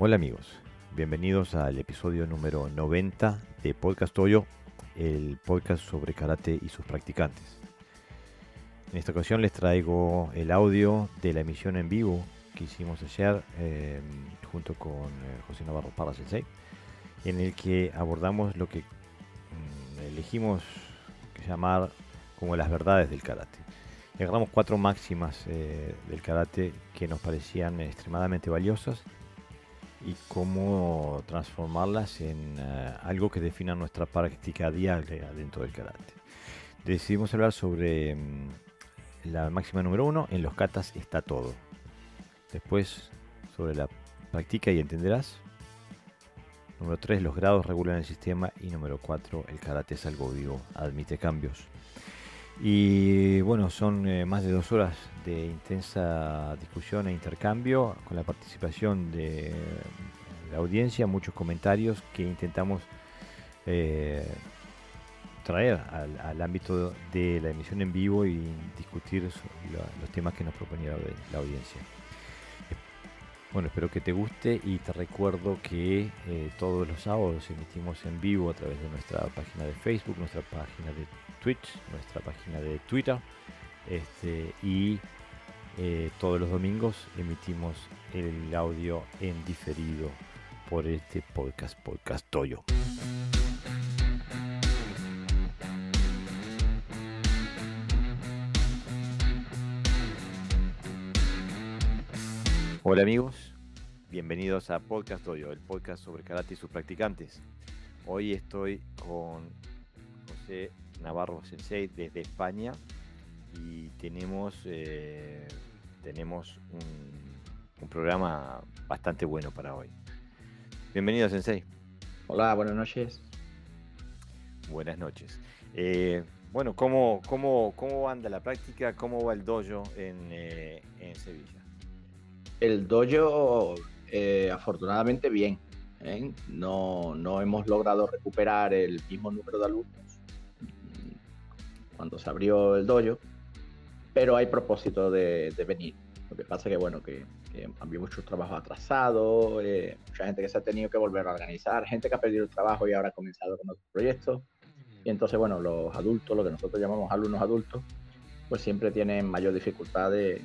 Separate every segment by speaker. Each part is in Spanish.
Speaker 1: Hola amigos, bienvenidos al episodio número 90 de Podcast Toyo, el podcast sobre karate y sus practicantes. En esta ocasión les traigo el audio de la emisión en vivo que hicimos ayer em, junto con eh, José Navarro Parra Sensei, en el que abordamos lo que mm, elegimos llamar como las verdades del karate. Y agarramos cuatro máximas eh, del karate que nos parecían extremadamente valiosas y cómo transformarlas en eh, algo que defina nuestra práctica diaria dentro del karate. Decidimos hablar sobre mm, la máxima número uno, en los katas está todo. Después sobre la práctica y entenderás. Número 3, los grados regulan el sistema. Y número 4, el karate es algo vivo, admite cambios. Y bueno, son eh, más de dos horas de intensa discusión e intercambio con la participación de la audiencia, muchos comentarios que intentamos eh, traer al, ámbito de la emisión en vivo y discutir los temas que nos proponía la audiencia. Eh, bueno, espero que te guste y te recuerdo que todos los sábados emitimos en vivo a través de nuestra página de Facebook, nuestra página de Twitch, nuestra página de Twitter. Este, y eh, todos los domingos emitimos el audio en diferido por este podcast, Podcast Toyo. Hola amigos, bienvenidos a Podcast Toyo, el podcast sobre karate y sus practicantes. Hoy estoy con José Navarro Sensei desde España y tenemos, eh, tenemos un, programa bastante bueno para hoy. Bienvenido Sensei. Hola, buenas noches. Buenas noches. Eh, bueno, ¿cómo, cómo, anda la práctica? ¿Cómo va el dojo en, eh, en Sevilla?
Speaker 2: El dojo, afortunadamente, bien. No, no, hemos logrado recuperar el mismo número de alumnos cuando se abrió el dojo, pero hay propósito de, venir. Lo que pasa que, bueno, que, que había muchos trabajos atrasados, eh, mucha gente que se ha tenido que volver a organizar, gente que ha perdido el trabajo y ahora ha comenzado con otros proyectos. Mm. Y entonces, bueno, los adultos, lo que nosotros llamamos alumnos adultos, pues siempre tienen mayor dificultad de,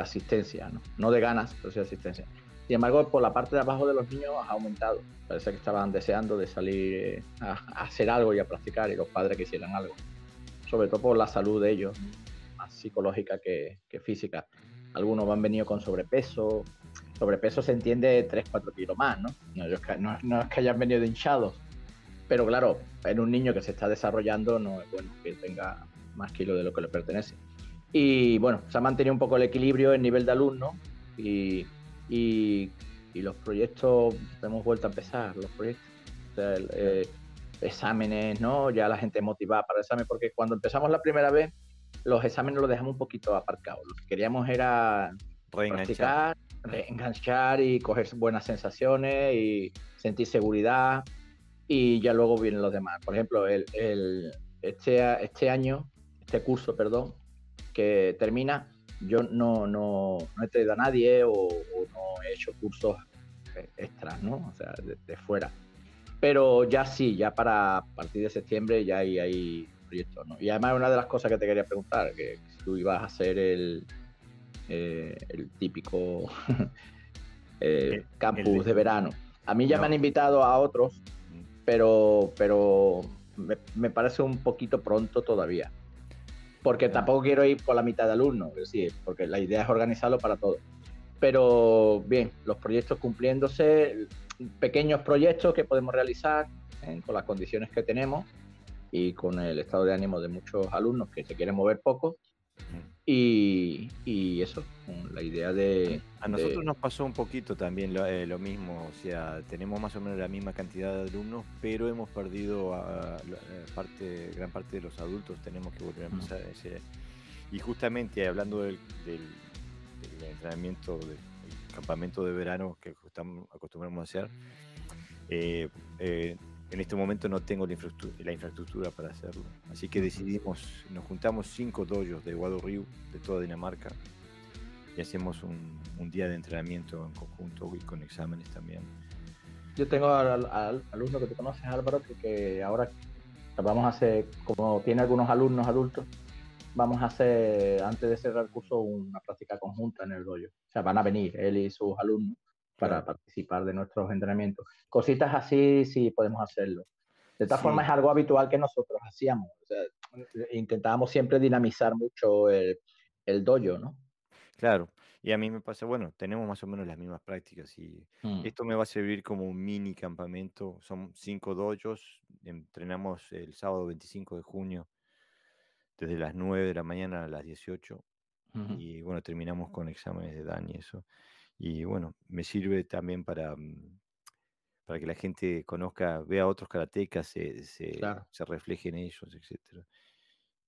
Speaker 2: asistencia, ¿no? de ganas, pero sí de asistencia. Sin embargo, por la parte de abajo de los niños ha aumentado. Parece que estaban deseando de salir eh, a, hacer algo y a practicar y los padres que hicieran algo sobre todo por la salud de ellos, más psicológica que, física. Algunos han venido con sobrepeso, sobrepeso se entiende 3-4 kilos más, ¿no? No, es que hayan venido de hinchados, pero claro, en un niño que se está desarrollando no es bueno que tenga más kilos de lo que le pertenece. Y bueno, se ha mantenido un poco el equilibrio en nivel de alumno y, los proyectos, hemos vuelto a empezar los proyectos. Eh, exámenes, ¿no? Ya la gente motivada para el examen, porque cuando empezamos la primera vez, los exámenes los dejamos un poquito aparcados. Lo que queríamos era reenganchar, reenganchar y coger buenas sensaciones y sentir seguridad. Y ya luego vienen los demás. Por ejemplo, el, este, este año, este curso, perdón, que termina, yo no, no, no he traído a nadie o, no he hecho cursos eh, extras, ¿no? O sea, de fuera pero ya sí, ya para partir de septiembre ya hay, hay proyectos. Y además una de las cosas que te quería preguntar, que tú ibas a hacer el, eh, el típico eh, campus de verano. A mí ya me han invitado a otros, pero, pero me, parece un poquito pronto todavía. Porque tampoco quiero ir por la mitad de alumnos, es decir, porque la idea es organizarlo para todos pero bien, los proyectos cumpliéndose, pequeños proyectos que podemos realizar ¿eh? con las condiciones que tenemos y con el estado de ánimo de muchos alumnos que se quieren mover poco. Mm. Y, y eso,
Speaker 1: la idea de... A nosotros nos pasó un poquito también eh, lo, mismo, o sea, tenemos más o menos la misma cantidad de alumnos, pero hemos perdido a, eh, parte, gran parte de los adultos, tenemos que volver a mm. empezar. ese, y justamente hablando del el entrenamiento, del campamento de verano que acostumbramos a hacer. Eh, eh, en este momento no tengo la infraestructura, la infraestructura, para hacerlo. Así que decidimos, nos juntamos cinco doyos de Guado de toda Dinamarca, y hacemos un, día de entrenamiento en conjunto y con exámenes también.
Speaker 2: Yo tengo al, alumno que te conoces, Álvaro, que, ahora
Speaker 1: vamos a hacer,
Speaker 2: como tiene algunos alumnos adultos, vamos a hacer, antes de cerrar el curso, una práctica conjunta en el dojo. O sea, van a venir él y sus alumnos para participar de nuestros entrenamientos. Cositas así sí podemos hacerlo. De esta forma es algo habitual que nosotros hacíamos. O sea, intentábamos
Speaker 1: siempre dinamizar mucho el, el dojo, ¿no? Claro. Y a mí me pasa, bueno, tenemos más o menos las mismas prácticas y mm. esto me va a servir como un mini campamento. Son cinco dojos, entrenamos el sábado 25 de junio desde las 9 de la mañana a las 18. Y bueno, terminamos con exámenes de Dan y eso. Y bueno, me sirve también para, mm, para que la gente conozca, vea otros karatecas, se, se, refleje en ellos, etc.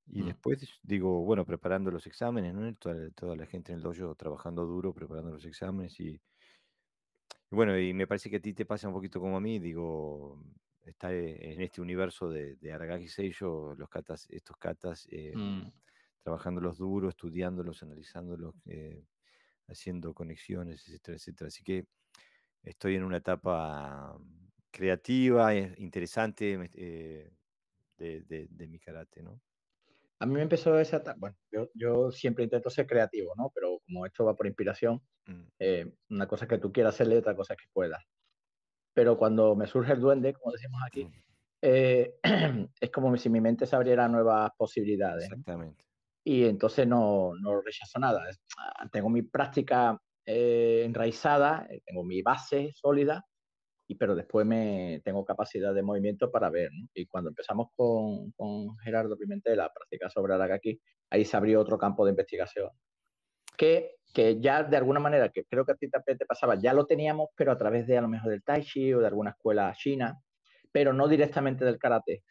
Speaker 1: Y mm. después digo, bueno, preparando los exámenes, ¿no? Toda, la gente en el dojo trabajando duro, preparando los exámenes y, y bueno, y me parece que a ti te pasa un poquito como a mí, digo, está eh, en este universo de, de Aragaki los catas estos katas, em, mm. trabajándolos duro, estudiándolos, analizándolos, eh, haciendo conexiones, etcétera, etcétera. Así que estoy en una etapa creativa, eh, interesante de, mi karate, ¿no?
Speaker 2: A mí me empezó esa etapa, bueno, yo, siempre intento ser creativo, ¿no? Pero como esto va por inspiración, mm. una cosa que tú quieras hacerle, otra cosa que puedas pero cuando me surge el duende, como decimos aquí, eh, es como si mi mente se abriera a nuevas posibilidades. Exactamente. Y entonces no, no rechazo nada. Ah, tengo mi práctica eh, enraizada, eh, tengo mi base sólida, y, pero después me tengo capacidad de movimiento para ver. Y cuando empezamos con, con Gerardo Pimentel la práctica sobre Aragaki, ahí se abrió otro campo de investigación que que ya de alguna manera, que creo que a ti también te pasaba, ya lo teníamos, pero a través de a lo mejor del tai chi o de alguna escuela china, pero no directamente del karate.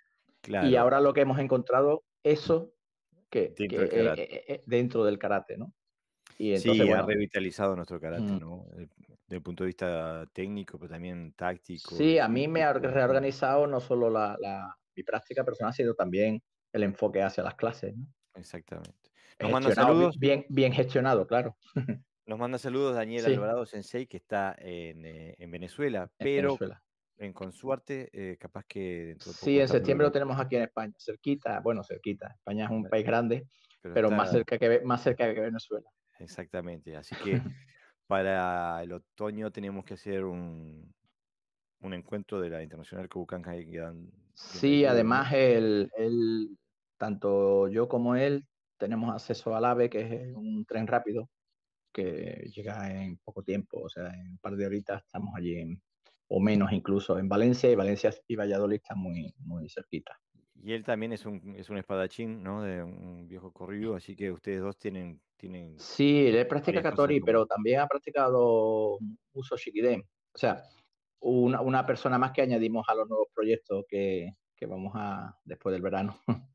Speaker 2: Y ahora lo que hemos encontrado, eso que, dentro, eh, eh, eh, del, karate. ¿no?
Speaker 1: Y sí, ha revitalizado nuestro karate, mm. ¿no? Desde el punto de vista técnico, pero también táctico. Sí, a mí me ha reorganizado
Speaker 2: no solo la, la, mi práctica personal, sino también el enfoque hacia las clases, ¿no? Exactamente. Nos eh, manda saludos. Bien, bien gestionado, claro.
Speaker 1: Nos manda saludos Daniel Alvarado Sensei, que está en, eh, Venezuela, pero En, con suerte, eh, capaz que... Dentro sí, en septiembre lo tenemos aquí en España, cerquita,
Speaker 2: bueno, cerquita. España es un país grande, pero, más, cerca que, más cerca Venezuela.
Speaker 1: Exactamente, así que para el otoño tenemos que hacer un, un encuentro de la Internacional buscan... Sí, además el,
Speaker 2: tanto yo como él tenemos acceso al AVE, que es eh, un tren rápido que llega en poco tiempo, o sea, en un par de horitas estamos allí, o menos incluso, en Valencia, y Valencia y Valladolid están muy, muy cerquita.
Speaker 1: Y él también es un, es un espadachín, ¿no? De un viejo corrido, así que ustedes dos tienen... tienen sí, él practica Katori, pero
Speaker 2: también ha practicado uso Shikiden.
Speaker 1: O sea, una,
Speaker 2: una persona más que añadimos a los nuevos proyectos que, que vamos a después del verano.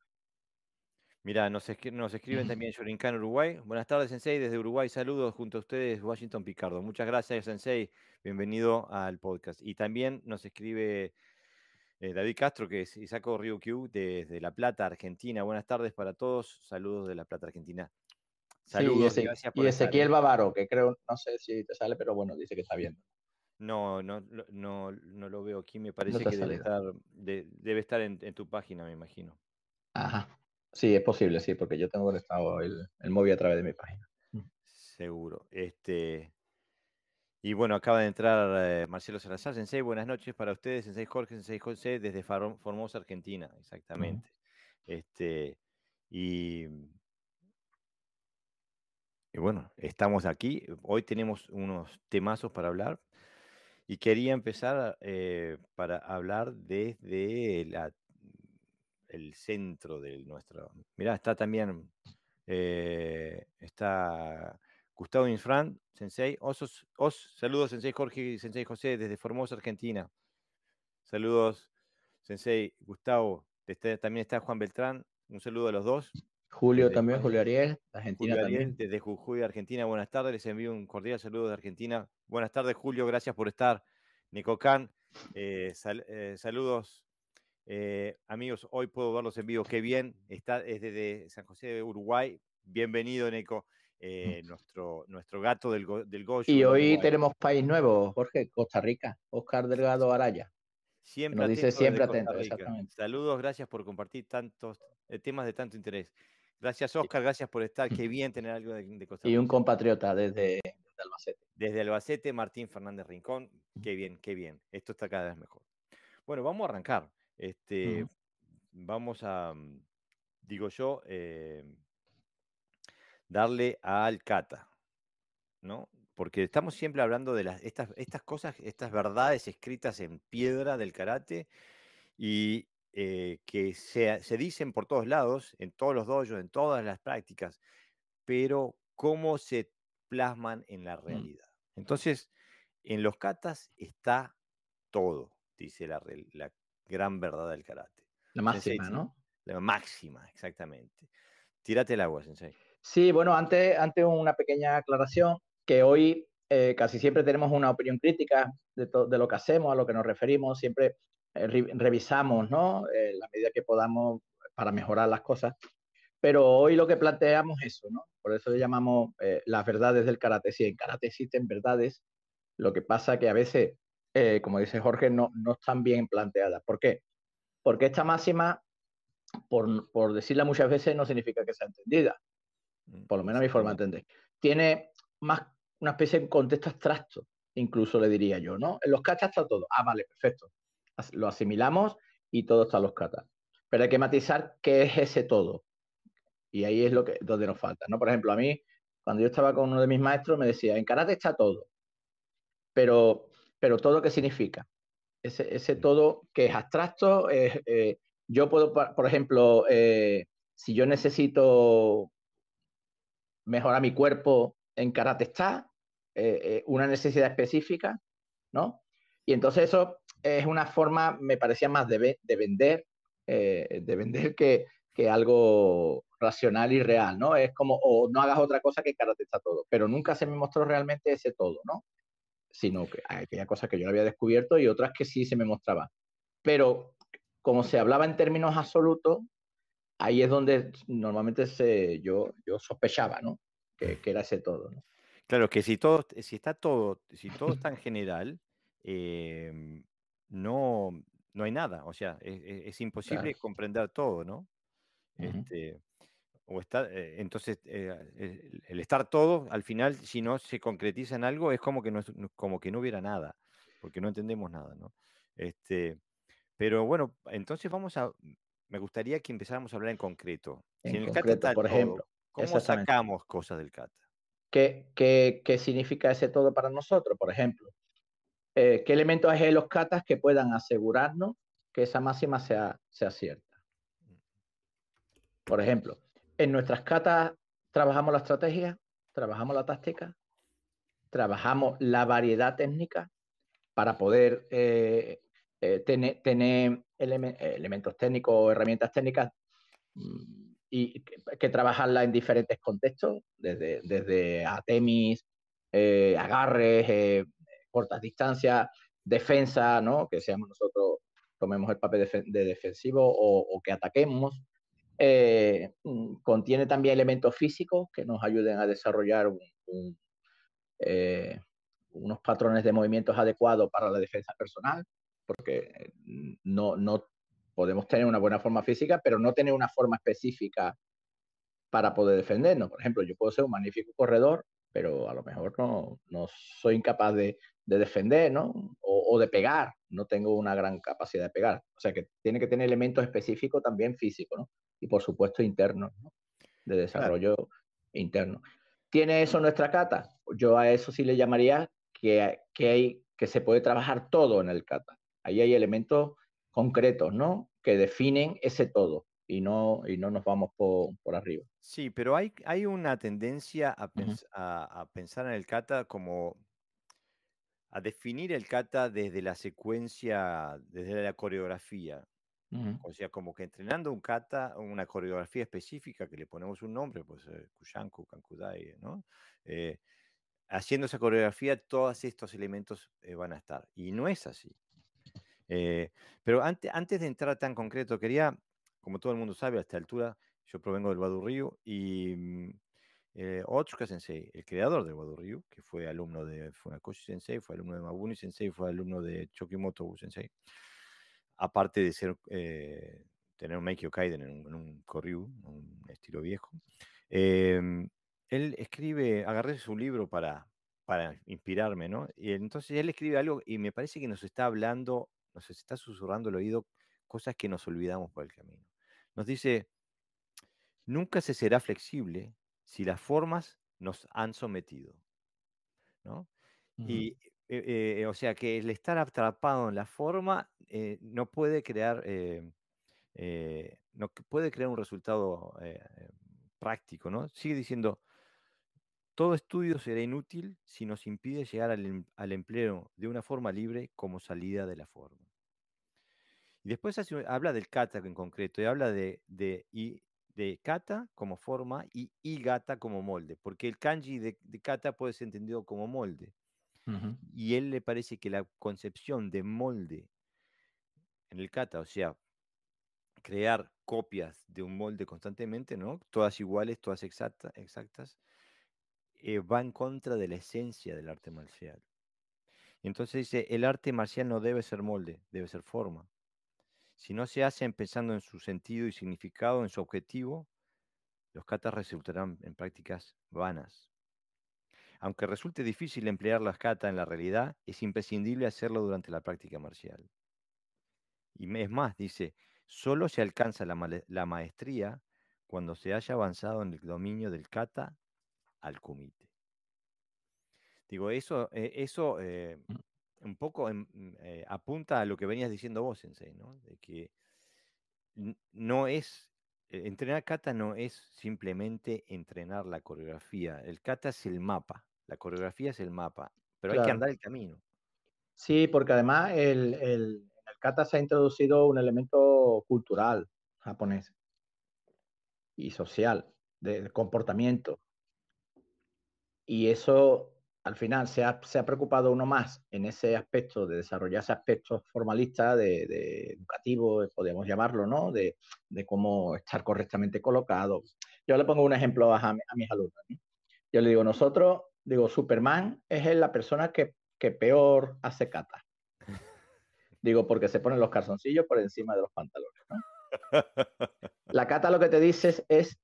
Speaker 1: Mira, nos, escriben también Yorincán, Uruguay. Buenas tardes, Sensei. Desde Uruguay, saludos junto a ustedes, Washington Picardo. Muchas gracias, Sensei. Bienvenido al podcast. Y también nos escribe eh, David Castro, que es Isaco Ryukyu, desde La Plata, Argentina. Buenas tardes para todos. Saludos de La Plata, Argentina. Saludos, y Ezequiel Bavaro, que creo,
Speaker 2: no sé si te sale, pero bueno, dice que está viendo.
Speaker 1: No, no, no, lo veo aquí. Me parece que debe estar, en, en tu página, me imagino. Ajá.
Speaker 2: Sí, es posible, sí, porque yo
Speaker 1: tengo conectado el, móvil a través de mi página. Mm. Seguro. Este, y bueno, acaba de entrar eh, Marcelo Salazar, Sensei, buenas noches para ustedes, Sensei Jorge, Sensei José, desde Formosa, Argentina, exactamente. Este, y, y bueno, estamos aquí, hoy tenemos unos temazos para hablar. Y quería empezar eh, para hablar desde la el centro de nuestro. Mirá, está también. Eh, está Gustavo Infran, Sensei. Osos, os, saludos, Sensei Jorge y Sensei José, desde Formosa, Argentina. Saludos, Sensei Gustavo. también está Juan Beltrán. Un saludo a los dos. Julio también, Julio Ariel, Argentina Julio desde Jujuy, Argentina. Buenas tardes, les envío un cordial saludo de Argentina. Buenas tardes, Julio, gracias por estar. Nico Can eh, eh, saludos eh, amigos, hoy puedo verlos en vivo, qué bien. Está, es desde San José de Uruguay. Bienvenido, Neko, mm. eh, nuestro, nuestro gato del, del Goyo. Y hoy tenemos
Speaker 2: país nuevo, Jorge, Costa Rica, Oscar Delgado Araya.
Speaker 1: Siempre nos dice siempre atento, Saludos, gracias por compartir tantos eh, temas de tanto interés. Gracias, Oscar, gracias por estar. Qué bien tener algo de, Costa Rica. Y un compatriota desde, desde Albacete. Desde Albacete, Martín Fernández Rincón. Qué bien, qué bien. Esto está cada vez mejor. Bueno, vamos a arrancar. Este, Vamos a, mm, digo yo, eh, darle al kata ¿no? Porque estamos siempre hablando de las, estas, estas cosas, estas verdades escritas en piedra del karate y eh, que se, dicen por todos lados, en todos los dojos, en todas las prácticas, pero cómo se plasman en la mm. realidad. Entonces, en los katas está todo, dice la, la, gran verdad del karate.
Speaker 2: La máxima, ¿no?
Speaker 1: La máxima, exactamente. Tírate el agua, Sensei.
Speaker 2: Sí, bueno, antes, antes una pequeña aclaración, que hoy eh, casi siempre tenemos una opinión crítica de, de, lo que hacemos, a lo que nos referimos, siempre eh, revisamos, ¿no? Eh, la medida que podamos para mejorar las cosas. Pero hoy lo que planteamos es eso, ¿no? Por eso le llamamos las verdades del karate. Si en karate existen verdades, lo que pasa que a veces eh, como dice Jorge, no, no están bien planteadas. ¿Por qué? Porque esta máxima, por, por decirla muchas veces, no significa que sea entendida. Mm, por lo menos a mi forma de entender. Tiene más una especie de contexto abstracto, incluso le diría yo, ¿no? En los cachas está todo. Ah, vale, perfecto. Lo asimilamos y todo está en los catas. Pero hay que matizar qué es ese todo. Y ahí es lo que, donde nos falta, ¿no? Por ejemplo, a mí, cuando yo estaba con uno de mis maestros, me decía, en karate está todo. Pero pero todo que significa. Ese, todo que es abstracto, eh, yo puedo, por ejemplo, eh, si yo necesito mejorar mi cuerpo en karate está, eh, una necesidad específica, ¿no? Y entonces eso es una forma, me parecía más de, de vender, de vender que, que algo racional y real, ¿no? Es como, o no hagas otra cosa que karate está todo, pero nunca se me mostró realmente ese todo, ¿no? sino que ah, aquella cosa que yo no había descubierto y otras que sí se me mostraba. Pero como se hablaba en términos absolutos, ahí es donde normalmente yo, yo sospechaba, ¿no? Que, era ese todo. ¿no?
Speaker 1: Claro, que si todo, si está todo, si todo está en general, em, no, no hay nada. O sea, es, imposible comprender todo, ¿no? está, eh, entonces eh, el, estar todo, al final, si no se concretiza en algo, es como que no, como que no hubiera nada, porque no entendemos nada, ¿no? Este, pero bueno, entonces vamos a, me gustaría que empezáramos a hablar en concreto. En, el cata por ejemplo. ¿Cómo sacamos cosas del cata?
Speaker 2: ¿Qué, qué, ¿Qué significa ese todo para nosotros, por ejemplo? Eh, ¿Qué elementos hay en los catas que puedan asegurarnos que esa máxima sea, sea cierta? Mm. Por ejemplo, en nuestras catas trabajamos la estrategia, trabajamos la táctica, trabajamos la variedad técnica para poder eh, eh, tener, elementos técnicos o herramientas técnicas mm, y que, trabajarla en diferentes contextos, desde, desde atemis, eh, agarres, cortas distancias, defensa, que seamos nosotros, tomemos el papel de, defensivo o que ataquemos eh, mm, contiene también elementos físicos que nos ayuden a desarrollar eh, unos patrones de movimientos adecuados para la defensa personal, porque eh, no, no podemos tener una buena forma física, pero no tener una forma específica para poder defendernos. Por ejemplo, yo puedo ser un magnífico corredor, pero a lo mejor no, no soy incapaz de, de defender, ¿no? O, o, de pegar, no tengo una gran capacidad de pegar. O sea que tiene que tener elementos específicos también físicos, ¿no? y por supuesto interno, de desarrollo interno. ¿Tiene eso nuestra cata? Yo a eso sí le llamaría que, hay, que se puede trabajar todo en el cata. Ahí hay elementos concretos, ¿no? Que definen ese todo y no, y no nos vamos por,
Speaker 1: arriba. Sí, pero hay, hay una tendencia a, pensar en el cata como a definir el cata desde la secuencia, desde la coreografía. O sea, como que entrenando un kata, una coreografía específica que le ponemos un nombre, pues eh, Kushanku, Kankudai, ¿no? Eh, haciendo esa coreografía, todos estos elementos eh, van a estar. Y no es así. pero antes, antes de entrar tan concreto, quería, como todo el mundo sabe, a esta altura, yo provengo del Wadu Ryu y mm, Otsuka Sensei, el creador del Wado Ryu, que fue alumno de Funakoshi Sensei, fue alumno de Mabuni Sensei, fue alumno de Chokimoto Sensei, aparte de ser, eh, tener un Mikey Kaiden en un, un un estilo viejo, em, él escribe, agarré su libro para, para inspirarme, ¿no? Y entonces él escribe algo y me parece que nos está hablando, nos está susurrando el oído cosas que nos olvidamos por el camino. Nos dice, nunca se será flexible si las formas nos han sometido, ¿no? Y eh, eh, o sea que el estar atrapado en la forma eh, no puede crear no puede crear un resultado práctico, ¿no? Sigue diciendo todo estudio será inútil si nos impide llegar al, em, empleo de una forma libre como salida de la forma. Y después habla del kata en concreto, y habla de, de, de kata como forma y, gata como molde, porque el kanji de kata puede ser entendido como molde. Y él le parece que la concepción de molde en el kata, o sea, crear copias de un molde constantemente, ¿no? Todas iguales, todas exactas, eh, va en contra de la esencia del arte marcial. Entonces dice, el arte marcial no debe ser molde, debe ser forma. Si no se hace pensando en su sentido y significado, en su objetivo, los katas resultarán en prácticas vanas. Aunque resulte difícil emplear las kata en la realidad, es imprescindible hacerlo durante la práctica marcial. Y es más, dice, solo se alcanza la, maestría cuando se haya avanzado en el dominio del kata al kumite. Digo, eso, eh, eso eh, mm. un poco mm, eh, apunta a lo que venías diciendo vos, Sensei, ¿no? De que no es, e-, entrenar kata no es simplemente entrenar la coreografía, el kata es el mapa. La coreografía es el mapa, pero hay que andar el camino.
Speaker 2: Sí, porque además el, el, en el kata se ha introducido un elemento cultural japonés y social, de, comportamiento. Y eso al final se ha, se ha, preocupado uno más en ese aspecto, de desarrollar ese aspecto formalista, de, educativo, podemos llamarlo, ¿no? De, de, cómo estar correctamente colocado. Yo le pongo un ejemplo a, mis alumnos. Yo le digo, nosotros Digo, Superman es la persona que, que peor hace cata. Digo, porque se ponen los calzoncillos por encima de los pantalones, La cata lo que te dices es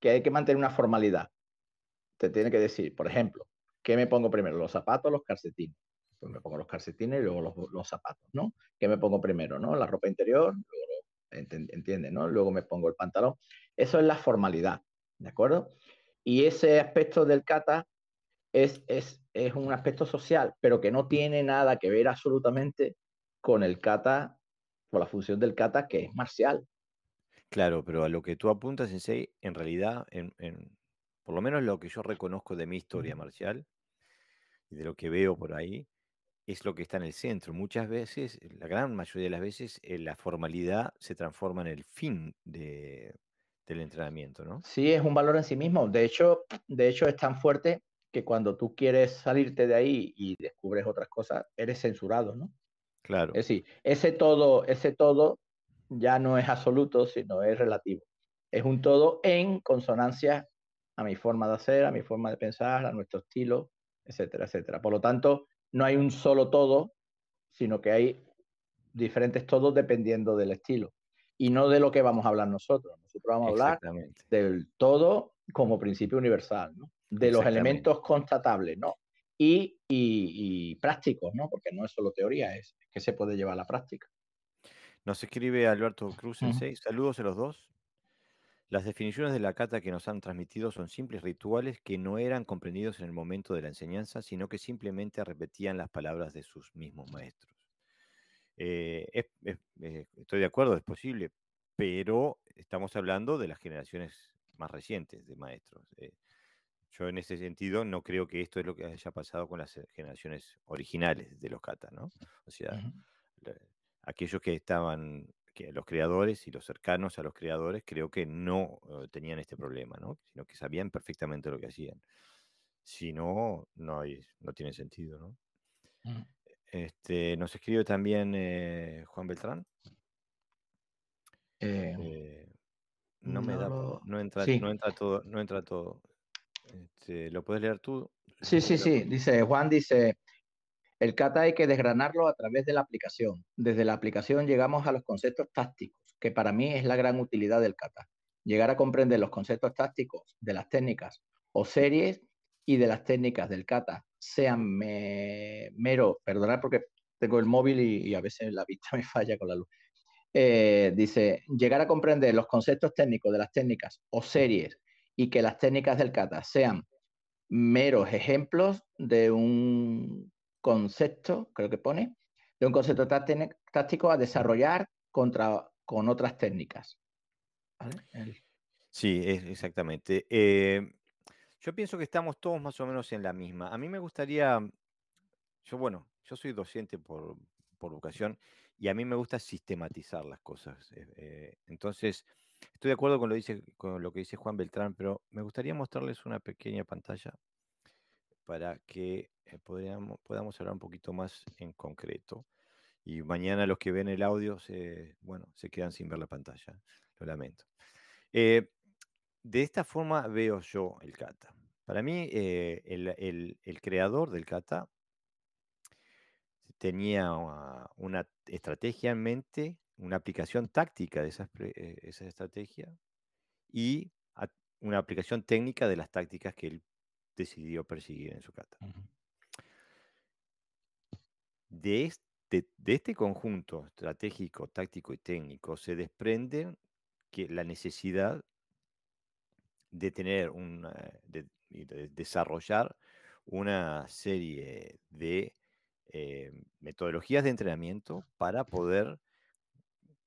Speaker 2: que hay que mantener una formalidad. Te tiene que decir, por ejemplo, ¿qué me pongo primero? ¿Los zapatos o los calcetines? Pues me pongo los calcetines y luego los, zapatos, ¿no? ¿Qué me pongo primero? ¿No? La ropa interior, entiende, ¿no? Luego me pongo el pantalón. Eso es la formalidad, ¿de acuerdo? Y ese aspecto del cata es, un aspecto social, pero que no tiene nada que ver absolutamente
Speaker 1: con el kata, con la función del kata que es marcial. Claro, pero a lo que tú apuntas, Sensei, en realidad, en, por lo menos lo que yo reconozco de mi historia marcial y de lo que veo por ahí, es lo que está en el centro. Muchas veces, la gran mayoría de las veces, eh, la formalidad se transforma en el fin de, del entrenamiento, ¿no? Sí, es un valor en sí mismo. De hecho, de hecho es tan fuerte que
Speaker 2: cuando tú quieres salirte de ahí y descubres otras cosas, eres censurado, ¿no? Claro. Es decir, ese todo, ese todo ya no es absoluto, sino es relativo. Es un todo en consonancia a mi forma de hacer, a mi forma de pensar, a nuestro estilo, etcétera, etcétera. Por lo tanto, no hay un solo todo, sino que hay diferentes todos dependiendo del estilo y no de lo que vamos a hablar nosotros. Nosotros vamos a hablar del todo como principio universal, ¿no? de los elementos constatables, ¿no? Y, prácticos, Porque no es solo teoría, es que se puede
Speaker 1: llevar a la práctica. Nos escribe Alberto Cruz en Saludos a los dos. Las definiciones de la cata que nos han transmitido son simples rituales que no eran comprendidos en el momento de la enseñanza, sino que simplemente repetían las palabras de sus mismos maestros. Eh, eh, estoy de acuerdo, es posible, pero estamos hablando de las generaciones más recientes de maestros. Eh, yo en ese sentido no creo que esto es lo que haya pasado con las generaciones originales de los kata, ¿no? O sea, aquellos que estaban, que los creadores y los cercanos a los creadores, creo que no eh, tenían este problema, ¿no? Sino que sabían perfectamente lo que hacían. Si no, no, hay, no tiene sentido, ¿no? Mm. Este, nos escribe también eh, Juan Beltrán. Eh, no, me da, no entra, no entra todo, no entra todo. Este, ¿Lo puedes leer tú?
Speaker 2: Sí, sí, sí. Dice, Juan dice, el kata hay que desgranarlo a través de la aplicación. Desde la aplicación llegamos a los conceptos tácticos, que para mí es la gran utilidad del kata. Llegar a comprender los conceptos tácticos de las técnicas o series y de las técnicas del kata, sean mero, perdonad porque tengo el móvil y, a veces la vista me falla con la luz. Eh, dice, llegar a comprender los conceptos técnicos de las técnicas o series y que las técnicas del kata sean meros ejemplos de un concepto, creo que pone, de un concepto táctico a desarrollar contra, con otras técnicas.
Speaker 1: Sí, exactamente. Eh, yo pienso que estamos todos más o menos en la misma. A mí me gustaría, yo bueno, yo soy docente por, por vocación y a mí me gusta sistematizar las cosas. Eh, eh, entonces, Estoy de acuerdo con lo, que dice Juan Beltrán, pero me gustaría mostrarles una pequeña pantalla para que eh, podamos, podamos hablar un poquito más en concreto. Y mañana los que ven el audio se, bueno, se quedan sin ver la pantalla. Lo lamento. Eh, de esta forma veo yo el Cata. Para mí, eh, el, creador del Cata tenía ah, una estrategia en mente una aplicación táctica de eh, esa, estrategia y una aplicación técnica de las tácticas que él decidió perseguir en su cata. de, este, de este conjunto estratégico, táctico y técnico se desprende que la necesidad de tener un, desarrollar una serie de eh, metodologías de entrenamiento para poder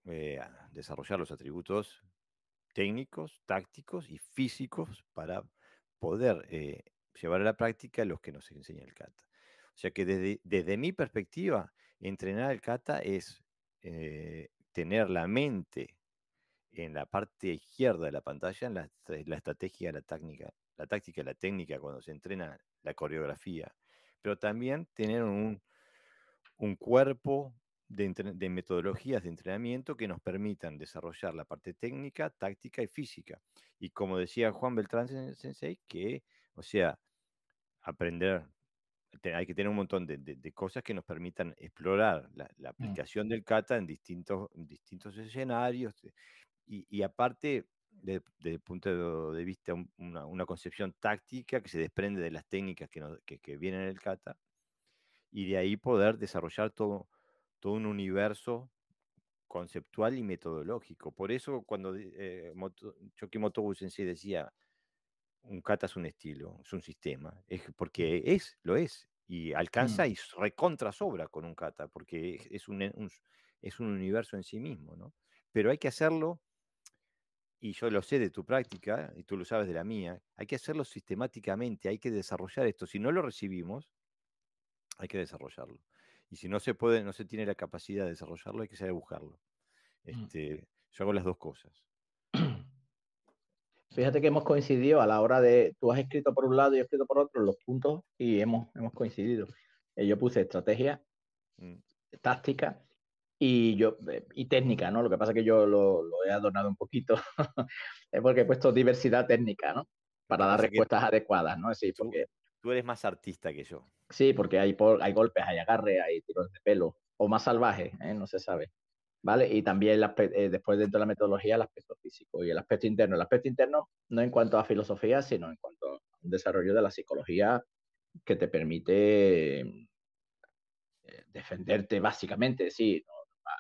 Speaker 1: eh, desarrollar los atributos técnicos, tácticos y físicos para poder eh, llevar a la práctica los que nos enseña el kata. O sea que desde, desde mi perspectiva, entrenar el kata es eh, tener la mente en la parte izquierda de la pantalla, en la, la estrategia, la técnica, la táctica, la técnica, cuando se entrena la coreografía, pero también tener un, un cuerpo de, metodologías de entrenamiento que nos permitan desarrollar la parte técnica, táctica y física. Y como decía Juan Beltrán Sensei, que, o sea, aprender, hay que tener un montón de, cosas que nos permitan explorar la, mm. aplicación del kata en distintos, distintos escenarios. Eh, y, aparte, desde el punto de vista, una, una, concepción táctica que se desprende de las técnicas que, que, que vienen en el kata, y de ahí poder desarrollar todo todo un universo conceptual y metodológico. Por eso cuando eh, Choki en decía, un kata es un estilo, es un sistema, es porque es, lo es, y alcanza mm. y recontra sobra con un kata, porque es, un, es un universo en sí mismo, ¿no? Pero hay que hacerlo, y yo lo sé de tu práctica, y tú lo sabes de la mía, hay que hacerlo sistemáticamente, hay que desarrollar esto. Si no lo recibimos, hay que desarrollarlo. Y si no se puede, no se tiene la capacidad de desarrollarlo, hay que saber buscarlo. Mm. Este, yo hago las dos cosas.
Speaker 2: Fíjate que hemos coincidido a la hora de, tú has escrito por un lado y he escrito por otro los puntos y hemos, hemos coincidido. Eh, yo puse estrategia, mm. táctica y, yo, eh, y técnica, ¿no? Lo que pasa es que yo lo, he adornado un poquito, es porque he puesto diversidad técnica, ¿no? Para dar respuestas adecuadas, ¿no? Sí, porque Tú eres más artista que yo. Sí, porque hay, hay golpes, hay agarre, hay tiros de pelo, o más salvaje, ¿eh? no se sabe. ¿Vale? Y también eh, después dentro de la metodología el aspecto físico y el aspecto interno. El aspecto interno no en cuanto a filosofía, sino en cuanto a un desarrollo de la psicología que te permite eh, defenderte básicamente, sí,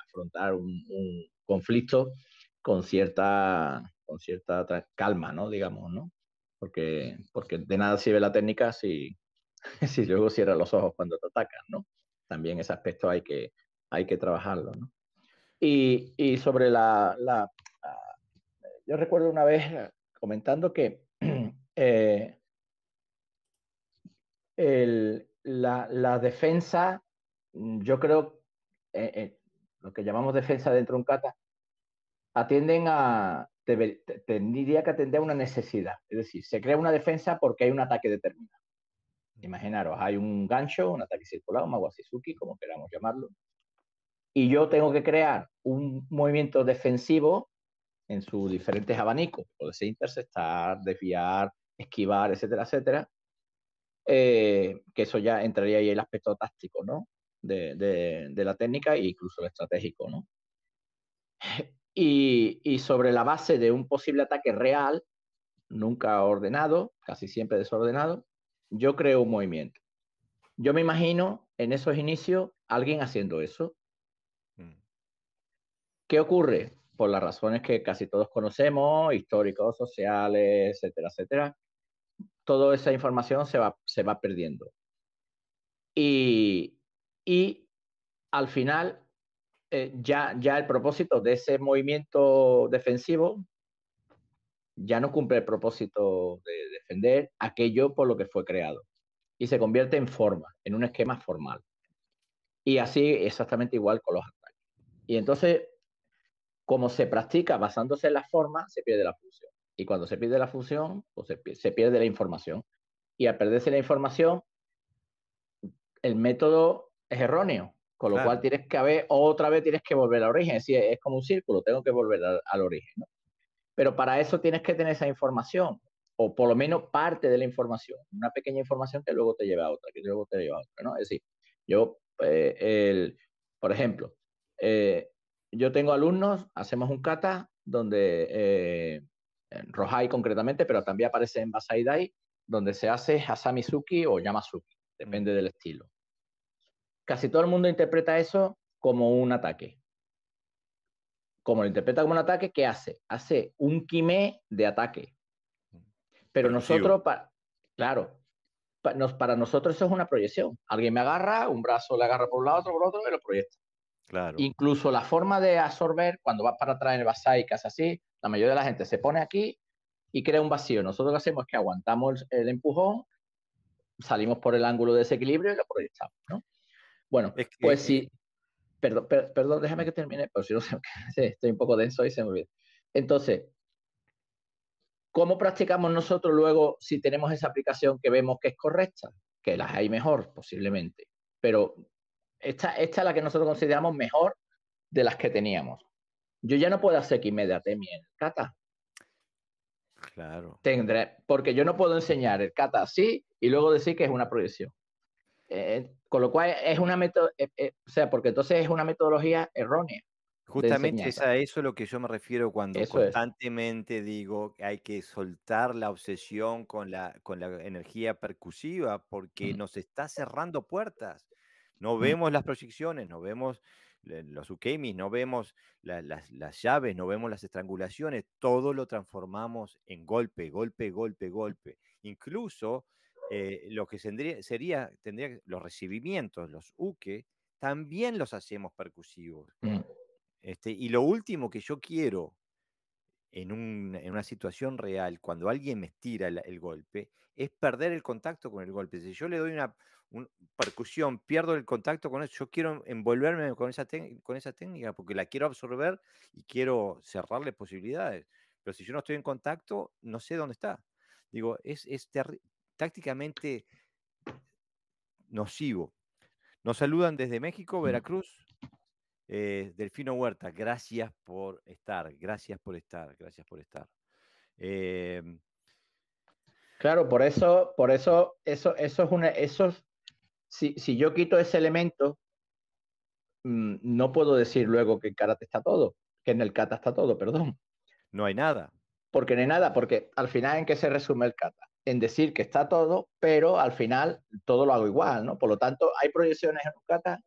Speaker 2: afrontar un, un conflicto con cierta, con cierta calma, ¿no? Digamos, ¿no? porque, porque de nada sirve la técnica si, si luego cierra los ojos cuando te atacan, ¿no? También ese aspecto hay que, hay que trabajarlo, ¿no? Y, sobre la, la, Yo recuerdo una vez eh, comentando que eh, la, defensa, yo creo, eh, lo que llamamos defensa dentro de un cata, atienden a, tendría que atender a una necesidad. Es decir, se crea una defensa porque hay un ataque determinado. Mm. Imaginaros, hay un gancho, un ataque circular, un mawasizuki, como queramos llamarlo, y yo tengo que crear un movimiento defensivo en sus diferentes abanicos, puede ser interceptar, desviar, esquivar, etcétera, etcétera, eh, que eso ya entraría ahí el aspecto táctico, ¿no? De, de, la técnica e incluso el estratégico, ¿no? y, sobre la base de un posible ataque real, nunca ordenado, casi siempre desordenado, yo creo un movimiento. Yo me imagino en esos inicios alguien haciendo eso. Mm. ¿Qué ocurre? Por las razones que casi todos conocemos, históricos, sociales, etcétera, etcétera, toda esa información se va, se va perdiendo. Y, y al final eh, ya, el propósito de ese movimiento defensivo ya no cumple el propósito de defender aquello por lo que fue creado y se convierte en forma, en un esquema formal. Y así exactamente igual con los ataques. Y entonces, como se practica basándose en la forma, se pierde la función. Y cuando se pierde la función, pues, se pierde la información. Y al perderse la información, el método es erróneo, con lo cual tienes que haber, otra vez tienes que volver al origen. Es, es como un círculo, tengo que volver al, origen. Pero para eso tienes que tener esa información, o por lo menos parte de la información, una pequeña información que luego te lleva a otra, que luego te lleva a otra. Es decir, yo, eh, por ejemplo, eh, yo tengo alumnos, hacemos un kata donde, eh, en Rohai concretamente, pero también aparece en Basaidai, donde se hace Hasamizuki o Yamazuki, mm. depende del estilo casi todo el mundo interpreta eso como un ataque. Como lo interpreta como un ataque, ¿qué hace? Hace un quimé de ataque. Pero nosotros, claro, para, nosotros eso es una proyección. Alguien me agarra, un brazo le agarra por un lado, otro por otro y lo proyecta. Claro. Incluso la forma de absorber, cuando vas para atrás en el y que así, la mayoría de la gente se pone aquí y crea un vacío. Nosotros lo que hacemos es que aguantamos el, el empujón, salimos por el ángulo de desequilibrio y lo proyectamos. ¿no? Bueno, pues sí. Perdón, perdón, déjame que termine, pero si no sé, estoy un poco denso y se me olvida. Entonces, ¿cómo practicamos nosotros luego si tenemos esa aplicación que vemos que es correcta? Que las hay mejor, posiblemente. Pero esta, es la que nosotros consideramos mejor de las que teníamos. Yo ya no puedo hacer que Temi en kata. Claro. Tendré, porque yo no puedo enseñar el cata así y luego decir que es una proyección. Eh, con lo cual es una eh, eh, o sea, porque entonces es una metodología errónea.
Speaker 1: Justamente es a eso lo que yo me refiero cuando constantemente digo que hay que soltar la obsesión con la, con la energía percusiva porque nos está cerrando puertas. No vemos las proyecciones, no vemos los ukemis, no vemos las, las llaves, no vemos las estrangulaciones, todo lo transformamos en golpe, golpe, golpe, golpe. Incluso eh, lo que sería, tendría los recibimientos, los uke, también los hacemos percusivos. Mm. Este, y lo último que yo quiero en, una situación real, cuando alguien me tira el, golpe, es perder el contacto con el golpe. Si yo le doy una, percusión, pierdo el contacto con eso, yo quiero envolverme con esa, con esa técnica porque la quiero absorber y quiero cerrarle posibilidades. Pero si yo no estoy en contacto, no sé dónde está. Digo, es, es tácticamente nocivo. Nos saludan desde México, mm. Veracruz. Eh, Delfino Huerta, gracias por estar, gracias por estar, gracias por estar. Em,
Speaker 2: claro, por eso, por eso, eso, eso es una, eso, si, si yo quito ese elemento, mm, no puedo decir luego que en karate está todo, que en el kata está todo, perdón. No hay nada. Porque no hay nada, porque al final en qué se resume el kata en decir que está todo, pero al final todo lo hago igual, ¿no? Por lo tanto, ¿hay proyecciones en kata?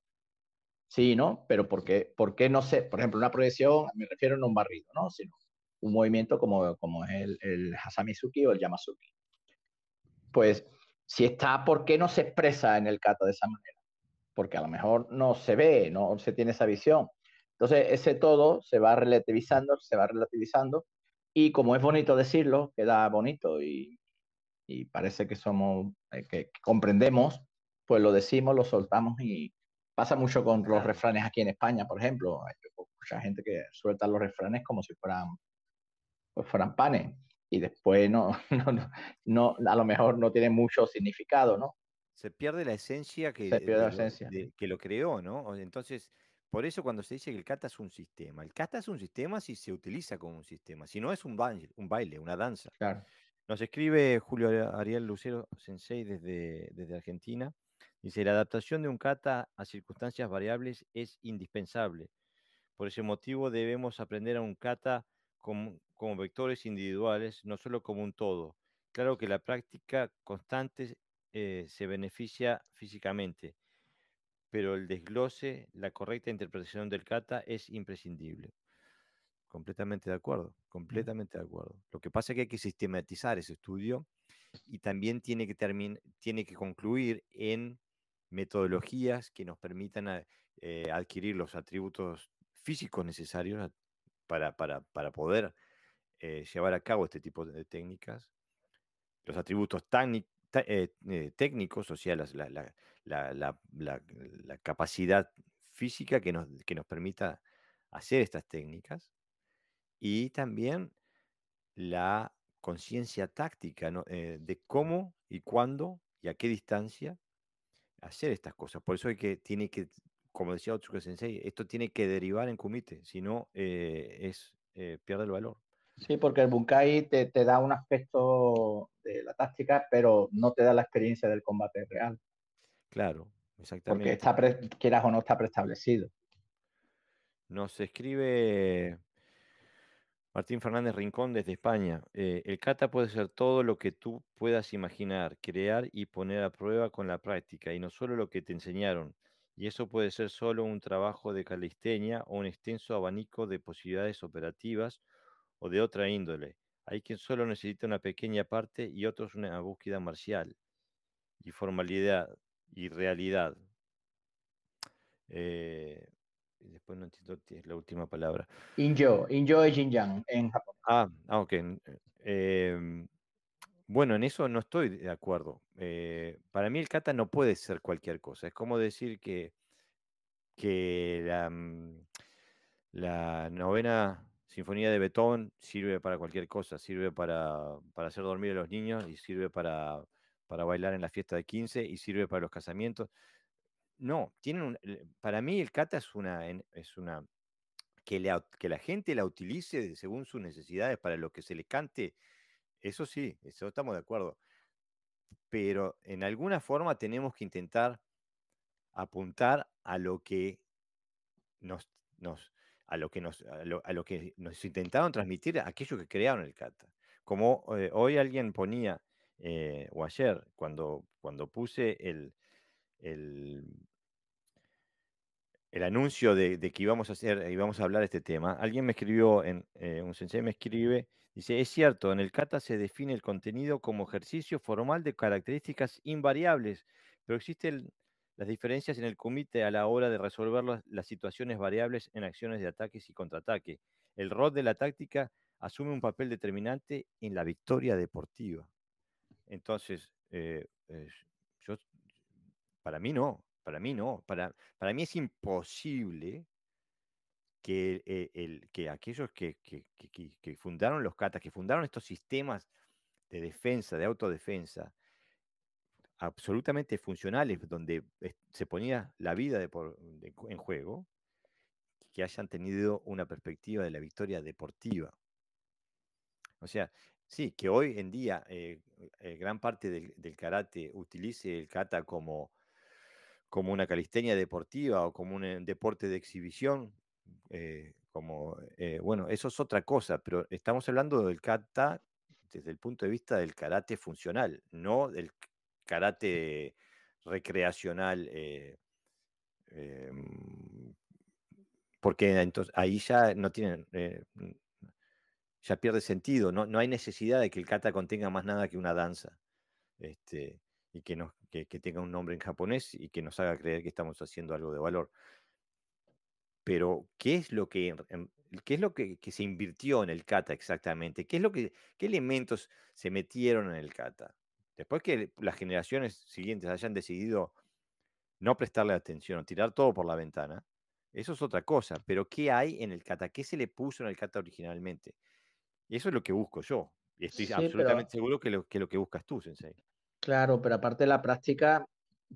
Speaker 2: Sí, ¿no? Pero ¿por qué, no sé? Por ejemplo, una proyección, me refiero no un barrido, ¿no? Sino un movimiento como, como es el, el Hasamizuki o el Yamazuki. Pues, si está, ¿por qué no se expresa en el kata de esa manera? Porque a lo mejor no se ve, no se tiene esa visión. Entonces, ese todo se va relativizando, se va relativizando, y como es bonito decirlo, queda bonito y y parece que somos, eh, que comprendemos, pues lo decimos, lo soltamos y pasa mucho con los refranes aquí en España, por ejemplo. Hay mucha gente que suelta los refranes como si fueran, pues fueran panes y después no, no, no, a lo mejor no tiene mucho significado, ¿no?
Speaker 1: Se pierde la esencia que, esencia. que lo creó, ¿no? Entonces, por eso cuando se dice que el cata es un sistema, el kata es un sistema si se utiliza como un sistema, si no es un baile, un baile una danza. Claro. Nos escribe Julio Ariel Lucero Sensei desde, Argentina. Dice, la adaptación de un kata a circunstancias variables es indispensable. Por ese motivo debemos aprender a un kata como, vectores individuales, no solo como un todo. Claro que la práctica constante eh, se beneficia físicamente, pero el desglose, la correcta interpretación del kata es imprescindible. Completamente de acuerdo, completamente de acuerdo. Lo que pasa es que hay que sistematizar ese estudio y también tiene que, tiene que concluir en metodologías que nos permitan eh, adquirir los atributos físicos necesarios para, poder eh, llevar a cabo este tipo de técnicas, los atributos eh, técnicos, o sea, la, capacidad física que nos permita hacer estas técnicas y también la conciencia táctica eh, de cómo y cuándo y a qué distancia hacer estas cosas. Por eso hay que, tiene que, como decía Otsuka Sensei, esto tiene que derivar en kumite, si no eh, es, eh, pierde el valor.
Speaker 2: Sí, porque el Bunkai te, te, da un aspecto de la táctica, pero no te da la experiencia del combate real.
Speaker 1: Claro, exactamente. Porque está quieras o
Speaker 2: no está preestablecido.
Speaker 1: Nos escribe Martín Fernández Rincón desde España. Eh, el kata puede ser todo lo que tú puedas imaginar, crear y poner a prueba con la práctica, y no solo lo que te enseñaron. Y eso puede ser solo un trabajo de calistenia o un extenso abanico de posibilidades operativas o de otra índole. Hay quien solo necesita una pequeña parte y otros una búsqueda marcial y formalidad y realidad. Eh, y después no entiendo la última palabra.
Speaker 2: Injo, Injo es Jinjiang en
Speaker 1: Ah, ah em, bueno, en eso no estoy de acuerdo. Eh, para mí el kata no puede ser cualquier cosa. Es como decir que, mm, la, novena sinfonía de Beethoven sirve para cualquier cosa. Sirve para, hacer dormir a los niños y sirve para, para bailar en la fiesta de 15 y sirve para los casamientos. No, eh, para mí el kata es una, es una que, que la gente la utilice según sus necesidades para lo que se le cante, eso sí, eso estamos de acuerdo. Pero en alguna forma tenemos que intentar apuntar a lo que nos, nos a lo que nos, a lo, que nos intentaron transmitir aquello que crearon el kata. Como eh, hoy alguien ponía, eh, o ayer, cuando, cuando puse el, el, anuncio de, que íbamos a hacer, eh, íbamos a hablar de este tema, alguien me escribió, en, eh, un sensei me escribe, dice, es cierto, en el kata se define el contenido como ejercicio formal de características invariables, pero existen las diferencias en el comité a la hora de resolver las, situaciones variables en acciones de ataques y contraataques El rol de la táctica asume un papel determinante en la victoria deportiva. Entonces, eh, para mí no, para mí no. Para, para mí es imposible que, el, eh, que aquellos que, fundaron los katas, que fundaron estos sistemas de defensa, de autodefensa, absolutamente funcionales, donde se ponía la vida en juego, que hayan tenido una perspectiva de la victoria deportiva. O sea, sí, que hoy en día eh, eh, gran parte del, del, karate utilice el kata como como una calistenia deportiva o como un eh, deporte de exhibición, eh, como, eh, bueno, eso es otra cosa, pero estamos hablando del kata desde el punto de vista del karate funcional, no del karate recreacional, mm, porque entonces ahí ya no tienen, mm, ya pierde sentido, no, no hay necesidad de que el kata contenga más nada que una danza, este, y que nos que, tenga un nombre en japonés y que nos haga creer que estamos haciendo algo de valor. Pero, ¿qué es lo que, qué es lo que, se invirtió en el kata exactamente? ¿Qué, es lo que, ¿Qué elementos se metieron en el kata? Después que las generaciones siguientes hayan decidido no prestarle atención o tirar todo por la ventana, eso es otra cosa. Pero, ¿qué hay en el kata? ¿Qué se le puso en el kata originalmente? Eso es lo que busco yo. Y estoy absolutamente seguro que lo, que lo que buscas tú, Sensei.
Speaker 2: Claro, pero aparte de la práctica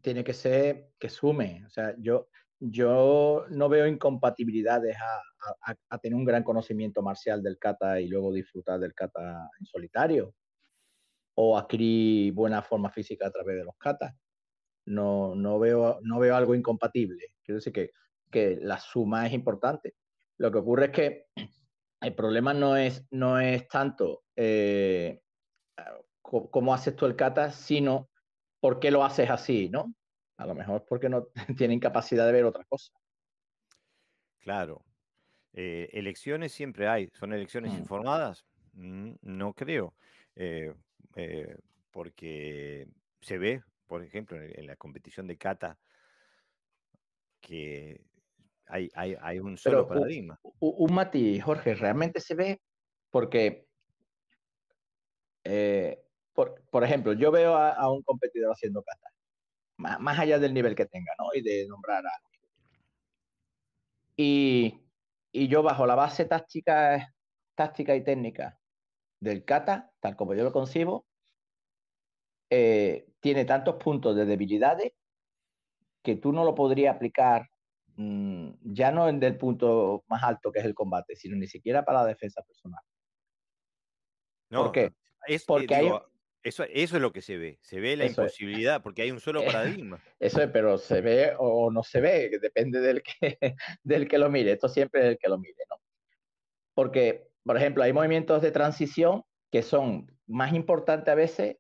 Speaker 2: tiene que ser que sume. O sea, yo, yo no veo incompatibilidades a, tener un gran conocimiento marcial del kata y luego disfrutar del kata en solitario o adquirir buena forma física a través de los katas. No, veo, no veo algo incompatible. Quiero decir que, la suma es importante. Lo que ocurre es que el problema no es, no es tanto eh, cómo haces tú el kata, sino por qué lo haces así, ¿no? A lo mejor porque no tienen capacidad de ver otra cosa.
Speaker 1: Claro. Eh, elecciones siempre hay. ¿Son elecciones mm. informadas? Mm, no creo. Eh, eh, porque se ve, por ejemplo, en, la competición de kata, que hay, un solo paradigma.
Speaker 2: Un, Mati, matiz, Jorge, realmente se ve porque eh, por, por ejemplo, yo veo a, un competidor haciendo kata. más, más, allá del nivel que tenga, ¿no? Y de nombrar a y, y, yo bajo la base táctica, táctica y técnica del kata, tal como yo lo concibo, eh, tiene tantos puntos de debilidades que tú no lo podrías aplicar mm, ya no en el punto más alto que es el combate, sino ni siquiera para la defensa personal. No, ¿Por qué?
Speaker 1: Es, Porque hay... Eso, es lo que se ve, se ve la imposibilidad, porque hay un solo paradigma.
Speaker 2: Eso es, pero se ve o no se ve, depende del que, del que lo mire, esto siempre es el que lo mire, ¿no? Porque, por ejemplo, hay movimientos de transición que son más importantes a veces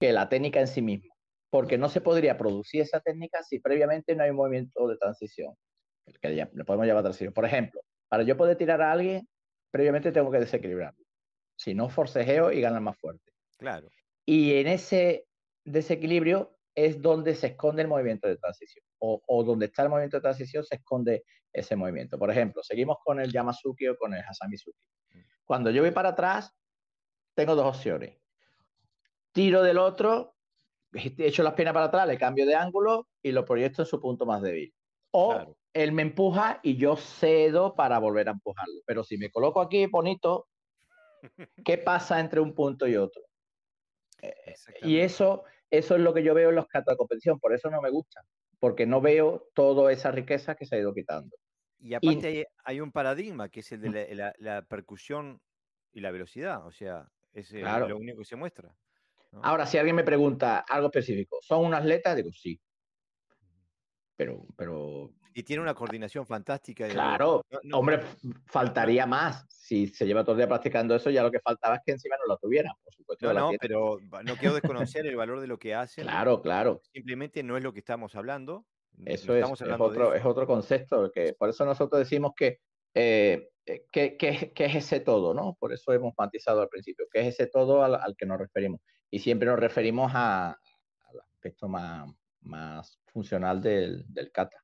Speaker 2: que la técnica en sí misma, porque no se podría producir esa técnica si previamente no hay un movimiento de transición, que le podemos llamar transición. Por ejemplo, para yo poder tirar a alguien, previamente tengo que desequilibrarlo, si no forcejeo y gana más fuerte Claro. Y en ese desequilibrio es donde se esconde el movimiento de transición, o, donde está el movimiento de transición se esconde ese movimiento. Por ejemplo, seguimos con el Yamazuki o con el Hasamizuki. Mm. Cuando yo voy para atrás, tengo dos opciones. Tiro del otro, echo las piernas para atrás, le cambio de ángulo y lo proyecto en su punto más débil. O él me empuja y yo cedo para volver a empujarlo. Pero si me coloco aquí bonito, ¿qué pasa entre un punto y otro? Eh, y eso, eso es lo que yo veo en los catas por eso no me gusta, porque no veo toda esa riqueza que se ha ido quitando.
Speaker 1: Y aparte Hay, un paradigma que es el de mm. la, percusión y la velocidad, o sea, es eh, lo único que se muestra.
Speaker 2: Ahora, si alguien me pregunta algo específico, ¿son un atleta? Digo, sí. Pero, pero y tiene una coordinación fantástica. Claro, hombre, faltaría más. Si se lleva todo el día practicando eso, ya lo que faltaba es que encima no lo tuviera, por supuesto. No, pero
Speaker 1: no quiero desconocer el valor de lo que hace. Claro, claro. Simplemente no es lo que estamos hablando. Eso es, otro,
Speaker 2: es otro concepto, que por eso nosotros decimos que, eh, eh que, es ese todo, ¿no? Por eso hemos matizado al principio, qué es ese todo al, que nos referimos. Y siempre nos referimos al aspecto más, más funcional del, del kata.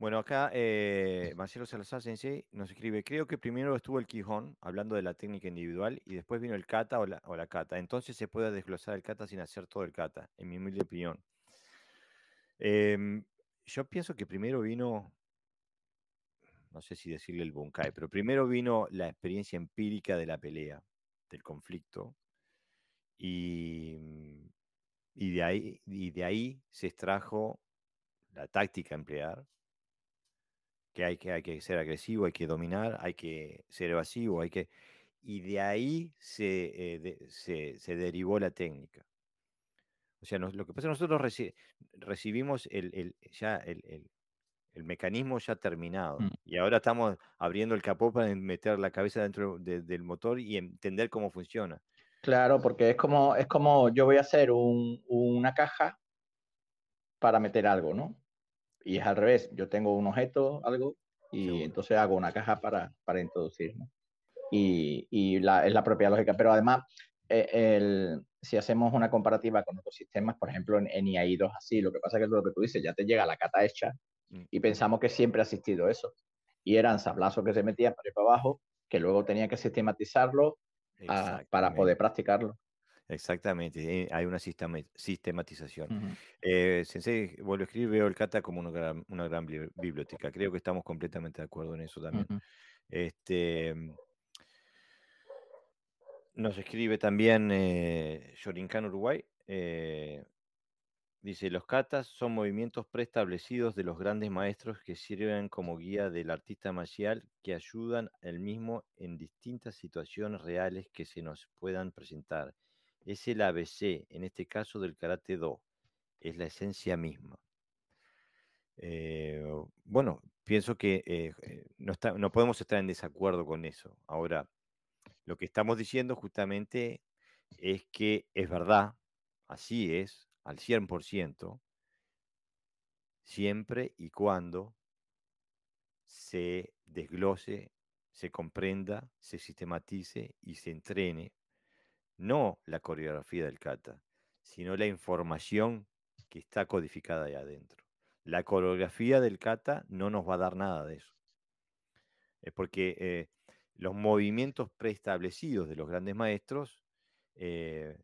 Speaker 1: Bueno, acá eh, Marcelo Salazar Sensei nos escribe, creo que primero estuvo el Quijón, hablando de la técnica individual, y después vino el kata o la, o kata. Entonces se puede desglosar el kata sin hacer todo el kata, en mi humilde opinión. Em, yo pienso que primero vino, no sé si decirle el bunkai, pero primero vino la experiencia empírica de la pelea, del conflicto, y mm, de ahí se extrajo la táctica a emplear que hay, que hay que ser agresivo, hay que dominar, hay que ser evasivo, hay que... Y de ahí se, eh, se, derivó la técnica. O sea, lo que pasa es que nosotros recibimos el, ya el, mecanismo ya terminado mm. y ahora estamos abriendo el capó para meter la cabeza dentro del motor y entender cómo funciona.
Speaker 2: Claro, porque es como, es como yo voy a hacer un, una caja para meter algo, ¿no? y es al revés, yo tengo un objeto, algo, y entonces hago una caja para, para introducir. Y, y la, es la propia lógica. Pero además, eh, si hacemos una comparativa con otros sistemas, por ejemplo, en, en 2 así, lo que pasa es que lo que tú dices, ya te llega la cata hecha mm. y pensamos que siempre ha existido eso. Y eran sablazos que se metían para ir para abajo, que luego tenía que sistematizarlo para poder
Speaker 1: practicarlo. Exactamente, eh, hay una sistematización. Eh, Sensei, vuelvo a escribir, veo el kata como una gran, biblioteca. Creo que estamos completamente de acuerdo en eso también. Este, mm, nos escribe también eh, Uruguay. Eh, dice, los katas son movimientos preestablecidos de los grandes maestros que sirven como guía del artista marcial que ayudan al mismo en distintas situaciones reales que se nos puedan presentar es el ABC, en este caso del karate do, es la esencia misma. Eh, bueno, pienso que eh, eh, no, no podemos estar en desacuerdo con eso. Ahora, lo que estamos diciendo justamente es que es verdad, así es, al 100%, siempre y cuando se desglose, se comprenda, se sistematice y se entrene no la coreografía del kata, sino la información que está codificada ahí adentro. La coreografía del kata no nos va a dar nada de eso. Es porque eh, los movimientos preestablecidos de los grandes maestros eh,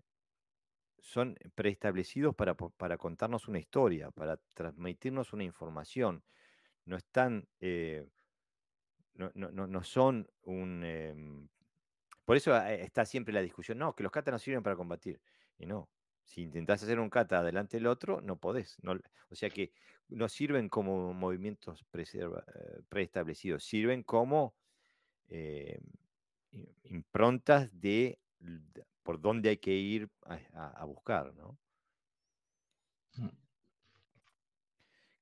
Speaker 1: son preestablecidos para, contarnos una historia, para transmitirnos una información. No están, eh, no, son un, em, por eso ah, eh, está siempre la discusión, no, que los kata no sirven para combatir. Y no, si intentás hacer un kata delante del otro, no podés. o sea que no sirven como movimientos eh, preestablecidos, sirven como eh, improntas de, por dónde hay que ir a, buscar, ¿no? Mm.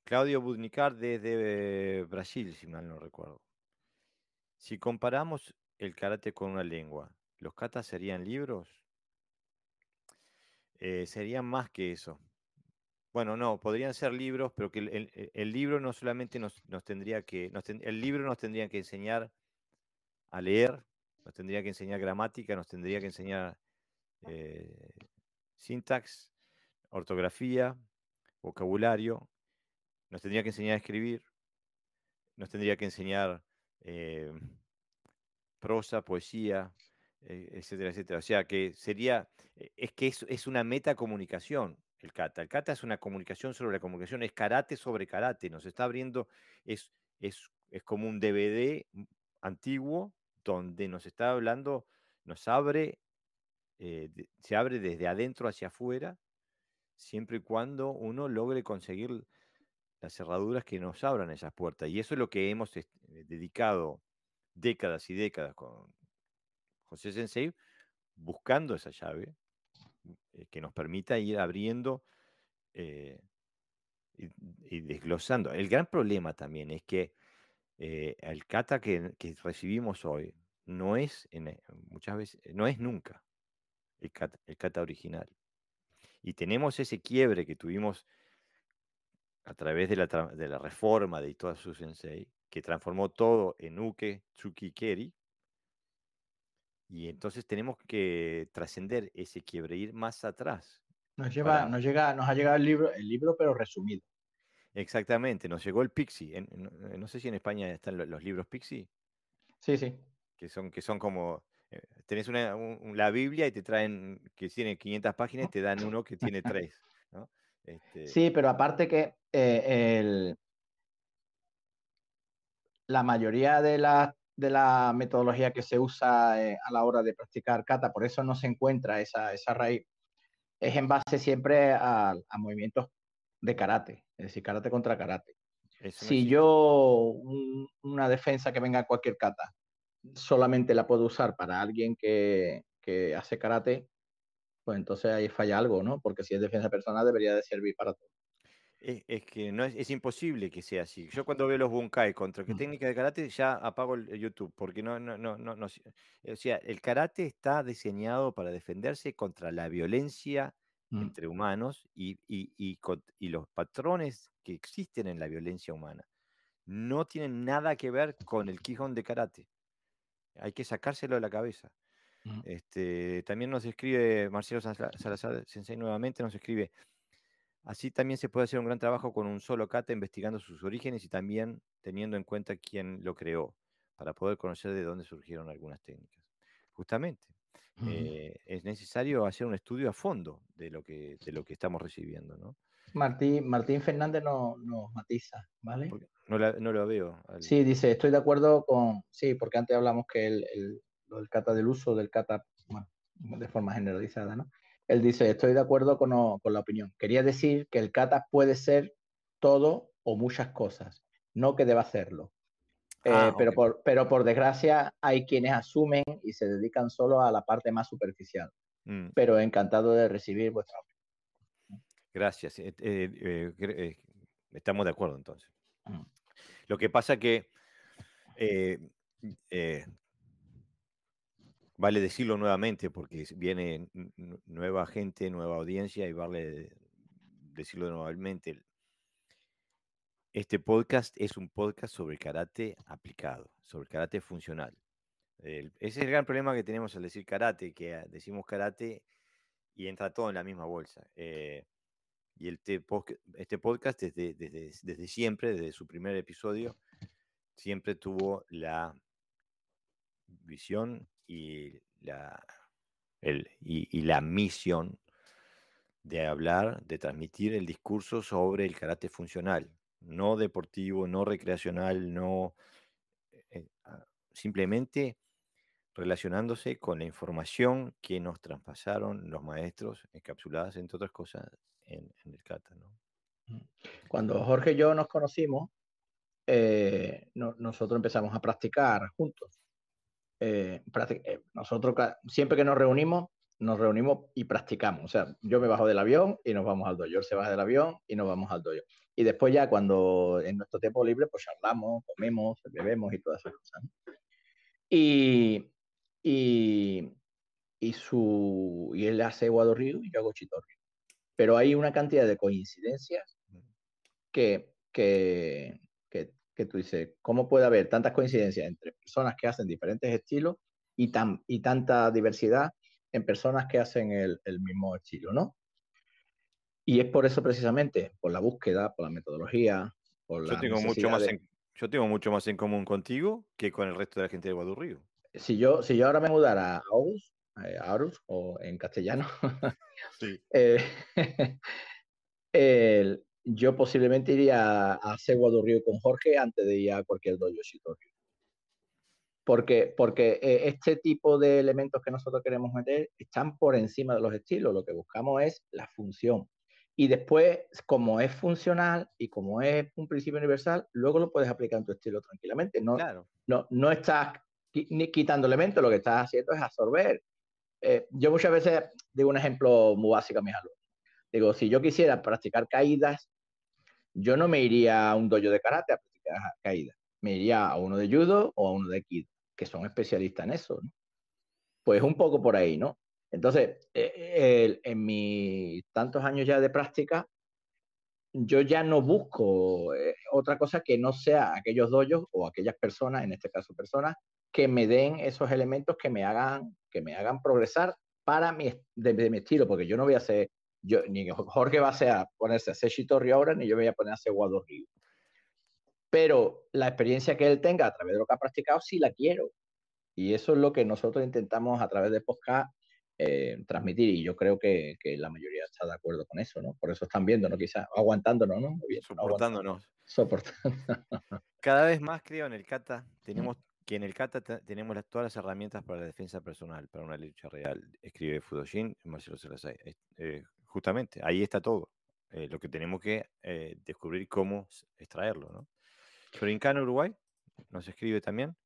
Speaker 1: Claudio Budnicar desde Brasil, si mal no recuerdo. Si comparamos el karate con una lengua, ¿los katas serían libros? Eh, serían más que eso. Bueno, no, podrían ser libros, pero que el, e, libro no solamente nos, tendría que, el libro nos tendría que enseñar a leer, nos tendría que enseñar gramática, nos tendría que enseñar eh, ortografía, vocabulario, nos tendría que enseñar a escribir, nos tendría que enseñar em, prosa, poesía, eh, etcétera, etcétera. O sea que sería, eh, es que es, es una metacomunicación el kata. El kata es una comunicación sobre la comunicación, es karate sobre karate, nos está abriendo, es, es, como un DVD antiguo donde nos está hablando, nos abre, eh, se abre desde adentro hacia afuera, siempre y cuando uno logre conseguir las cerraduras que nos abran esas puertas. Y eso es lo que hemos este, dedicado décadas y décadas con José Sensei, buscando esa llave eh, que nos permita ir abriendo eh, y, desglosando. El gran problema también es que eh, el kata que, recibimos hoy no es, en, muchas veces, no es nunca el kata, original. Y tenemos ese quiebre que tuvimos a través de la, reforma de todas Su Sensei, que transformó todo en uke keri. Y entonces tenemos que trascender ese quiebre, ir más atrás. Nos, lleva, llega, nos ha llegado el libro, el libro, pero resumido. Exactamente, nos llegó el pixi. no sé si en España están los, libros pixi. Sí, sí. Que son, que son como. Eh, tenés una, la Biblia y te traen, que tiene 500 páginas, te dan uno que tiene 3. Este sí, pero
Speaker 2: aparte que eh,
Speaker 1: el, la mayoría
Speaker 2: de la, de la metodología que se usa eh, a la hora de practicar kata, por eso no se encuentra esa, esa raíz, es en base siempre a, movimientos de karate, es decir, karate contra karate. si yo una defensa que venga a cualquier kata solamente la puedo usar para alguien que, que hace karate, pues entonces ahí falla algo, ¿no? Porque si es defensa personal debería de servir para todo.
Speaker 1: Es, que no es, imposible que sea así. Yo cuando veo los bunkai contra qué mm. técnica de karate ya apago el YouTube porque no, no, no, no, no. Eh, o sea, el karate está diseñado para defenderse contra la violencia mm. entre humanos y, y, los patrones que existen en la violencia humana no tienen nada que ver con el quijón de karate. Hay que sacárselo de la cabeza. Mm. este, también nos escribe Marcelo Salazar Sensei nuevamente, nos escribe, Así también se puede hacer un gran trabajo con un solo kata investigando sus orígenes y también teniendo en cuenta quién lo creó, para poder conocer de dónde surgieron algunas técnicas. Justamente, eh, es necesario hacer un estudio a fondo de lo que, de lo que estamos recibiendo. ¿no?
Speaker 2: Martín, Martín Fernández nos matiza, ¿vale?
Speaker 1: No, lo veo. Sí, dice, estoy de
Speaker 2: acuerdo con... Sí, porque antes hablamos que el, el, kata del uso, del kata de forma generalizada, ¿no? Él dice, estoy de acuerdo con, la opinión. Quería decir que el kata puede ser todo o muchas cosas, no que deba hacerlo. Eh, ah, pero, por, desgracia hay quienes asumen y se dedican solo a la parte más superficial. Mm. Pero encantado de recibir vuestra opinión.
Speaker 1: Gracias. Eh, eh, estamos de acuerdo entonces. Mm. Lo que pasa que Vale decirlo nuevamente porque viene nueva gente, nueva audiencia y vale decirlo nuevamente. Este podcast es un podcast sobre karate aplicado, sobre karate funcional. ese es el gran problema que tenemos al decir karate, que ah, decimos karate y entra todo en la misma bolsa. Eh, y el este podcast desde, desde, desde siempre, desde su primer episodio, siempre tuvo la visión y la, y, la misión de hablar, de transmitir el discurso sobre el carácter funcional, no deportivo, no recreacional, no eh, ah, simplemente relacionándose con la información que nos traspasaron los maestros, encapsuladas, entre otras cosas, en, el kata. Mm.
Speaker 2: Cuando Jorge y yo nos conocimos,
Speaker 1: eh, nosotros empezamos a
Speaker 2: practicar juntos. Eh, eh, nosotros siempre que nos reunimos, nos reunimos y practicamos. O sea, yo me bajo del avión y nos vamos al dojo. Él se baja del avión y nos vamos al dojo. Y después ya cuando en nuestro tiempo libre, pues charlamos, comemos, bebemos y todas esas cosas. Y, y, y, su, y él hace Guado Río y yo hago Chitorri. Pero hay una cantidad de coincidencias que, que, que, que tú dices, ¿cómo puede haber tantas coincidencias entre personas que hacen diferentes estilos y, tan, y tanta diversidad en personas que hacen el, el mismo estilo, ¿no? Y es por eso precisamente, por la búsqueda, por la metodología, por la... Yo tengo, mucho más, en,
Speaker 1: yo tengo mucho más en común contigo que con el resto de la gente de Guadurrío. Si yo, si yo ahora me mudara a Aarhus, eh,
Speaker 2: o en castellano, sí. Eh, el, yo posiblemente iría a Segua Río con Jorge antes de ir a cualquier dojo Shitorio. Porque, porque eh, este tipo de elementos que nosotros queremos meter están por encima de los estilos. Lo que buscamos es la función. Y después, como es funcional y como es un principio universal, luego lo puedes aplicar en tu estilo tranquilamente. No, no, no estás ni quitando elementos, lo que estás haciendo es absorber. Eh, yo muchas veces digo un ejemplo muy básico a mis alumnos. Digo, si yo quisiera practicar caídas, yo no me iría a un dojo de karate a practicar caída. Me iría a uno de judo o a uno de kid, que son especialistas en eso. Pues un poco por ahí, ¿no? Entonces, eh, en mis tantos años ya de práctica, yo ya no busco eh, otra cosa que no sea aquellos dojos o aquellas personas, en este caso personas, que me den esos elementos que me hagan, que me hagan progresar para mi, de, mi estilo, porque yo no voy a ser yo, ni Jorge va a ponerse a Sechi ahora, ni yo me voy a poner a hacer Guado Río. Pero la experiencia que él tenga a través de lo que ha practicado, sí la quiero. Y eso es lo que nosotros intentamos a través de podcast eh, transmitir. Y yo creo que, que, la mayoría está de acuerdo con eso, ¿no? Por eso están viéndonos, quizás, aguantándonos, ¿no?
Speaker 1: Bien, soportándonos. Cada vez más creo en el Cata. Tenemos mm. que en el Cata tenemos las, todas las herramientas para la defensa personal, para una lucha real. Escribe Fudoshin, Marcelo Salazar. Eh, justamente, ahí está todo. Eh, lo que tenemos que eh, descubrir cómo extraerlo. ¿no? Florincano Uruguay nos escribe también.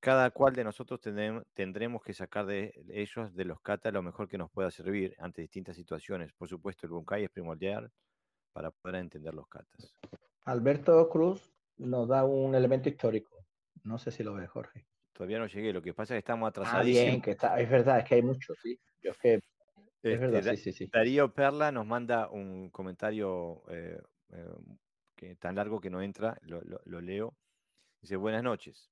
Speaker 1: Cada cual de nosotros tendremos que sacar de ellos, de los catas, lo mejor que nos pueda servir ante distintas situaciones. Por supuesto, el bunkai es primordial para poder entender los catas.
Speaker 2: Alberto Cruz nos da un elemento histórico. No sé si lo ve, Jorge.
Speaker 1: Todavía no llegué. Lo que pasa es que estamos atrasados. Ah, bien, que es verdad, es que hay muchos, sí. Yo es que
Speaker 2: es este,
Speaker 1: Darío Perla nos manda un comentario eh, eh, tan largo que no entra, lo, leo. Dice, buenas noches.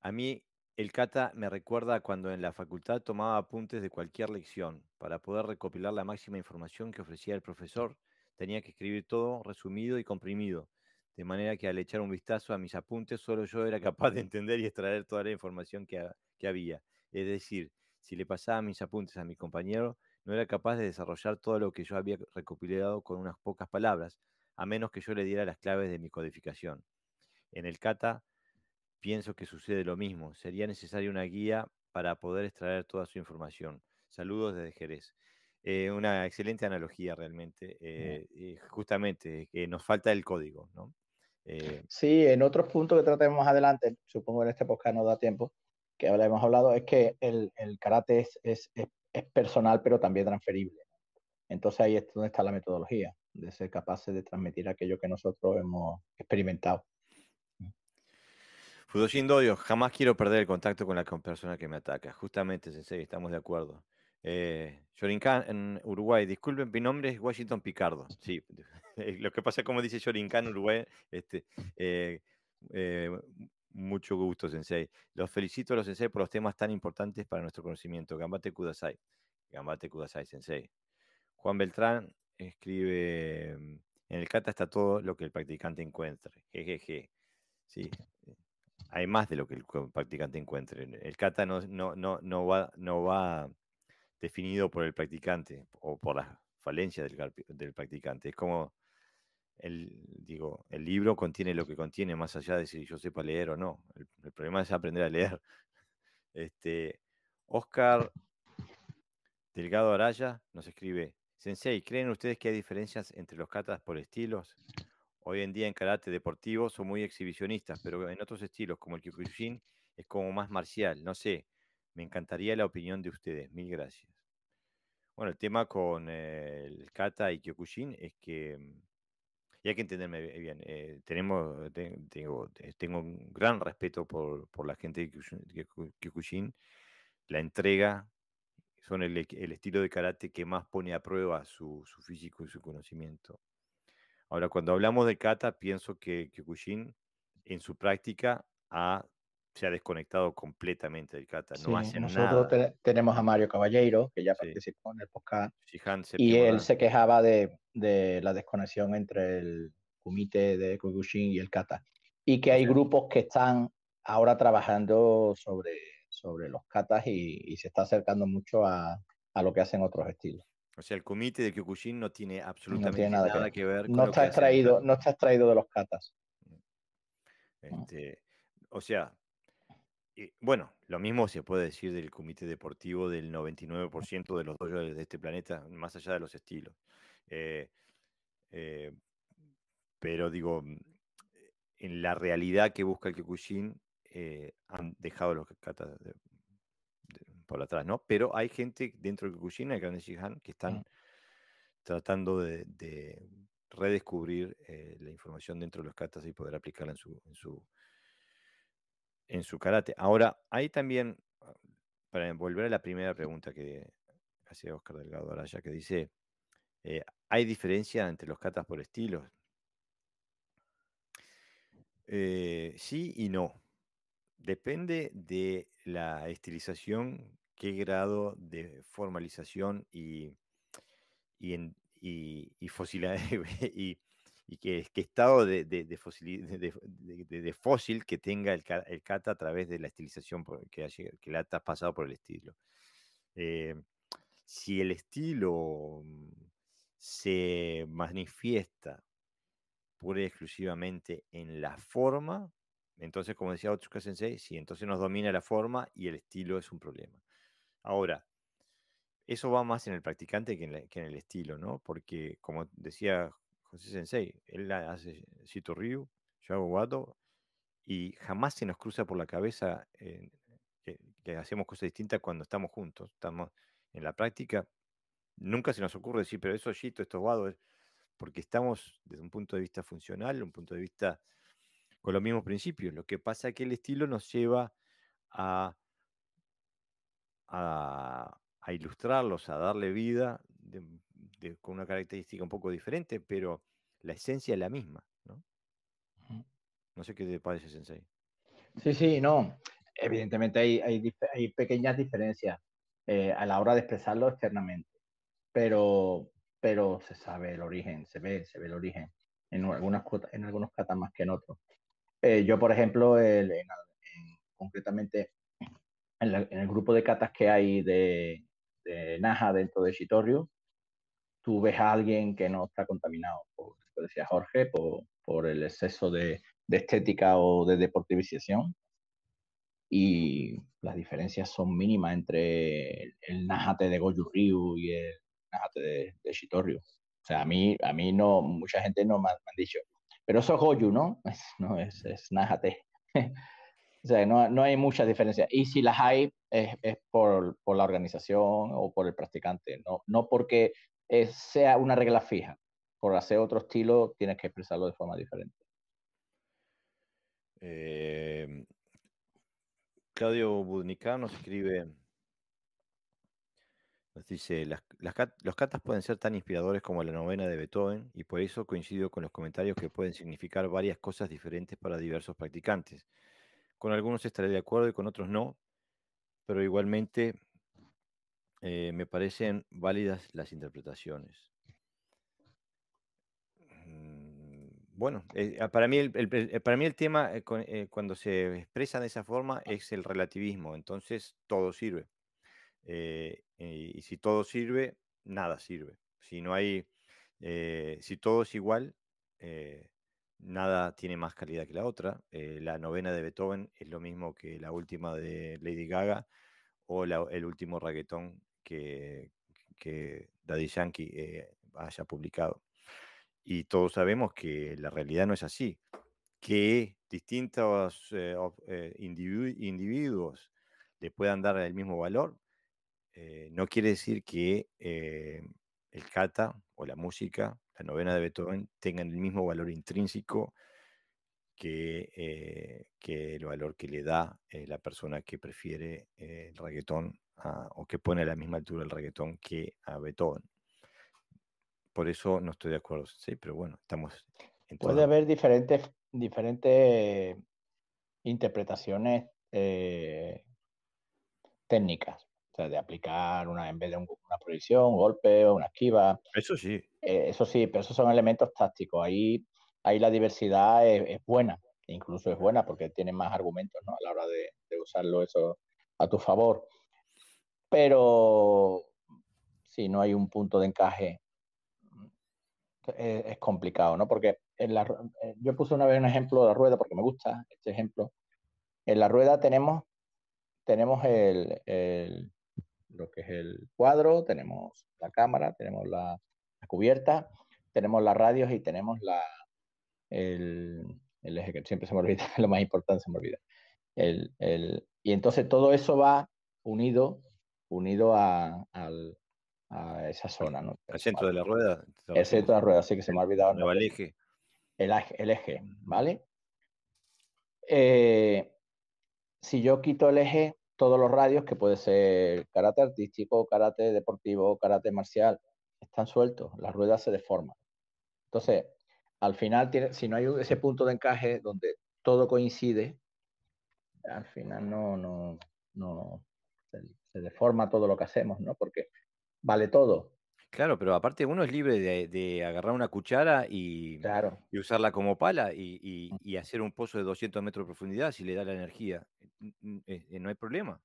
Speaker 1: A mí el Cata me recuerda cuando en la facultad tomaba apuntes de cualquier lección. Para poder recopilar la máxima información que ofrecía el profesor, tenía que escribir todo resumido y comprimido. De manera que al echar un vistazo a mis apuntes, solo yo era capaz de entender y extraer toda la información que, que había. Es decir, si le pasaba mis apuntes a mi compañero, no era capaz de desarrollar todo lo que yo había recopilado con unas pocas palabras, a menos que yo le diera las claves de mi codificación. En el Cata, pienso que sucede lo mismo. Sería necesaria una guía para poder extraer toda su información. Saludos desde Jerez. Eh, una excelente analogía realmente. Eh, eh, justamente, que nos falta el código, ¿no?
Speaker 2: sí, en otros puntos que tratemos más adelante, supongo en este podcast no da tiempo, que ahora hemos hablado, es que el, karate es, personal, pero también transferible. Entonces ahí es donde está la metodología, de ser capaces de transmitir aquello que nosotros hemos experimentado.
Speaker 1: Fudoshin yo jamás quiero perder el contacto con la persona que me ataca. Justamente, Sensei, estamos de acuerdo. Eh, Shorinkan en Uruguay, disculpen, mi nombre es Washington Picardo. Sí, lo que pasa es como dice Shorinkan en Uruguay, este, eh, eh, mucho gusto, Sensei. Los felicito a los Sensei por los temas tan importantes para nuestro conocimiento. Gambate Kudasai. Gambate Kudasai, Sensei. Juan Beltrán escribe: em, En el kata está todo lo que el practicante encuentre. Jejeje. Sí, eh, hay más de lo que el practicante encuentre. El kata no, no, no, va, no va definido por el practicante o por las falencias del practicante. Es como el, digo, el libro contiene lo que contiene, más allá de si yo sepa leer o no. El, problema es aprender a leer. Este, Oscar Delgado Araya nos escribe, Sensei, ¿creen ustedes que hay diferencias entre los katas por estilos? Hoy en día en karate deportivo son muy exhibicionistas, pero en otros estilos, como el Kyokushin, es como más marcial. No sé, me encantaría la opinión de ustedes. Mil gracias. Bueno, el tema con eh, el kata y Kyokushin es que mm, y hay que entenderme bien. Eh, tenemos, eh, tengo, un gran respeto por, la gente de Kyokushin, la entrega, son el, estilo de karate que más pone a prueba su, su, físico y su conocimiento. Ahora, cuando hablamos de kata, pienso que Kyokushin en su práctica ha se ha desconectado completamente del kata. No nosotros
Speaker 2: tenemos a Mario Caballero, que ya participó en el podcast, y él se quejaba de, la desconexión entre el comité de Kyokushin y el kata. Y que hay grupos que están ahora trabajando sobre, sobre los katas y, se está acercando mucho a, lo que hacen otros estilos.
Speaker 1: O sea, el comité de Kyokushin no tiene absolutamente nada, que, ver con no está extraído,
Speaker 2: No está extraído de los katas. Mm.
Speaker 1: Mm. Este, o sea, bueno, lo mismo se puede decir del comité deportivo del 99% de los doyos de este planeta, más allá de los estilos. Eh, eh, pero digo, mm, en la realidad que busca el Kyokushin, eh, han dejado los catas por atrás, ¿no? Pero hay gente dentro del Kyokushin, el Gran Shihan, que mm. están tratando de, redescubrir la información dentro de los catas y poder aplicarla en su en su karate. Ahora, hay también, ah, para volver a la primera pregunta que hace Oscar Delgado Araya, que dice, eh, ¿hay diferencia entre los katas por estilos? Eh, sí y no. Depende de la estilización, qué grado de formalización y, y, y qué, estado de, fósil, que tenga el, kata a través de la estilización que, la le pasado por el estilo. Eh, si el estilo mm, se manifiesta pura y exclusivamente en la forma, entonces, como decía Otsuka Sensei, sí, entonces nos domina la forma y el estilo es un problema. Ahora, eso va más en el practicante que en, que en el estilo, ¿no? Porque, como decía José Sensei. Él hace Shito Ryu, yo hago guado y jamás se nos cruza por la cabeza eh, que, hacemos cosas distintas cuando estamos juntos, estamos en la práctica. Nunca se nos ocurre decir, pero eso Shito, esto Wado, porque estamos desde un punto de vista funcional, un punto de vista con los mismos principios. Lo que pasa es que el estilo nos lleva a, a ilustrarlos, a darle vida con una característica un poco diferente, pero la esencia es la misma, ¿no? No sé qué te parece, Sensei.
Speaker 2: Sí, sí, no.
Speaker 1: Evidentemente hay, hay, pequeñas diferencias eh,
Speaker 2: a la hora de expresarlo externamente, pero, pero se sabe el origen, se ve, se ve el origen en, algunas, en algunos catas más que en otros. Eh, yo, por ejemplo, en, concretamente en, el grupo de catas que hay de, de Naja dentro de Shitorio, tú ves a alguien que no está contaminado, por, como decía Jorge, por, el exceso de, estética o de deportivización. Y las diferencias son mínimas entre el, nájate de Goju Ryu y el Najate de, de O sea, a mí, a mí no, mucha gente no me, ha dicho, pero eso es Goju, ¿no? no, es, es o sea, no, no, hay muchas diferencias. Y si las hay, es, por, por, la organización o por el practicante, no, no porque sea una regla fija. Por hacer
Speaker 1: otro estilo, tienes que expresarlo de forma diferente. Eh, Claudio Budnica nos escribe, nos dice, los catas pueden ser tan inspiradores como la novena de Beethoven y por eso coincido con los comentarios que pueden significar varias cosas diferentes para diversos practicantes. Con algunos estaré de acuerdo y con otros no, pero igualmente eh, me parecen válidas las interpretaciones. Mm, bueno, eh, ah, eh, para, mí el, tema cuando se expresa de esa forma es el relativismo, entonces todo sirve. y si todo sirve, nada sirve. Si no hay, si todo es igual, nada tiene más calidad que la otra. la novena de Beethoven es lo mismo que la última de Lady Gaga o el último reggaetón que, Daddy Yankee eh, haya publicado. Y todos sabemos que la realidad no es así, que distintos eh, eh, individuos le puedan dar el mismo valor, no quiere decir que el kata o la música, la novena de Beethoven, tengan el mismo valor intrínseco que, el valor que le da la persona que prefiere el reggaetón o que pone a la misma altura el reggaetón que a betón Por eso no estoy de acuerdo, sí, pero bueno, estamos...
Speaker 2: Puede haber diferentes, diferentes interpretaciones eh, técnicas, o sea, de aplicar una en vez de una proyección, un golpe o una esquiva. Eso sí. Eh, eso sí, pero esos son elementos tácticos. Ahí, ahí la diversidad es, buena, incluso es buena porque tiene más argumentos ¿no? a la hora de, de usarlo eso a tu favor pero si no hay un punto de encaje, eh, es, complicado, ¿no? Porque en la, eh, yo puse una vez un ejemplo de la rueda, porque me gusta este ejemplo. En la rueda tenemos, tenemos el, lo que es el cuadro, tenemos la cámara, tenemos la, cubierta, tenemos las radios y tenemos la, el, el, eje que siempre se me olvida, lo más importante se me olvida. El, el, y entonces todo eso va unido unido a, esa zona. ¿no? centro de la rueda. El centro de la rueda, así que se me ha
Speaker 1: olvidado. el eje.
Speaker 2: El, eje, ¿vale? Eh, si yo quito el eje, todos los radios, que puede ser karate artístico, karate deportivo, karate marcial, están sueltos, las ruedas se deforman. Entonces, al final, tiene, si no hay ese punto de encaje donde todo coincide, al final no, no, no, se deforma todo lo que hacemos,
Speaker 1: ¿no? Porque vale todo. Claro, pero aparte uno es libre de, agarrar una cuchara y, y usarla como pala y, mm. hacer un pozo de 200 metros de profundidad si le da la energía. Mm, mm, eh, eh, no hay problema.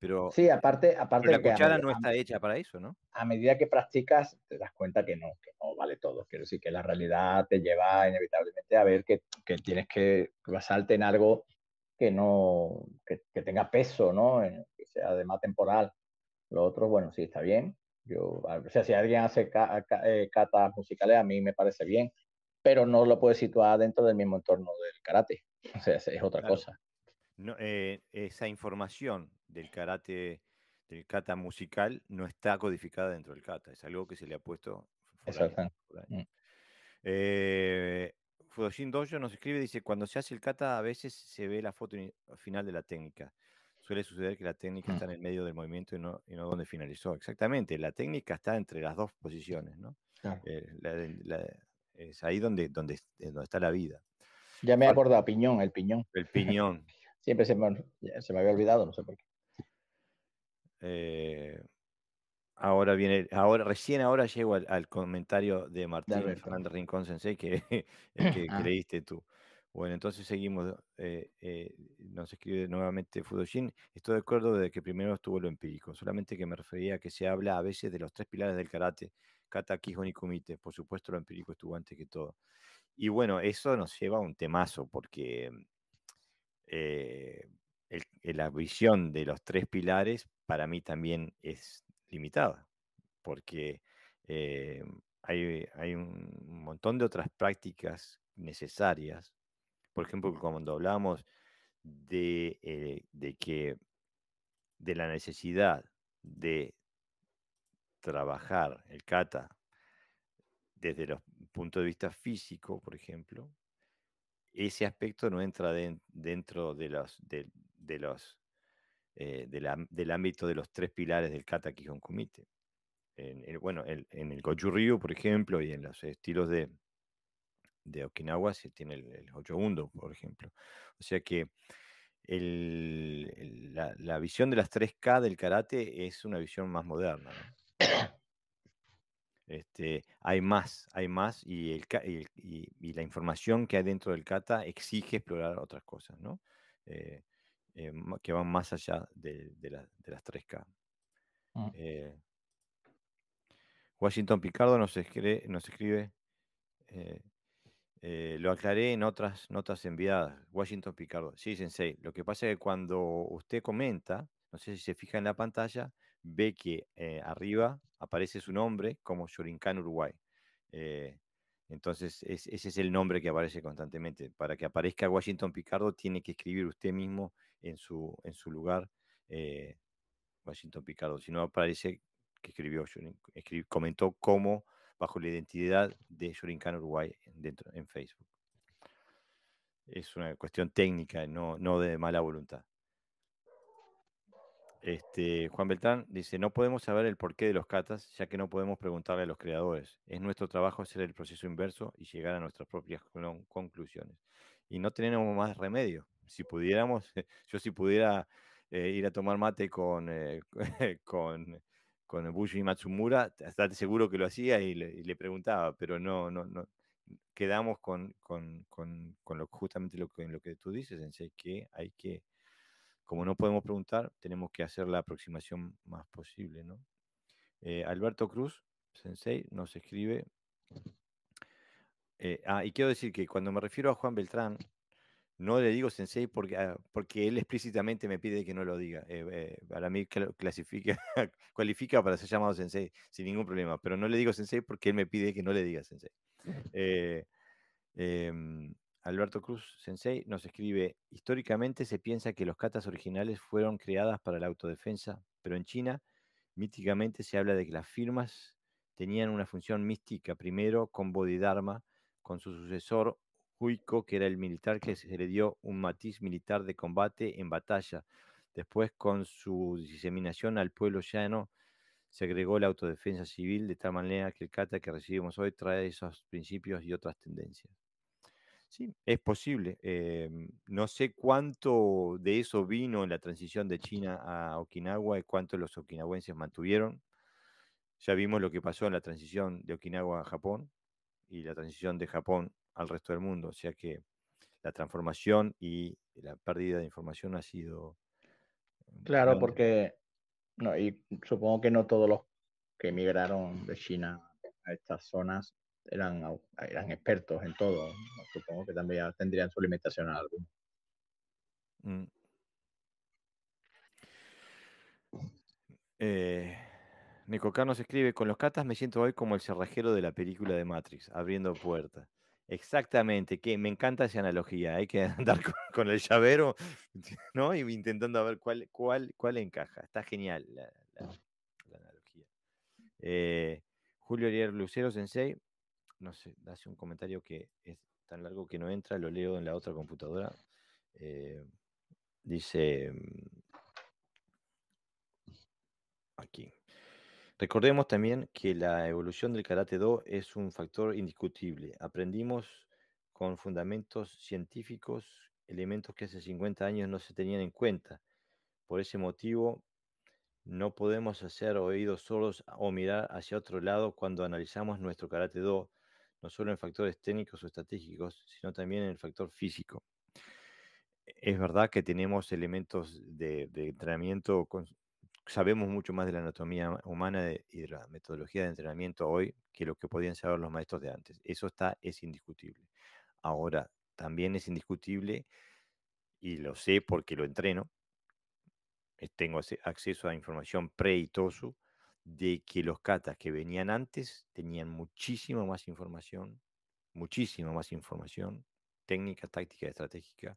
Speaker 1: Pero, sí, aparte, aparte la cuchara no está hecha para eso, ¿no?
Speaker 2: A medida que practicas te das cuenta que no,
Speaker 1: no vale todo. Quiero decir
Speaker 2: que la realidad te lleva inevitablemente a ver que, tienes que basarte en algo que no que, tenga peso, ¿no? sea, además temporal. Lo otro, bueno, sí, está bien. Yo, o sea, si alguien hace eh, catas musicales, a mí me parece bien, pero no lo puede situar dentro del mismo entorno del karate. O sea, es, otra cosa.
Speaker 1: Eh, esa información del karate, del kata musical, no está codificada dentro del kata. Es algo que se le ha puesto. Mm. Eh, Fudoshin Dojo nos escribe, dice, cuando se hace el kata a veces se ve la foto final de la técnica suele suceder que la técnica mm. está en el medio del movimiento y no, y no donde finalizó. Exactamente, la técnica está entre las dos posiciones, ¿no? Eh, es ahí donde, donde, eh, donde está la vida. Ya me he acordado, piñón, el piñón. El piñón.
Speaker 2: Siempre se me, se me, había olvidado, no sé por qué.
Speaker 1: Eh, ahora viene, ahora, recién ahora llego al, comentario de Martín Fernández Rincón Sensei, que, que ah. creíste tú. Bueno, entonces seguimos. Eh, eh, nos escribe nuevamente Fudoshin. Estoy de acuerdo de que primero estuvo lo empírico, solamente que me refería a que se habla a veces de los tres pilares del karate, kata, kihon y kumite. Por supuesto, lo empírico estuvo antes que todo. Y bueno, eso nos lleva a un temazo, porque mm, eh, la visión de los tres pilares para mí también es limitada, porque hay un montón de otras prácticas necesarias por ejemplo, cuando hablamos eh, de, que de la necesidad de trabajar el kata desde el punto de vista físico, por ejemplo, ese aspecto no entra dentro de los, de, los eh, del ámbito de los tres pilares del kata que Kumite. bueno, en, en el Goju Ryu, por ejemplo, y en los estilos de, de Okinawa se tiene el, ocho mundo por ejemplo. O sea que el, la, visión de las 3K del karate es una visión más moderna. Este, hay más, hay más, y, el, y, la información que hay dentro del kata exige explorar otras cosas, ¿no? Eh, eh, que van más allá de, las 3K. Mm. Eh, Washington Picardo nos, escribe, nos escribe eh, lo aclaré en otras notas enviadas. Washington Picardo. Sí, Sensei. Lo que pasa es que cuando usted comenta, no sé si se fija en la pantalla, ve que eh, arriba aparece su nombre como Shurinkan Uruguay. Eh, entonces, ese es el nombre que aparece constantemente. Para que aparezca Washington Picardo, tiene que escribir usted mismo en su, en su lugar Washington Picardo. Si no, aparece que escribió, comentó cómo, bajo la identidad de Shorinkan Uruguay dentro, en Facebook. Es una cuestión técnica, no, no de mala voluntad. Este, Juan Beltrán dice, no podemos saber el porqué de los catas, ya que no podemos preguntarle a los creadores. Es nuestro trabajo hacer el proceso inverso y llegar a nuestras propias conclusiones. Y no tenemos más remedio. Si pudiéramos, yo si pudiera eh, ir a tomar mate con, eh, con con Bushi Matsumura, estás seguro que lo hacía y le, preguntaba, pero no, no, no. Quedamos con, con, con, con lo, justamente lo que, lo que tú dices, en que hay que, como no podemos preguntar, tenemos que hacer la aproximación más posible, ¿no? Eh, Alberto Cruz, Sensei, nos escribe. Eh, ah, y quiero decir que cuando me refiero a Juan Beltrán, no le digo sensei porque, ah, porque él explícitamente me pide que no lo diga. Eh, eh, para mí clasifica, cualifica para ser llamado sensei sin ningún problema, pero no le digo sensei porque él me pide que no le diga sensei. Eh, em, Alberto Cruz Sensei nos escribe, históricamente se piensa que los katas originales fueron creadas para la autodefensa, pero en China míticamente se habla de que las firmas tenían una función mística, primero con Bodhidharma, con su sucesor Huiko, que era el militar que se le dio un matiz militar de combate en batalla. Después, con su diseminación al pueblo llano, se agregó la autodefensa civil de tal manera que el kata que recibimos hoy trae esos principios y otras tendencias. Sí, es posible. Eh, no sé cuánto de eso vino en la transición de China a Okinawa y cuánto los okinawenses mantuvieron. Ya vimos lo que pasó en la transición de Okinawa a Japón y la transición de Japón al resto del mundo. O sea que la transformación y la pérdida de información ha sido... Mm, claro,
Speaker 2: porque, no, y supongo que no todos los que emigraron de China a estas zonas eran, eran expertos en todo. Supongo que también tendrían su limitación a algo
Speaker 1: mm. Eh, se escribe, con los catas me siento hoy como el cerrajero de la película de Matrix, abriendo puertas. Exactamente, que me encanta esa analogía. Hay que andar con, el llavero, ¿no? Y intentando ver cuál, cuál, cuál encaja. Está genial la, analogía. Eh, Julio Ariel Lucero Sensei, no sé, hace un comentario que es tan largo que no entra, lo leo en la otra computadora. Eh, dice mm, aquí. Recordemos también que la evolución del karate do es un factor indiscutible. Aprendimos con fundamentos científicos elementos que hace 50 años no se tenían en cuenta. Por ese motivo, no podemos hacer oídos solos o mirar hacia otro lado cuando analizamos nuestro karate do, no solo en factores técnicos o estratégicos, sino también en el factor físico. E, es verdad que tenemos elementos de, entrenamiento con, sabemos mucho más de la anatomía humana y de la metodología de entrenamiento hoy que lo que podían saber los maestros de antes. Eso está, es indiscutible. Ahora, también es indiscutible, y lo sé porque lo entreno, eh, tengo acceso a información pre itosu de que los catas que venían antes tenían muchísima más información, muchísima más información técnica, táctica, estratégica,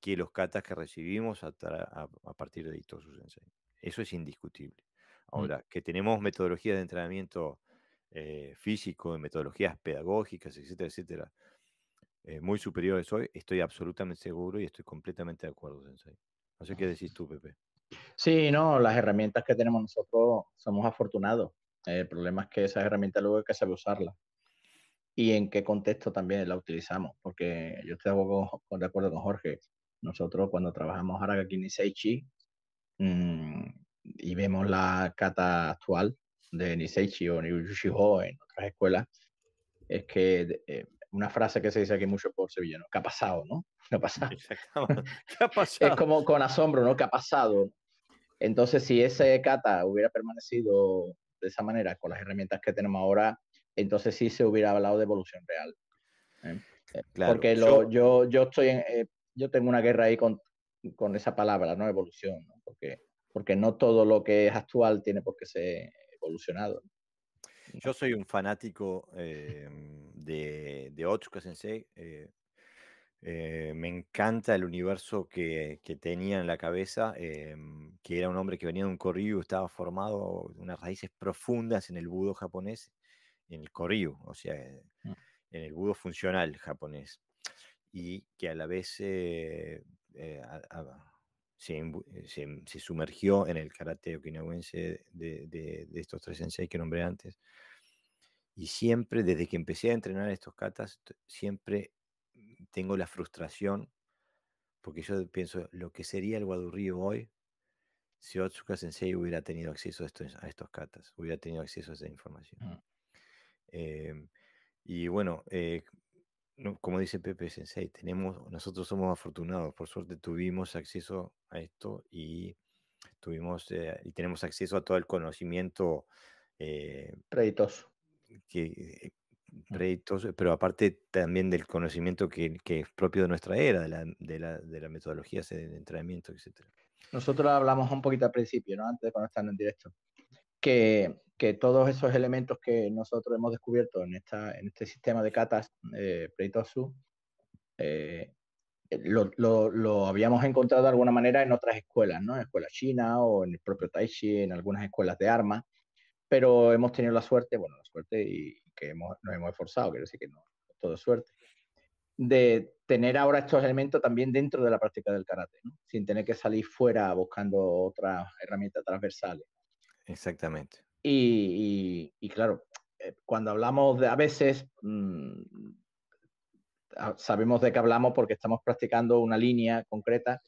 Speaker 1: que los catas que recibimos a, partir de Itosu Sensei. Eso es indiscutible. Mm. Ahora, que tenemos metodologías de entrenamiento eh, físico, metodologías pedagógicas, etcétera, etcétera, eh, muy superiores hoy, estoy absolutamente seguro y estoy completamente de acuerdo, No sé qué decís tú, Pepe.
Speaker 2: Sí, no, las herramientas que tenemos nosotros somos afortunados. Eh, el problema es que esas herramientas luego hay que saber usarlas y en qué contexto también la utilizamos, porque yo estoy de acuerdo con, de acuerdo con Jorge. Nosotros cuando trabajamos ahora Haragakini Seichi, Mm, y vemos la cata actual de Niseichi o Niyushiho en otras escuelas, es que eh, una frase que se dice aquí mucho por sevillano, ¿qué ha pasado, no? ¿Qué
Speaker 1: ha pasado? es como
Speaker 2: con asombro, ¿no? ¿Qué ha pasado? Entonces, si ese cata hubiera permanecido de esa manera, con las herramientas que tenemos ahora, entonces sí se hubiera hablado de evolución real. ¿eh? Eh, claro. Porque yo, yo, estoy yo tengo una guerra ahí con, con esa palabra, ¿no? Evolución, Porque, porque no todo lo que es actual tiene por qué ser
Speaker 1: evolucionado. Yo soy un fanático eh, de, de Otsuka Sensei. Eh, eh, me encanta el universo que, que tenía en la cabeza, que era un hombre que venía de un corryu, estaba formado unas raíces profundas en el budo japonés, en el corryu, o sea, mm. en el budo funcional japonés, y que a la vez eh, eh, se, sumergió en el karate okinawense de, estos tres sensei que nombré antes. Y siempre, desde que empecé a entrenar estos katas, siempre tengo la frustración, porque yo pienso, lo que sería el Guadurrío hoy, si Otsuka Sensei hubiera tenido acceso a estos, a estos katas, hubiera tenido acceso a esa información. Mm. Em, y bueno, eh, como dice Pepe Sensei, tenemos, nosotros somos afortunados, por suerte tuvimos acceso a esto y tuvimos eh, y tenemos acceso a todo el conocimiento eh, mm. pero aparte también del conocimiento que, es propio de nuestra era, de la, de de metodología entrenamiento, etc.
Speaker 2: Nosotros hablamos un poquito al principio, ¿no? antes de están en directo que, todos esos elementos que nosotros hemos descubierto en, esta, en este sistema de catas eh, Preitosu, eh, lo, habíamos encontrado de alguna manera en otras escuelas, ¿no? En escuelas chinas o en el propio Taichi, en algunas escuelas de armas, pero hemos tenido la suerte, bueno, la suerte y, que nos hemos esforzado, quiero decir que no, todo suerte, de tener ahora estos elementos también dentro de la práctica del karate, ¿no? sin tener que salir fuera buscando otras herramientas transversales. Exactamente. Y, claro, eh, cuando hablamos de a veces, mm, sabemos de qué hablamos porque estamos practicando una línea concreta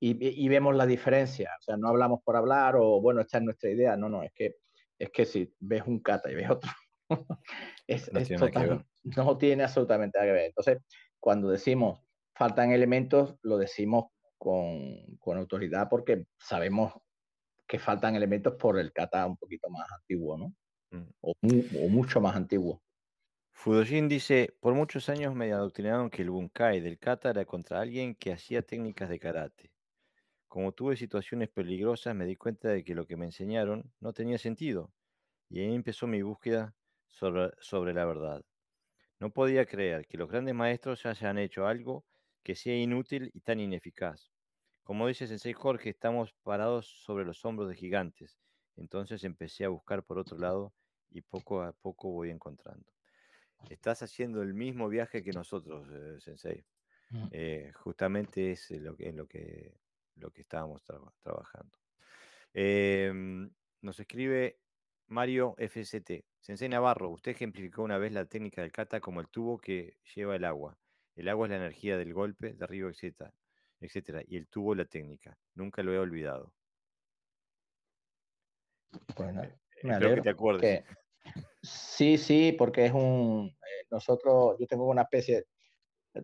Speaker 2: y, vemos la diferencia. O sea, no hablamos por hablar o, bueno, esta es nuestra idea. No, no, es que, es que si ves un kata y ves otro, no, tiene no, tiene absolutamente nada que ver. Entonces, cuando decimos faltan elementos, lo decimos con, con autoridad porque sabemos que faltan elementos por el kata un poquito más antiguo, ¿no? Mm. O, mucho
Speaker 1: más antiguo. Fudojin dice, por muchos años me adoctrinaron que el bunkai del kata era contra alguien que hacía técnicas de karate. Como tuve situaciones peligrosas, me di cuenta de que lo que me enseñaron no tenía sentido. Y ahí empezó mi búsqueda sobre, sobre la verdad. No podía creer que los grandes maestros hayan hecho algo que sea inútil y tan ineficaz. Como dice Sensei Jorge, estamos parados sobre los hombros de gigantes. Entonces empecé a buscar por otro lado y poco a poco voy encontrando. Estás haciendo el mismo viaje que nosotros, eh, Sensei. Mm. Eh, justamente es lo que, lo que, lo que estábamos trabajando. Em, nos escribe Mario FST. Sensei Navarro, usted ejemplificó una vez la técnica del kata como el tubo que lleva el agua. El agua es la energía del golpe de arriba, etc etcétera. Y él tuvo la técnica, nunca lo he olvidado. Eh, que te acuerdes.
Speaker 2: sí, sí, porque es un eh, nosotros, yo tengo una especie,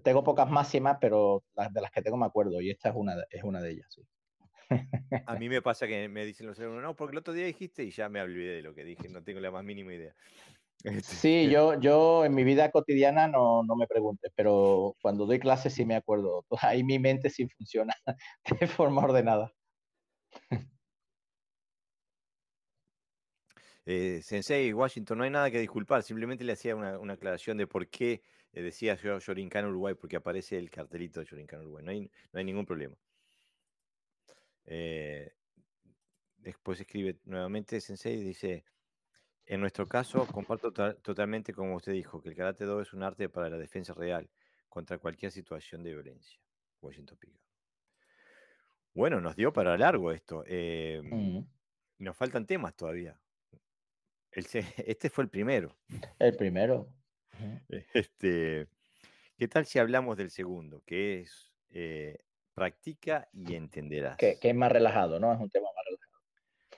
Speaker 2: tengo pocas máximas, pero las de las que tengo me acuerdo, y esta es una, es una de ellas,
Speaker 1: A mí me pasa que me dicen los alumnos, no, porque el otro día dijiste y ya me olvidé de lo que dije, no tengo la más mínima idea.
Speaker 2: Este, sí, eh, yo, yo en mi vida cotidiana no, me pregunte, pero cuando doy clases sí me acuerdo. Ahí mi mente sí funciona de forma ordenada.
Speaker 1: Eh, sensei, Washington, no hay nada que disculpar, simplemente le hacía una, aclaración de por qué eh, decía yo Uruguay, porque aparece el cartelito de Llorincano Uruguay, no hay, ningún problema. después escribe nuevamente Sensei, dice, en nuestro caso, comparto totalmente como usted dijo, que el karate do es un arte para la defensa real contra cualquier situación de violencia. Bueno, nos dio para largo esto. Em, nos faltan temas todavía. este fue el primero. El primero. Este, ¿Qué tal si hablamos del segundo, que es eh, practica y entenderás? Que, que, es más relajado, ¿no? Es un tema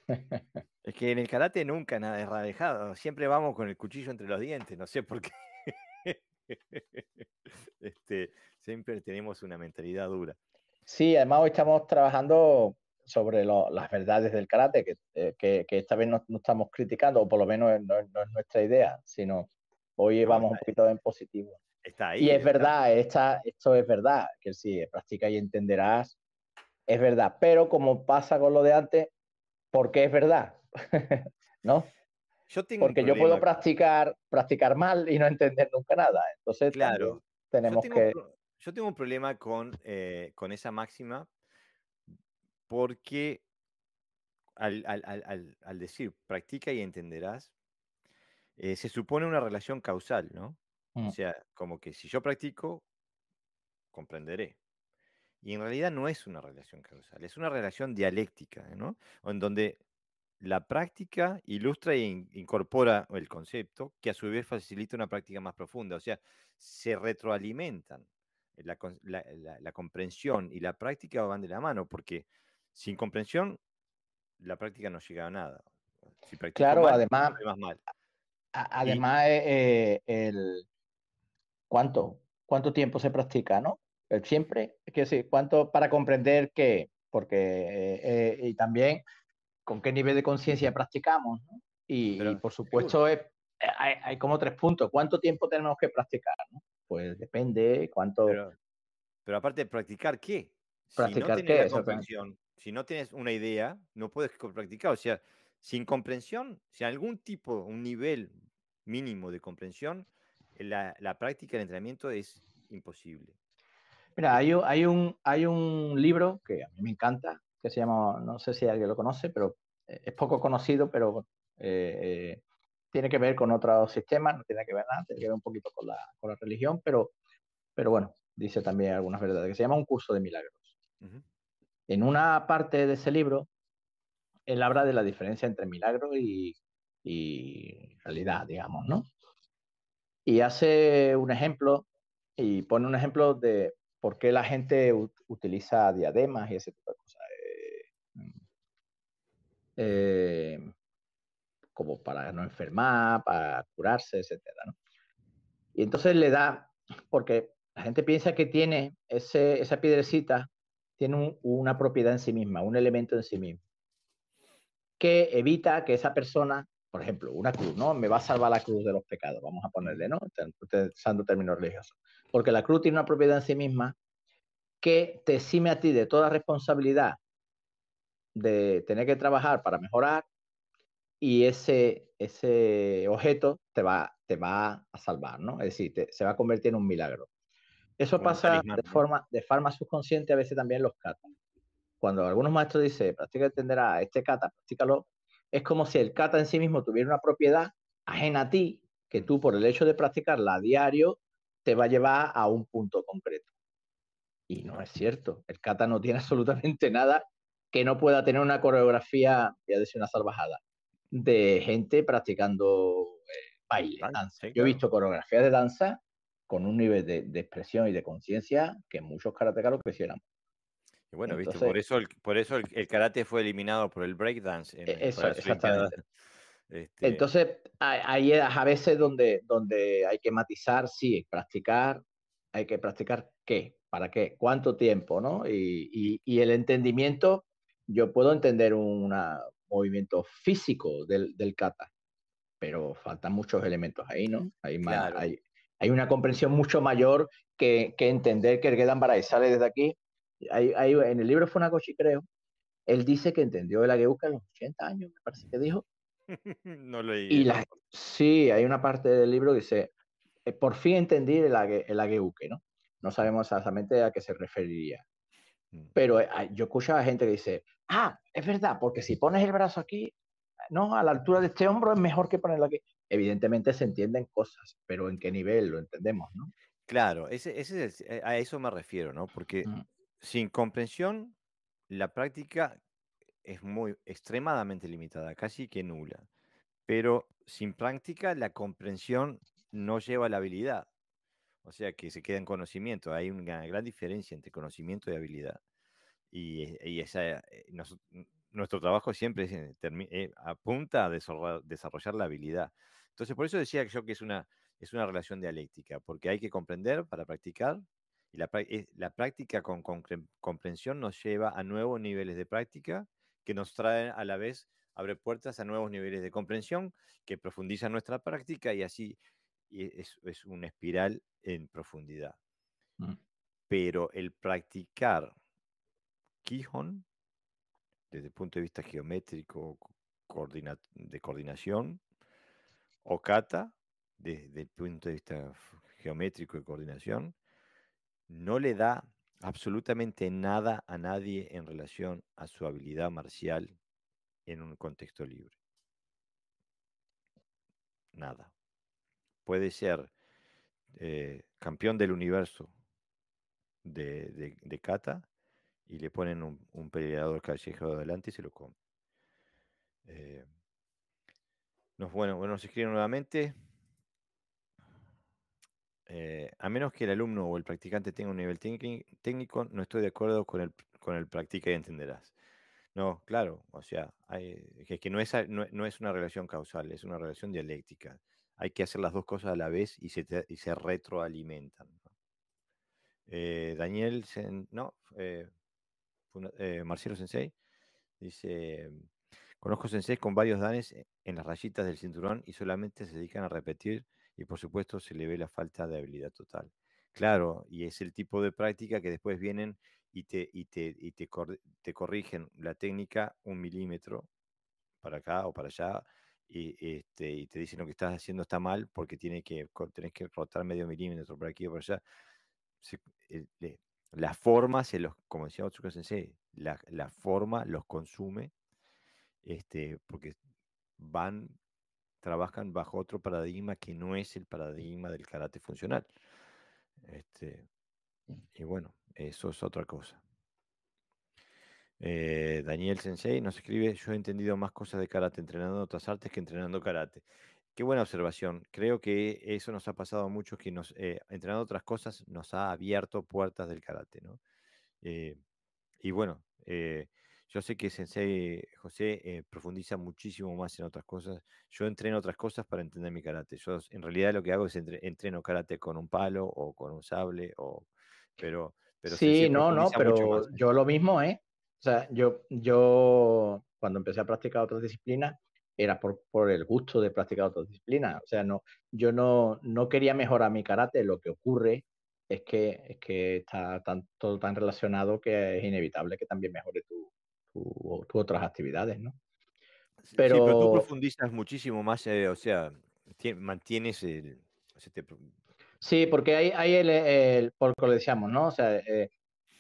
Speaker 1: es que en el karate nunca nada es radejado, siempre vamos con el cuchillo entre los dientes, no sé por qué. Este, siempre tenemos una mentalidad dura.
Speaker 2: Sí, además hoy estamos trabajando sobre las verdades del karate, que, eh, esta vez no, estamos criticando, o por lo menos no, es nuestra idea, sino hoy vamos un poquito en positivo. Está ahí. Y es verdad, esto es verdad, que si practicas y entenderás, es verdad. Pero como pasa con lo de antes, porque es verdad, ¿no?
Speaker 1: Yo tengo porque yo puedo
Speaker 2: practicar, practicar mal y no entender nunca nada. Entonces, claro, tenemos que...
Speaker 1: Yo tengo un problema con, eh, con esa máxima porque al, al, al, al, decir practica y entenderás, eh, se supone una relación causal, ¿no? O mm. sea, como que si yo practico, comprenderé. Y en realidad no es una relación causal, es una relación dialéctica, ¿no? En donde la práctica ilustra e incorpora el concepto, que a su vez facilita una práctica más profunda. O sea, se retroalimentan. Eh, la, comprensión y la práctica van de la mano, porque sin comprensión la práctica no llega a nada. Si claro, además,
Speaker 2: además eh, eh, ¿cuánto, ¿cuánto tiempo se practica, no? siempre, que sí cuánto para comprender qué, porque, eh, eh, y también con qué nivel de conciencia practicamos, y, por supuesto hay, como tres puntos, cuánto tiempo tenemos que practicar, Pues depende cuánto... Pero...
Speaker 1: aparte, ¿practicar qué? Practicar qué, si no tienes una idea, no puedes practicar. O sea, sin comprensión, sin algún tipo, un nivel mínimo de comprensión, la, la práctica el entrenamiento es imposible.
Speaker 2: Mira, hay, un, hay un libro que a mí me encanta, que se llama, no sé si alguien lo conoce, pero eh, es poco conocido, pero eh, eh, tiene que ver con otros sistemas, no tiene que ver nada, tiene que ver un poquito con la, con la religión, pero, pero bueno, dice también algunas verdades, que se llama Un curso de milagros. En una parte de ese libro, él habla de la diferencia entre milagro y, y realidad, digamos, ¿no? Y hace un ejemplo, y pone un ejemplo de, por qué la gente utiliza diademas y ese tipo de cosas. Eh, mm, eh, como para no enfermar, para curarse, etc. Y entonces le da, porque la gente piensa que tiene ese, esa piedrecita, tiene una propiedad en sí misma, un elemento en sí mismo, que evita que esa persona, por ejemplo, una cruz, ¿no? Me va a salvar la cruz de los pecados, vamos a ponerle, ¿no? Usando términos religiosos porque la cruz tiene una propiedad en sí misma que te exime a ti de toda responsabilidad de tener que trabajar para mejorar y ese, ese objeto te va, te va a salvar, ¿no? Es decir, se va a convertir en un milagro. Eso pasa de forma, de forma subconsciente a veces también los katas. Cuando algunos maestros dicen, practica entender a este kata, practícalo, es como si el kata en sí mismo tuviera una propiedad ajena a ti, que tú por el hecho de practicarla a diario te va a llevar a un punto concreto. Y no es cierto. El kata no tiene absolutamente nada que no pueda tener una coreografía, voy a decir una salvajada, de gente practicando eh, baile, danza. Yo he visto coreografías de danza con un nivel de, expresión y de conciencia que muchos karatecas lo presionan. Y bueno, por
Speaker 1: eso, el, por eso el, karate fue eliminado por el breakdance. E, exactamente. Este,
Speaker 2: Entonces, ahí es a veces donde, donde hay que matizar, sí, practicar, hay que practicar qué, para qué, cuánto tiempo, ¿no? Y, el entendimiento, yo puedo entender un movimiento físico del, del kata, pero faltan muchos elementos ahí, ¿no? Hay, hay, una comprensión mucho mayor que, entender que quedan Gedan sale desde aquí. Hay, en el libro Funakoshi, creo, él dice que entendió el que en los 80 años, me parece que dijo,
Speaker 1: no leí. Y
Speaker 2: sí, hay una parte del libro que dice, eh, por fin entendí el, el ¿no? No sabemos exactamente a qué se referiría. Mm. Pero eh, yo escuchaba gente que dice, ah, es verdad, porque si pones el brazo aquí, no, a la altura de este hombro es mejor que ponerlo aquí. Evidentemente se entienden cosas, pero ¿en qué nivel lo entendemos, no?
Speaker 1: Claro, ese, a eso me refiero, ¿no? Porque mm. sin comprensión, la práctica es muy extremadamente limitada, casi que nula. Pero sin práctica la comprensión no lleva a la habilidad. O sea que se queda en conocimiento. Hay una gran diferencia entre conocimiento y habilidad. Y, y eh, nuestro trabajo siempre eh, eh, apunta a desarrollar, la habilidad. Entonces, por eso decía yo que es una, es una relación dialéctica, porque hay que comprender para practicar y la, práctica con, comprensión nos lleva a nuevos niveles de práctica que nos traen a la vez, abre puertas a nuevos niveles de comprensión que profundiza nuestra práctica y así es, una espiral en profundidad. Mm. Pero el practicar Quijón, desde el punto de vista geométrico, de coordinación, o kata, desde el punto de vista geométrico y coordinación, no le da absolutamente nada a nadie en relación a su habilidad marcial en un contexto libre. Nada. Puede ser eh, campeón del universo de, de, kata y le ponen un, peleador callejero adelante y se lo come. Eh, bueno, se escriben nuevamente. Eh, a menos que el alumno o el practicante tenga un nivel técnico, no estoy de acuerdo con el, con el practica y entenderás. No, claro, o sea, es que no es, una relación causal, es una relación dialéctica. Hay que hacer las dos cosas a la vez y se, retroalimentan. Eh, Daniel, no, eh, eh, Marcelo Sensei, dice, conozco Sensei con varios danes en las rayitas del cinturón y solamente se dedican a repetir y por supuesto se le ve la falta de habilidad total. Claro, y es el tipo de práctica que después vienen y te, y te, corrigen la técnica un milímetro para acá o para allá y, este, y te dicen lo que estás haciendo está mal porque tiene que, tenés que rotar medio milímetro por aquí o por allá. Las la forma, se los, como decía Otsuka Sensei, la, la forma los consume este, porque van trabajan bajo otro paradigma que no es el paradigma del karate funcional. Este, y bueno, eso es otra cosa. Eh, Daniel Sensei nos escribe, yo he entendido más cosas de karate entrenando otras artes que entrenando karate. Qué buena observación. Creo que eso nos ha pasado a muchos que nos, eh, entrenando otras cosas nos ha abierto puertas del karate, ¿no? Eh, y bueno, yo sé que Sensei José eh, profundiza muchísimo más en otras cosas. Yo entreno otras cosas para entender mi karate. Yo en realidad lo que hago es entreno karate con un palo o con un sable, o, pero, pero... Sí, no, no, pero
Speaker 2: yo lo mismo, ¿eh? O sea, yo, yo cuando empecé a practicar otras disciplinas era por, por el gusto de practicar otras disciplinas. O sea, no, yo no, no quería mejorar mi karate. Lo que ocurre es que, es que está tan, todo tan relacionado que es inevitable que también mejore tu, otras actividades, ¿no? Pero... Sí, pero tú
Speaker 1: profundizas muchísimo más, eh, o sea, mantienes el...
Speaker 2: Sí, porque hay, hay el, el, por lo decíamos, ¿no? O sea, eh,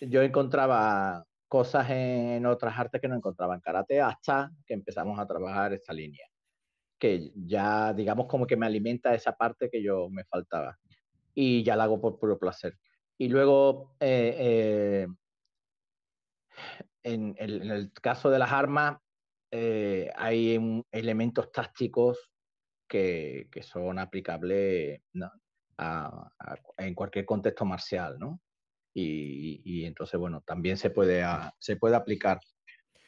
Speaker 2: yo encontraba cosas en, otras artes que no encontraba en karate hasta que empezamos a trabajar esta línea, que ya digamos como que me alimenta esa parte que yo me faltaba y ya la hago por puro placer. Y luego eh, eh en el, caso de las armas eh, hay elementos tácticos que, que son aplicables en cualquier contexto marcial, ¿no? Y, entonces, bueno, también se puede, se puede aplicar.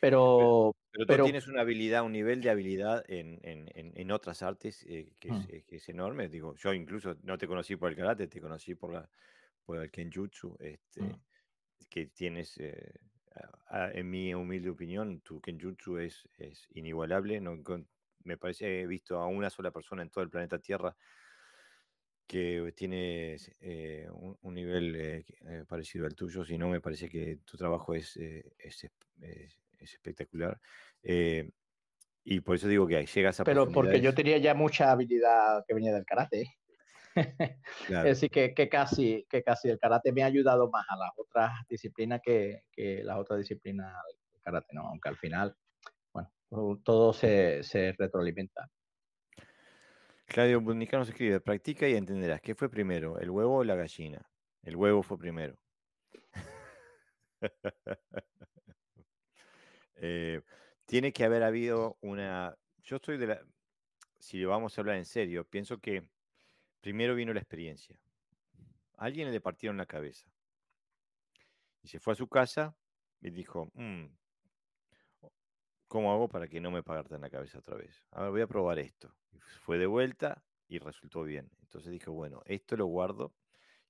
Speaker 2: Pero, pero, tú tienes
Speaker 1: una habilidad, un nivel de habilidad en, en, en otras artes eh, mm. eh, que, es, enorme. Digo, yo incluso no te conocí por el karate, te conocí por, la, por el kenjutsu, este, mm. que tienes en mi humilde opinión, tu Kenjutsu es, es inigualable. No, me parece, he visto a una sola persona en todo el planeta Tierra que tiene eh, un, nivel eh, eh, parecido al tuyo, si no, me parece que tu trabajo es, es, es, espectacular. y por eso digo que llegas a... Pero porque yo tenía ya
Speaker 2: mucha habilidad que venía del karate.
Speaker 1: Así que, que, casi, que
Speaker 2: casi el karate me ha ayudado más a las otras disciplinas que, que las otras disciplinas del
Speaker 1: karate, ¿no? Aunque al final, bueno, todo se, retroalimenta. Claudio Bundicano pues, nos escribe, practica y entenderás, ¿qué fue primero, el huevo o la gallina? El huevo fue primero. Eh, tiene que haber habido una... Yo estoy de la... Si vamos a hablar en serio, pienso que Primero vino la experiencia. alguien le partieron la cabeza. Y se fue a su casa y dijo, mm, ¿cómo hago para que no me en la cabeza otra vez? A ver, voy a probar esto. fue de vuelta y resultó bien. Entonces dijo, bueno, esto lo guardo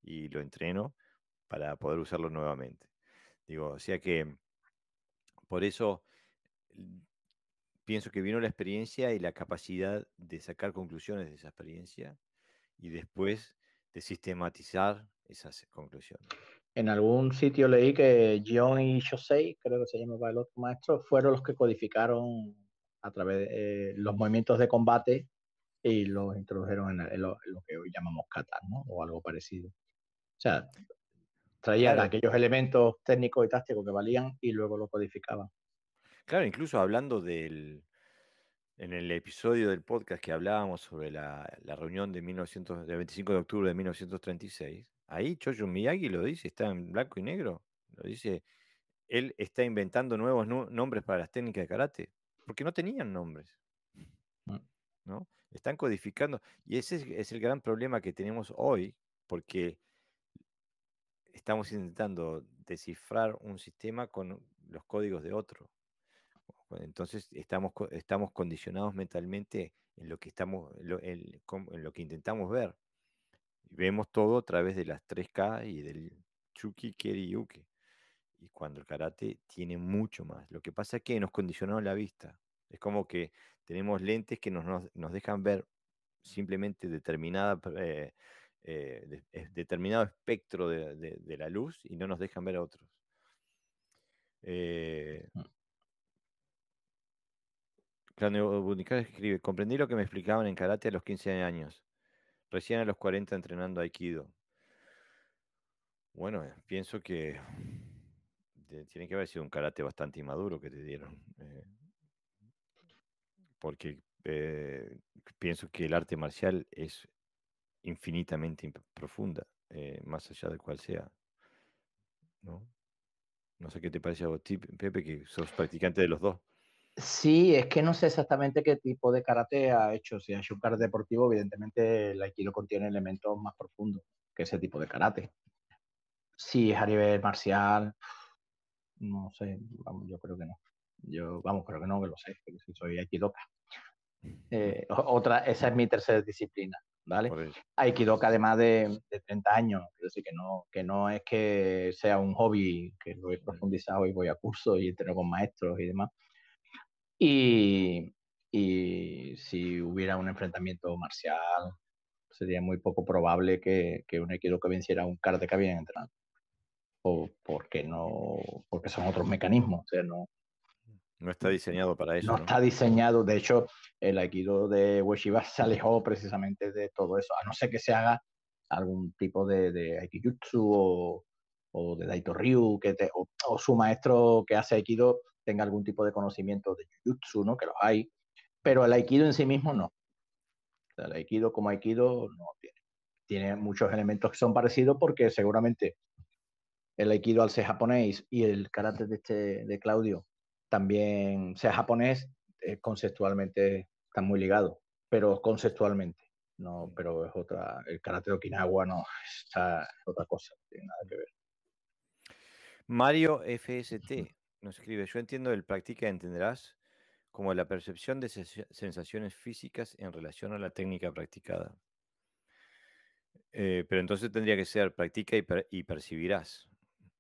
Speaker 1: y lo entreno para poder usarlo nuevamente. Digo, o sea que por eso pienso que vino la experiencia y la capacidad de sacar conclusiones de esa experiencia y después de sistematizar esas conclusiones. En algún sitio leí que John y Jose, creo que se llama el otro
Speaker 2: maestro, fueron los que codificaron a través de eh, los movimientos de combate y los introdujeron en, lo, que hoy llamamos kata, ¿no? O algo parecido. O sea, traían aquellos elementos técnicos y tácticos que valían y luego lo codificaban.
Speaker 1: Claro, incluso hablando del, en el episodio del podcast que hablábamos sobre la, reunión de, del 25 de octubre de 1936, ahí Chojun Miyagi lo dice, está en blanco y negro, lo dice, él está inventando nuevos nombres para las técnicas de karate, porque no tenían nombres. Mm. ¿no? Están codificando, y ese es el gran problema que tenemos hoy, porque estamos intentando descifrar un sistema con los códigos de otro. Entonces estamos, estamos condicionados mentalmente en lo que estamos, en que intentamos ver. vemos todo a través de las 3K y del Chuki Keri Yuki. Y cuando el karate tiene mucho más. Lo que pasa es que nos condicionamos la vista. Es como que tenemos lentes que nos, dejan ver simplemente determinada, eh, eh, determinado espectro de, de, la luz y no nos dejan ver a otros. Eh, mm. Claudio eh, escribe, comprendí lo que me explicaban en karate a los 15 años, recién a los 40 entrenando aikido. Bueno, eh, pienso que tiene que haber sido un karate bastante inmaduro que te dieron, eh, porque pienso que el arte marcial es infinitamente profunda, más allá de cual sea. ¿no? no sé qué te parece a vos, Pepe, que sos practicante de los dos.
Speaker 2: Sí, es que no sé exactamente qué tipo de karate ha hecho. Si ha hecho un karate deportivo, evidentemente el aikido contiene elementos más profundos
Speaker 1: que ese tipo de karate.
Speaker 2: Si es a nivel marcial, no sé, vamos, yo creo que no. Yo, vamos, creo que no, que lo sé, que soy aikidoka. Eh, otra, esa es mi tercera disciplina, ¿vale? Aikidoka además de, 30 años, quiero decir que no, que no es que sea un hobby, que lo he profundizado y voy a cursos y entreno con maestros y demás y, si hubiera un enfrentamiento marcial, sería muy poco probable que, un un que venciera a un Karateka que había entrenado. O porque no, porque son otros mecanismos. no, no está diseñado para eso. No, está diseñado. De hecho, el Aikido de Ueshiba se alejó precisamente de todo eso. A no ser que se haga algún tipo de, de Aikijutsu o, de Daito Ryu, que o, o, su maestro que hace Aikido tenga algún tipo de conocimiento de jiu-jitsu, ¿no? Que los hay, pero el aikido en sí mismo no. el aikido como aikido no tiene. Tiene muchos elementos que son parecidos porque seguramente el aikido al ser japonés y el karate de, este, de Claudio también sea japonés, eh, conceptualmente están muy ligados, pero conceptualmente. No, pero es otra, el karate de Okinawa no, está otra cosa, no
Speaker 1: tiene nada que ver. Mario FST, nos escribe, yo entiendo el práctica entenderás como la percepción de sensaciones físicas en relación a la técnica practicada. Eh, pero entonces tendría que ser práctica y, percibirás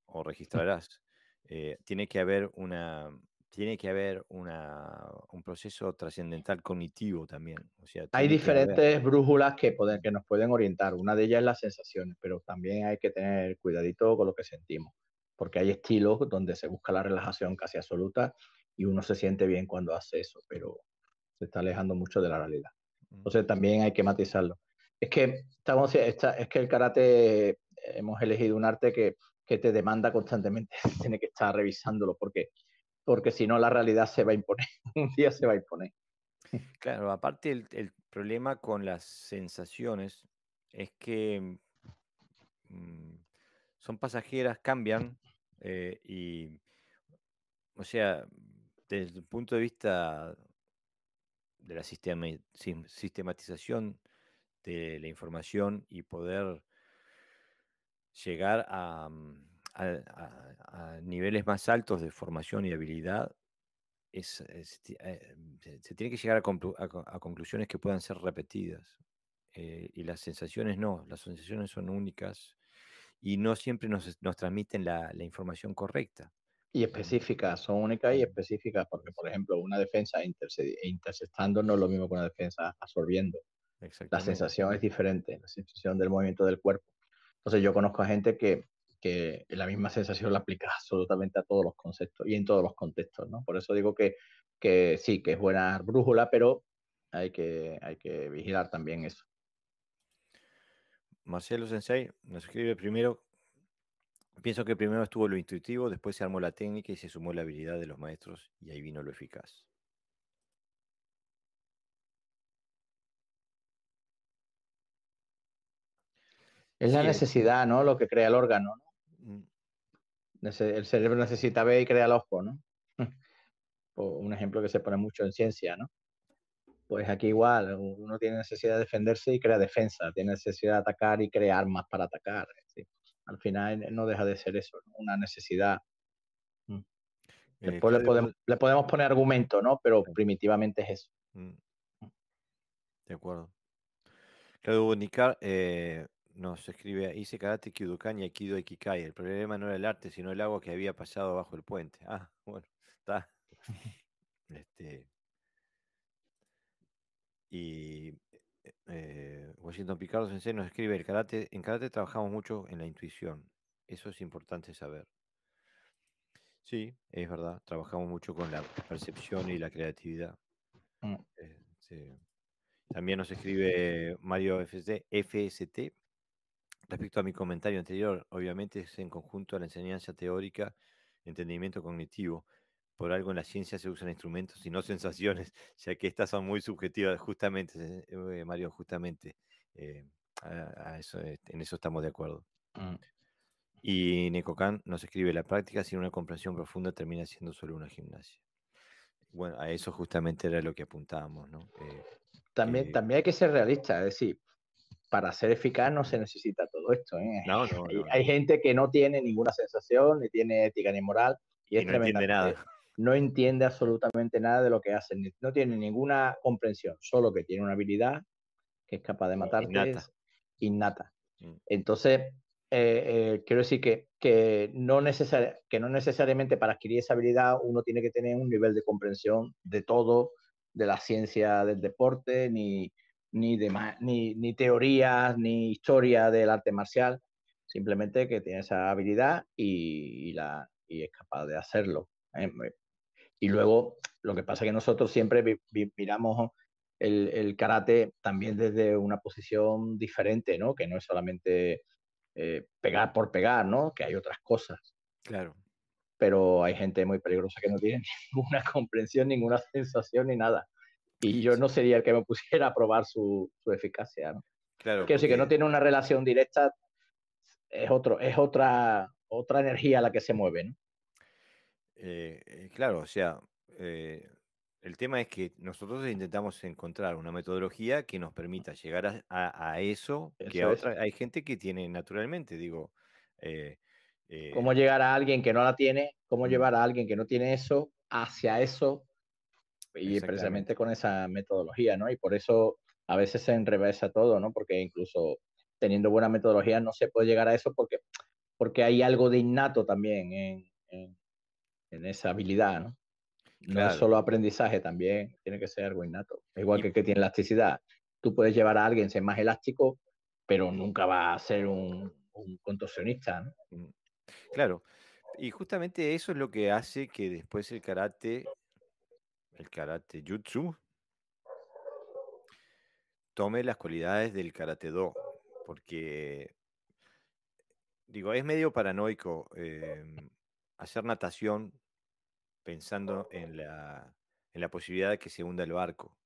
Speaker 1: o registrarás. Eh, tiene que haber una, tiene que haber un proceso trascendental cognitivo también. hay diferentes
Speaker 2: brújulas que, que nos pueden orientar. Una de ellas es las sensaciones, pero también hay que tener cuidadito con lo que sentimos porque hay estilos donde se busca la relajación casi absoluta y uno se siente bien cuando hace eso, pero se está alejando mucho de la realidad. Entonces también hay que matizarlo. Es que, estamos, es que el karate, hemos elegido un arte que, que te demanda constantemente, tiene que estar revisándolo, porque, porque si
Speaker 1: no la realidad se va a imponer, un día se va a imponer. Claro, aparte el, problema con las sensaciones es que mm, son pasajeras, cambian, eh, y, o sea, desde el punto de vista de la sistematización de la información y poder llegar a, mm, niveles más altos de formación y habilidad, eh, se tiene que llegar a, conclusiones que puedan ser repetidas. Eh, y las sensaciones no, las sensaciones son únicas y no siempre nos, transmiten la, información correcta. Y específicas, son únicas y
Speaker 2: específicas, porque por ejemplo una defensa interceptando no es lo mismo que una defensa absorbiendo. La sensación es diferente, la sensación del movimiento del cuerpo. Entonces yo conozco a gente que, que la misma sensación la aplica absolutamente a todos los conceptos y en todos los contextos, ¿no? Por eso digo que, que sí, que es buena brújula, pero hay que, hay que
Speaker 1: vigilar también eso. Marcelo Sensei nos escribe primero, pienso que primero estuvo lo intuitivo, después se armó la técnica y se sumó la habilidad de los maestros y ahí vino lo eficaz. Es la necesidad, ¿no? Lo que crea el
Speaker 2: órgano, ¿no? Mm. El cerebro necesita ver y crea el ojo, ¿no? un ejemplo que se pone mucho en ciencia, ¿no? pues aquí igual, uno tiene necesidad de defenderse y crea defensa, tiene necesidad de atacar y crear armas para atacar. Al final eh, no deja de ser eso, una necesidad. Mm. Eh, Después le, podemos, le podemos, poner argumento, ¿no? Pero primitivamente es eso.
Speaker 1: Mm. Mm. De acuerdo. Claudio Nicar eh, nos escribe, hice karate kyudokan y aikido ikikai. El problema no era el arte, sino el agua que había pasado bajo el puente. Ah, bueno, está. Este, y eh, eh, Washington Picardo Sensei nos escribe, el karate, en karate trabajamos mucho en la intuición. Eso es importante saber. Sí, es verdad, trabajamos mucho con la percepción y la creatividad. Mm. Este, también nos escribe Mario FST, FST. Respecto a mi comentario anterior, obviamente es en conjunto a la enseñanza teórica, entendimiento cognitivo. Por algo en la ciencia se usan instrumentos y no sensaciones, ya que estas son muy subjetivas, justamente, eh, eh, Mario, justamente. Eh, eso, este, en eso estamos de acuerdo. Mm. Y Y Khan nos escribe, la práctica sin una comprensión profunda termina siendo solo una gimnasia. Bueno, a eso justamente era lo que apuntábamos, ¿no? también, también hay que
Speaker 2: ser realista, es decir, para ser eficaz no se necesita todo esto. No, no, hay, gente que no tiene ninguna sensación, ni tiene ética ni moral, y, no entiende nada no entiende absolutamente nada de lo que hace, no tiene ninguna comprensión, solo que tiene una habilidad que es capaz de eh, matar innata. innata. Mm. Entonces, eh, eh, quiero decir que, que, no que no necesariamente para adquirir esa habilidad uno tiene que tener un nivel de comprensión de todo, de la ciencia del deporte, ni, ni, ni, ni teorías, ni historia del arte marcial, simplemente que tiene esa habilidad y, la, es capaz de hacerlo. Em, y luego, lo que pasa es que nosotros siempre miramos el, el, karate también desde una posición diferente, ¿no? Que no es solamente eh, pegar por pegar, ¿no? Que hay otras cosas. Claro. Pero hay gente muy peligrosa que no tiene ninguna comprensión, ninguna sensación ni nada. Y yo no sería el que me pusiera a probar su, su eficacia, ¿no?
Speaker 1: Claro. Que si que no
Speaker 2: tiene una relación directa, es, otro, es otra, otra energía la que se mueve, ¿no?
Speaker 1: Eh, eh, claro, o sea, eh, el tema es que nosotros intentamos encontrar una metodología que nos permita llegar a, eso, que hay gente que tiene naturalmente, digo. ¿Cómo
Speaker 2: llegar a alguien
Speaker 1: que no la tiene?
Speaker 2: ¿Cómo llevar a alguien que no tiene eso hacia eso? Y precisamente con esa metodología, ¿no? Y por eso a veces se enrevesa todo, ¿no? Porque incluso teniendo buena metodología no se puede llegar a eso porque, porque hay algo de innato también en en esa habilidad, ¿no? No es solo aprendizaje, también tiene que ser algo innato. Igual que que tiene elasticidad. Tú puedes llevar a alguien ser más elástico, pero
Speaker 1: nunca va a ser un, contorsionista, ¿no? Mm. Claro. Y justamente eso es lo que hace que después el karate, el karate jutsu, tome las cualidades del karate do, porque digo, es medio paranoico em, hacer natación pensando oh. en la, en posibilidad de que se hunda el barco.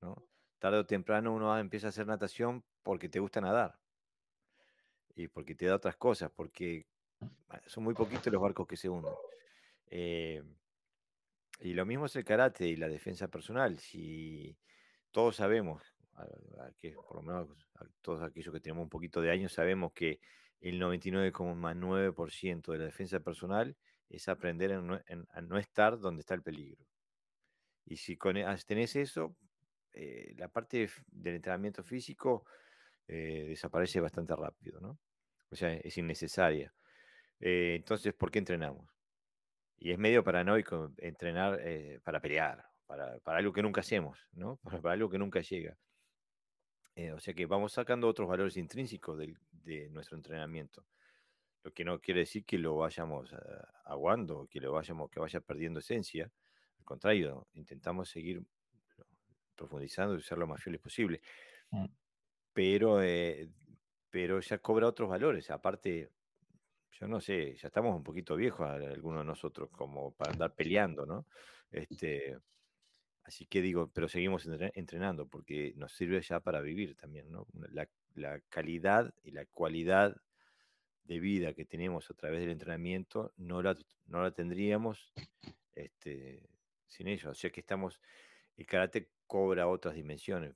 Speaker 1: ¿no? Tarde o temprano uno empieza a hacer natación porque te gusta nadar y porque te da otras cosas, porque ah, son muy poquitos los barcos que se hunden. Em, y lo mismo es el karate y la defensa personal. Si todos sabemos, que, por lo menos todos aquellos que tenemos un poquito de años, sabemos que el 99,9% de la defensa personal es aprender a no, estar donde está el peligro. Y si con, e, tenés eso, eh, la parte del entrenamiento físico eh, desaparece bastante rápido, ¿no? O sea, es innecesaria. Eh, entonces, ¿por qué entrenamos? Y es medio paranoico entrenar para pelear, para, para, algo que nunca hacemos, ¿no? para algo que nunca llega. o sea que vamos sacando otros valores intrínsecos del, nuestro entrenamiento. Lo que no quiere decir que lo vayamos eh, aguando, que lo vayamos, que vaya perdiendo esencia. Al contrario, intentamos seguir profundizando y ser lo más fieles posible. Mm. Pero, eh, pero ya cobra otros valores. Aparte, yo no sé, ya estamos un poquito viejos algunos de nosotros como para andar peleando, ¿no? Este, Así que digo, pero seguimos entrenando porque nos sirve ya para vivir también, ¿no? La, calidad y la cualidad de vida que tenemos a través del entrenamiento no la, no la tendríamos este, sin ello. O sea que estamos, el karate cobra otras dimensiones.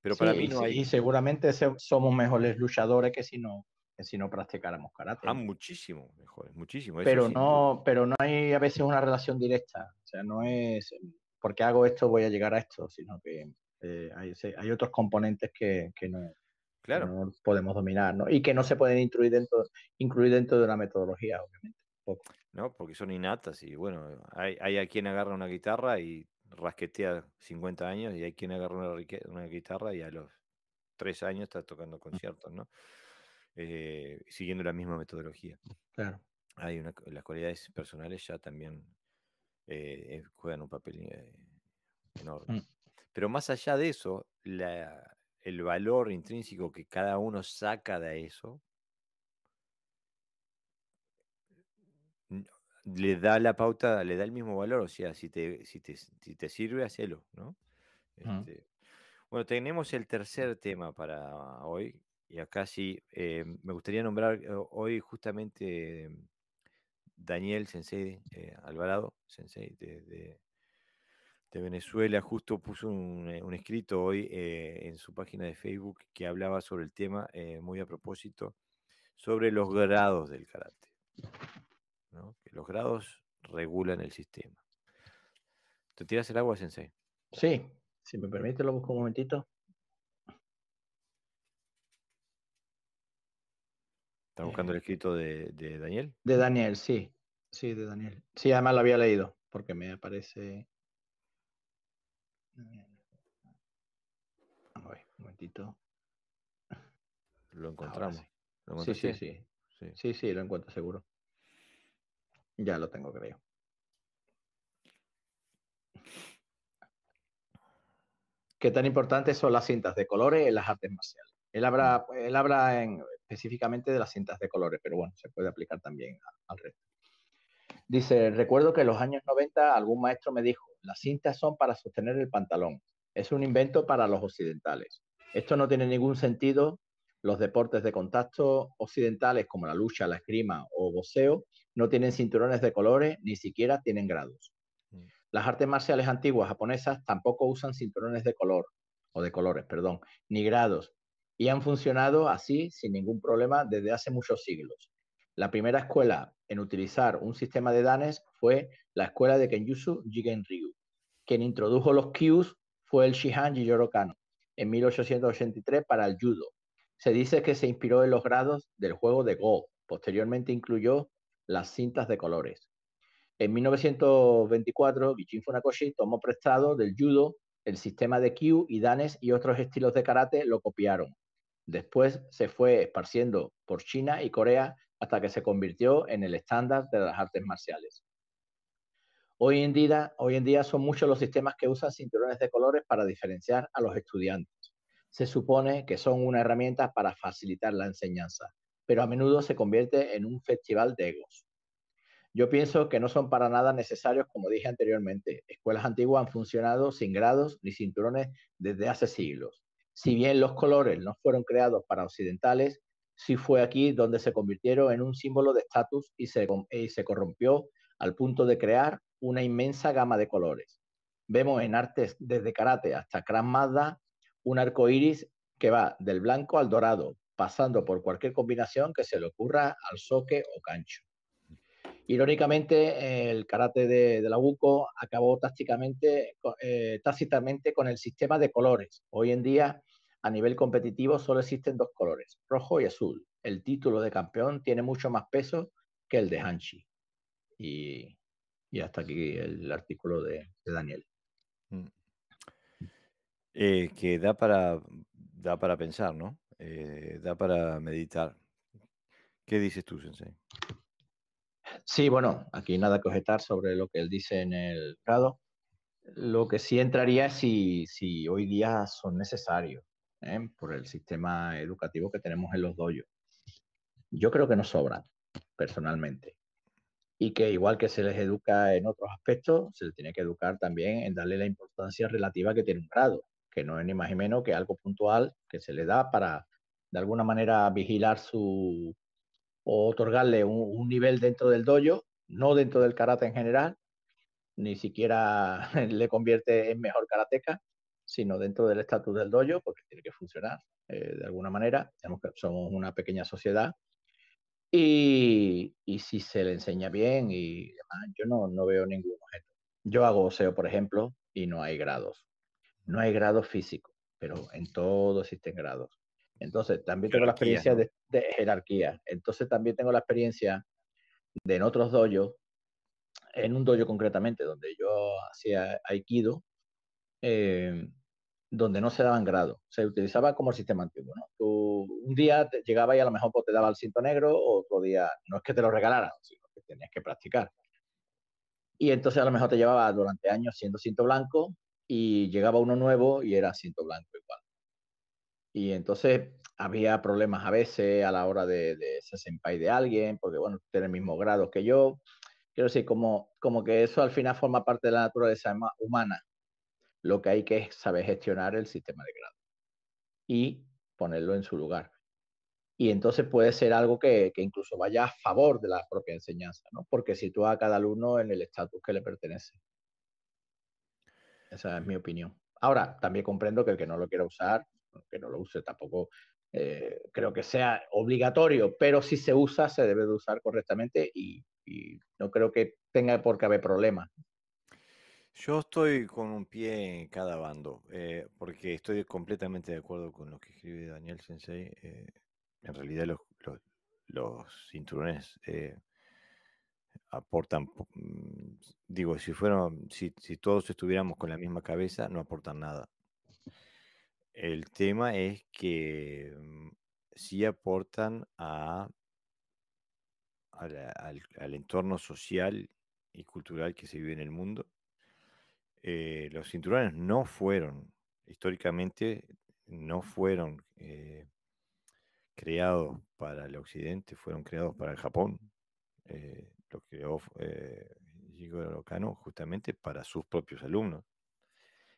Speaker 1: Pero para mí Y
Speaker 2: seguramente somos mejores luchadores que si no si no practicáramos karate.
Speaker 1: Ah, muchísimo muchísimo. pero no,
Speaker 2: pero no hay a veces una relación directa. O sea, no es porque hago esto voy a llegar a esto, sino que eh, hay, otros componentes que, no, podemos dominar ¿no? y que no se
Speaker 1: pueden incluir dentro, incluir
Speaker 2: dentro de la metodología, obviamente.
Speaker 1: No, porque son innatas y bueno, hay, a quien agarra una guitarra y rasquetea 50 años y hay quien agarra una, guitarra y a los 3 años está tocando mm. conciertos, ¿no? Eh, siguiendo la misma metodología. Claro. Hay las cualidades personales ya también eh, eh, juegan un papel eh, enorme. Mm. Pero más allá de eso, el valor intrínseco que cada uno saca de eso le da la pauta, le da el mismo valor. O sea, si te, si te, sirve, hacelo, ¿no? Este, bueno, tenemos el tercer tema para hoy. Y acá sí, me gustaría nombrar hoy justamente em, Daniel Sensei Alvarado, Sensei de, Venezuela, justo puso un, eh, escrito hoy eh, en su página de Facebook que hablaba sobre el tema, eh, muy a propósito, sobre los grados del karate. ¿no? Que los grados regulan el sistema. ¿Te tiras el agua, Sensei?
Speaker 2: Sí, si me permite, lo busco un momentito.
Speaker 1: ¿está buscando el escrito
Speaker 2: de Daniel? De Daniel, sí. Sí, de Daniel. Sí, además lo había leído, porque me aparece. Vamos a ver, un momentito.
Speaker 1: Lo encontramos. Sí. sí,
Speaker 2: sí. sí, sí, lo encuentro seguro. Ya lo tengo, creo. ¿Qué tan importantes son las cintas de colores en las artes marciales? Él habla, mm. él habla en, específicamente de las cintas de colores, pero bueno, se puede aplicar también al resto. Dice, recuerdo que en los años 90 algún maestro me dijo, las cintas son para sostener el pantalón. Es un invento para los occidentales. Esto no tiene ningún sentido. Los deportes de contacto occidentales como la lucha, la esgrima o boxeo no tienen cinturones de colores, ni siquiera tienen grados. Mm. Las artes marciales antiguas japonesas tampoco usan cinturones de color, o de colores, perdón, ni grados, y han funcionado así sin ningún problema desde hace muchos siglos. La primera escuela en utilizar un sistema de danes fue la escuela de Kenjutsu Jigen Quien introdujo los kyus fue el Shihan Jiyoro en 1883 para el judo. Se dice que se inspiró en los grados del juego de Go. Posteriormente incluyó las cintas de colores. En 1924, Gichin Funakoshi tomó prestado del judo el sistema de Kyu y danes y otros estilos de karate lo copiaron. Después se fue esparciendo por China y Corea hasta que se convirtió en el estándar de las artes marciales. Hoy en, día, hoy en día son muchos los sistemas que usan cinturones de colores para diferenciar a los estudiantes. Se supone que son una herramienta para facilitar la enseñanza, pero a menudo se convierte en un festival de egos. Yo pienso que no son para nada necesarios, como dije anteriormente. Escuelas antiguas han funcionado sin grados ni cinturones desde hace siglos. Si bien los colores no fueron creados para occidentales, sí fue aquí donde se convirtieron en un símbolo de estatus y se, corrompió al punto de crear una inmensa gama de colores. Vemos en artes desde karate hasta Krav un arco iris que va del blanco al dorado, pasando por cualquier combinación que se le ocurra al soque o cancho. Irónicamente, el karate de, de la Buco acabó tácticamente, eh, tácitamente con el sistema de colores. Hoy en día a nivel competitivo solo existen dos colores, rojo y azul. El título de campeón tiene mucho más peso que el de Hanshi.
Speaker 1: Y, hasta aquí el artículo de, Daniel. Mm. Eh, que da para, para pensar, ¿no? Eh, da para meditar. ¿Qué dices tú, Sensei? Sí, bueno, aquí nada que objetar sobre lo que él dice en el
Speaker 2: grado. Lo que sí entraría es si hoy día son necesarios. ¿eh? por el sistema educativo que tenemos en los doyos. Yo creo que no sobran, personalmente. Y que igual que se les educa en otros aspectos, se les tiene que educar también en darle la importancia relativa que tiene un grado, que no es ni más ni menos que algo puntual que se le da para, de alguna manera, vigilar su o otorgarle un, nivel dentro del dojo, no dentro del karate en general, ni siquiera le convierte en mejor karateca, sino dentro del estatus del dojo, porque tiene que funcionar eh, de alguna manera. somos una pequeña sociedad y, y, si se le enseña bien y demás, yo no, no veo ningún objeto. Yo hago oseo, por ejemplo, y no hay grados. No hay grados físicos, pero en todo existen grados. Entonces, también tengo la experiencia de, jerarquía. Entonces, también tengo la experiencia de en otros dojos, en un dojo concretamente, donde yo hacía aikido, eh, donde no se daban grados. Se utilizaba como el sistema antiguo. ¿no? un día te llegaba y a lo mejor pues, te daba el cinto negro, otro día no es que te lo regalaran, sino que tenías que practicar. Y entonces a lo mejor te llevaba durante años siendo cinto blanco y llegaba uno nuevo y era cinto blanco igual. Y entonces había problemas a veces a la hora de, de ser senpai de alguien, porque bueno, tener el mismo grado que yo. Quiero decir, como, como que eso al final forma parte de la naturaleza humana, lo que hay que es saber gestionar el sistema de grado y ponerlo en su lugar. Y entonces puede ser algo que, que incluso vaya a favor de la propia enseñanza, ¿no? porque sitúa a cada alumno en el estatus que le pertenece. Esa es mi opinión. Ahora, también comprendo que el que no lo quiera usar, que no lo use tampoco, eh, creo que sea obligatorio, pero si se usa, se debe de usar correctamente y no creo que tenga por qué haber
Speaker 1: problemas. Yo estoy con un pie en cada bando, eh, porque estoy completamente de acuerdo con lo que escribe Daniel Sensei. Eh, en realidad los, cinturones eh, aportan, mm, digo, si fueron, si, todos estuviéramos con la misma cabeza, no aportan nada. El tema es que mm, sí aportan a, al entorno social y cultural que se vive en el mundo eh, los cinturones no fueron, históricamente, no fueron eh, creados para el occidente, fueron creados para el Japón. Eh, lo creó Jigoro Kano justamente para sus propios alumnos.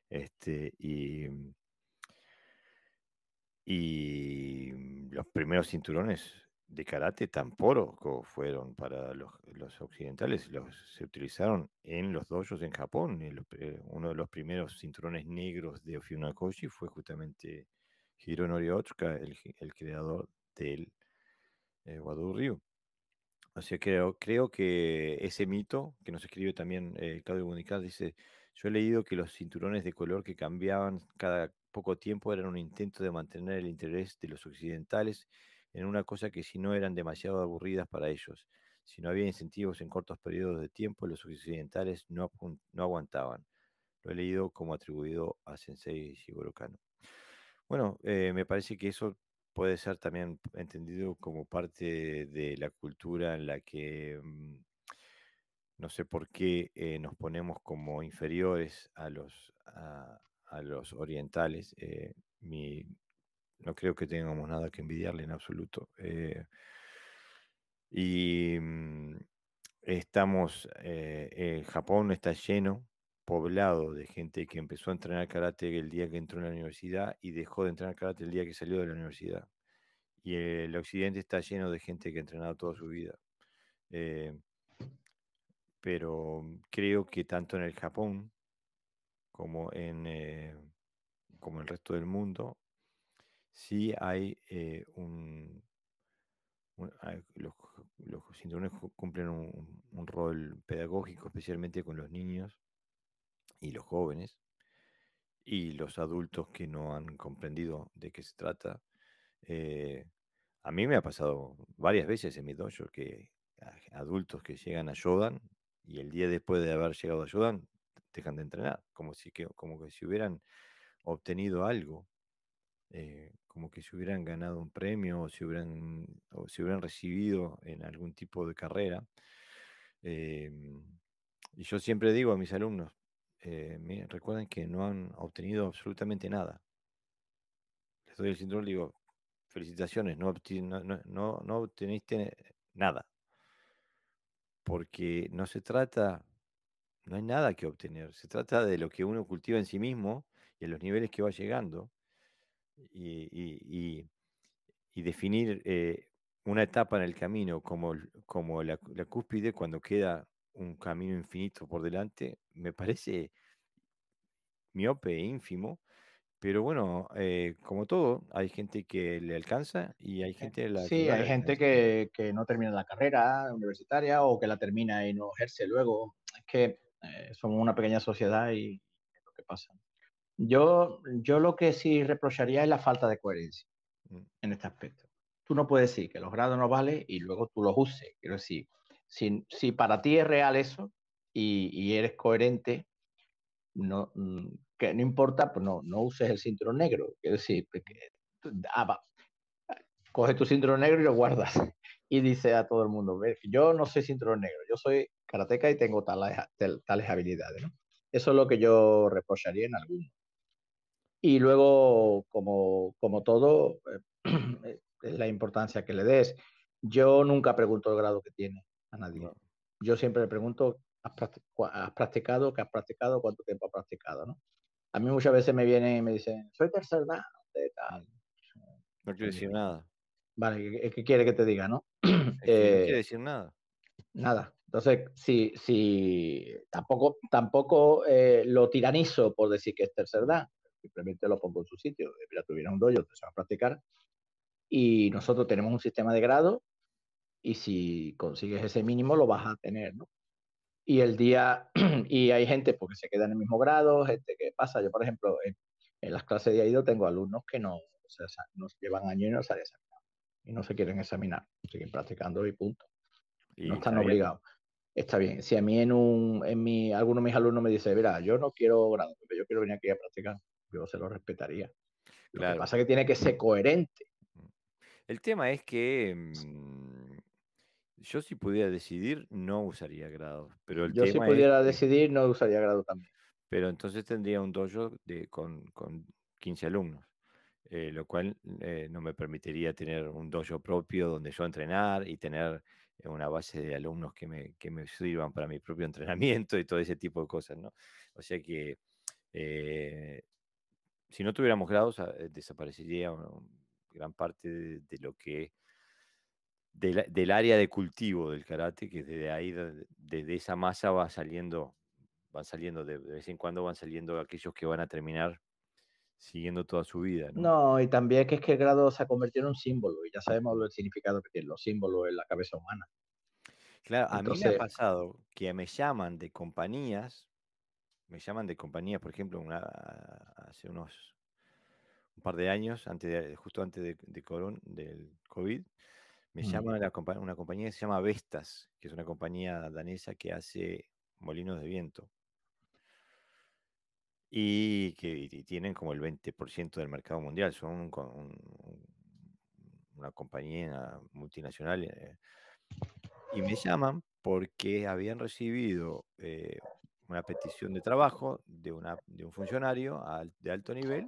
Speaker 1: Este, y los primeros cinturones de karate como fueron para los, occidentales, los, se utilizaron en los dojos en Japón. Eh, uno de los primeros cinturones negros de kochi fue justamente Hiro Noriotsuka, el, creador del eh, Wado Ryu. Así creo, creo, que ese mito que nos escribe también eh, Claudio Bunicar dice, yo he leído que los cinturones de color que cambiaban cada poco tiempo eran un intento de mantener el interés de los occidentales en una cosa que si no eran demasiado aburridas para ellos. Si no había incentivos en cortos periodos de tiempo, los occidentales no, aguantaban. Lo he leído como atribuido a Sensei Shigoro Kano. Bueno, eh, me parece que eso puede ser también entendido como parte de la cultura en la que mm, no sé por qué eh, nos ponemos como inferiores a los, a, los orientales. Eh, mi no creo que tengamos nada que envidiarle en absoluto. Eh, y mm, estamos, eh, eh, Japón está lleno, poblado de gente que empezó a entrenar karate el día que entró en la universidad y dejó de entrenar karate el día que salió de la universidad. Y el occidente está lleno de gente que ha entrenado toda su vida. pero creo que tanto en el Japón como en, como en el resto del mundo sí hay eh, un, ah, los, cinturones cumplen un, rol pedagógico, especialmente con los niños y los jóvenes y los adultos que no han comprendido de qué se trata. Eh, a mí me ha pasado varias veces en mi dojo que adultos que llegan a Yodan y el día después de haber llegado a Yodan dejan de entrenar, como si, como que si hubieran obtenido algo eh, como que se hubieran ganado un premio o si hubieran, recibido en algún tipo de carrera. Em, y yo siempre digo a mis alumnos, eh, recuerden que no han obtenido absolutamente nada. Les doy el cinturón y digo, felicitaciones, no, no, obteniste nada. Porque no se trata, no hay nada que obtener, se trata de lo que uno cultiva en sí mismo y en los niveles que va llegando y, definir eh, una etapa en el camino como, como la, cúspide cuando queda un camino infinito por delante, me parece miope e ínfimo, pero bueno, eh, como todo, hay gente que le alcanza y hay eh, gente... que hay gente
Speaker 2: que, no termina la carrera universitaria o que la termina y no ejerce luego.
Speaker 1: Es que somos una pequeña
Speaker 2: sociedad y es lo que pasa. Yo, yo lo que sí reprocharía es la falta de coherencia mm. en este aspecto. Tú no puedes decir que los grados no valen y luego tú los uses. Quiero decir, si, para ti es real eso y, eres coherente, no, mm, que no importa, pues no, no uses el cinturón negro. Quiero decir, pues ah, va, coge tu cinturón negro y lo guardas. Y dice a todo el mundo, yo no soy cinturón negro, yo soy karateca y tengo tales, tales habilidades. Eso es lo que yo reprocharía en algunos. Y luego, como, como todo, eh, es la importancia que le des. Yo nunca pregunto el grado que tiene a nadie. Yo siempre le pregunto, ¿has practicado? ¿Qué has practicado? ¿Cuánto tiempo has practicado? ¿no? A mí muchas veces me vienen y me dicen, soy tercer mm. No quiero decir nada. Vale, ¿qué, quiere que te diga, no? quiero quiere eh, decir nada. Nada. Entonces, si, si tampoco, tampoco eh, lo tiranizo por decir que es tercer simplemente lo pongo en su sitio. Eh, mira, tuviera un dojo, te vas a practicar. Y nosotros tenemos un sistema de grado y si consigues ese mínimo lo vas a tener, ¿no? Y el día, y hay gente porque se quedan en el mismo grado, gente que pasa. Yo, por ejemplo, en, las clases de AIDO tengo alumnos que no, o sea, nos llevan años y no se Y no se quieren examinar, siguen practicando y punto. Y no están obligados. Está bien. Si a mí en un, en mi, alguno de mis alumnos me dice, mira, yo no quiero grado, yo quiero venir aquí a practicar yo se lo respetaría.
Speaker 1: Lo que pasa es que tiene que ser coherente. El tema es que mm, yo si pudiera decidir no usaría grado. Pero el yo si pudiera
Speaker 2: decidir no usaría grado también.
Speaker 1: Pero entonces tendría un dojo con, 15 alumnos. Eh, lo cual eh, no me permitiría tener un dojo propio donde yo entrenar y tener eh, una base de alumnos que me, que sirvan para mi propio entrenamiento y todo ese tipo de cosas, ¿no? O sea que si no tuviéramos grados, ah, eh, desaparecería gran parte de, lo que del área de cultivo del karate, que desde ahí, desde esa masa va saliendo, van saliendo, de, vez en cuando van saliendo aquellos que van a terminar siguiendo toda su vida.
Speaker 2: ¿no? y también que es que el grado se ha convertido en un símbolo, y ya sabemos el significado que tiene los símbolos en la cabeza humana.
Speaker 1: Claro, a mí me ha pasado que me llaman de compañías me llaman de compañías, por ejemplo, hace unos un par de años, antes justo antes de, del COVID, me llaman a la, una compañía que se llama Vestas, que es una compañía danesa que hace molinos de viento. Y que tienen como el 20% del mercado mundial. Son una compañía multinacional. Eh, y me llaman porque habían recibido eh, una petición de trabajo de, de un funcionario de alto nivel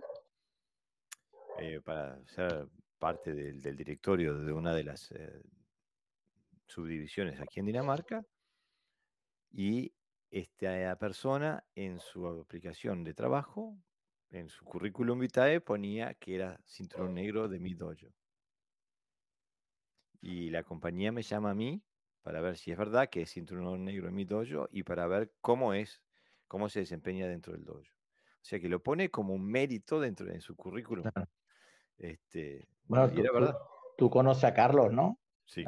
Speaker 1: eh, para ser parte del, directorio de una de las eh, subdivisiones aquí en Dinamarca y esta persona en su aplicación de trabajo, en su currículum vitae, ponía que era cinturón negro de mi dojo. Y la compañía me llama a mí para ver si es verdad que es cinturón negro en mi dojo y para ver cómo es, cómo se desempeña dentro del dojo. O sea que lo pone como un mérito dentro de su currículum. Este, bueno, tú, verdad.
Speaker 2: Tú, conoces a Carlos, ¿no? Sí.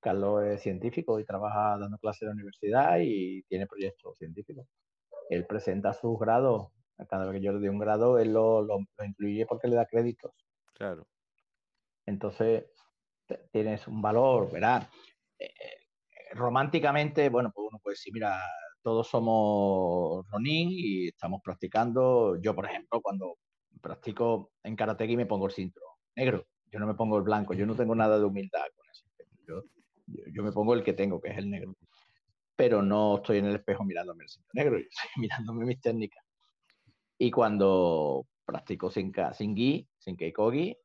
Speaker 1: Carlos es
Speaker 2: científico y trabaja dando clases en la universidad y tiene proyectos científicos. Él presenta sus grados. Cada vez que yo le doy un grado, él lo, incluye porque le da créditos. Claro. Entonces, tienes un valor, ¿verdad? románticamente, bueno, pues uno puede decir, mira, todos somos Ronin y estamos practicando. Yo, por ejemplo, cuando practico en karateki me pongo el cinturón negro, yo no me pongo el blanco, yo no tengo nada de humildad con eso. Yo, yo, me pongo el que tengo, que es el negro. Pero no estoy en el espejo mirándome el cinturón negro, yo estoy mirándome mis técnicas. Y cuando practico sin, sin gi, sin keikogi,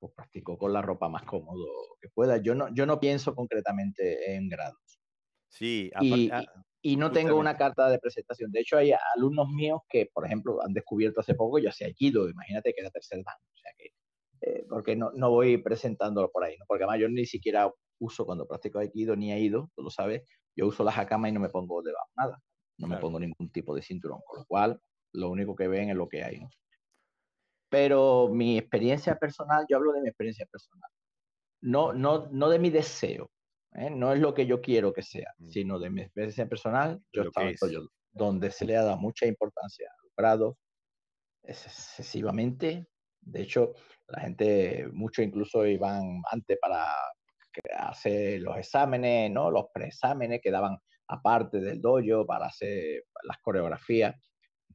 Speaker 2: pues, practico con la ropa más cómodo que pueda. Yo no, yo no pienso concretamente en grados.
Speaker 1: Sí, ah, y, y, no tengo una
Speaker 2: carta de presentación. De hecho, hay alumnos míos que, por ejemplo, han descubierto hace poco, yo hacía Aikido, imagínate que era tercer dan. O sea que, eh, porque no, no, voy presentándolo por ahí, ¿no? porque además yo ni siquiera uso cuando practico Aikido ni he ido, tú lo sabes, yo uso las hakama y no me pongo debajo nada, no me pongo ningún tipo de cinturón, con lo cual lo único que ven es lo que hay. ¿no? pero mi experiencia personal, yo hablo de mi experiencia personal, no, no, no de mi deseo, ¿eh? no es lo que yo quiero que sea, mm. sino de mi experiencia personal, yo estaba donde se le ha dado mucha importancia a los excesivamente. De hecho, la gente, muchos incluso iban antes para hacer los exámenes, ¿no? los preexámenes que daban aparte del dojo para hacer las coreografías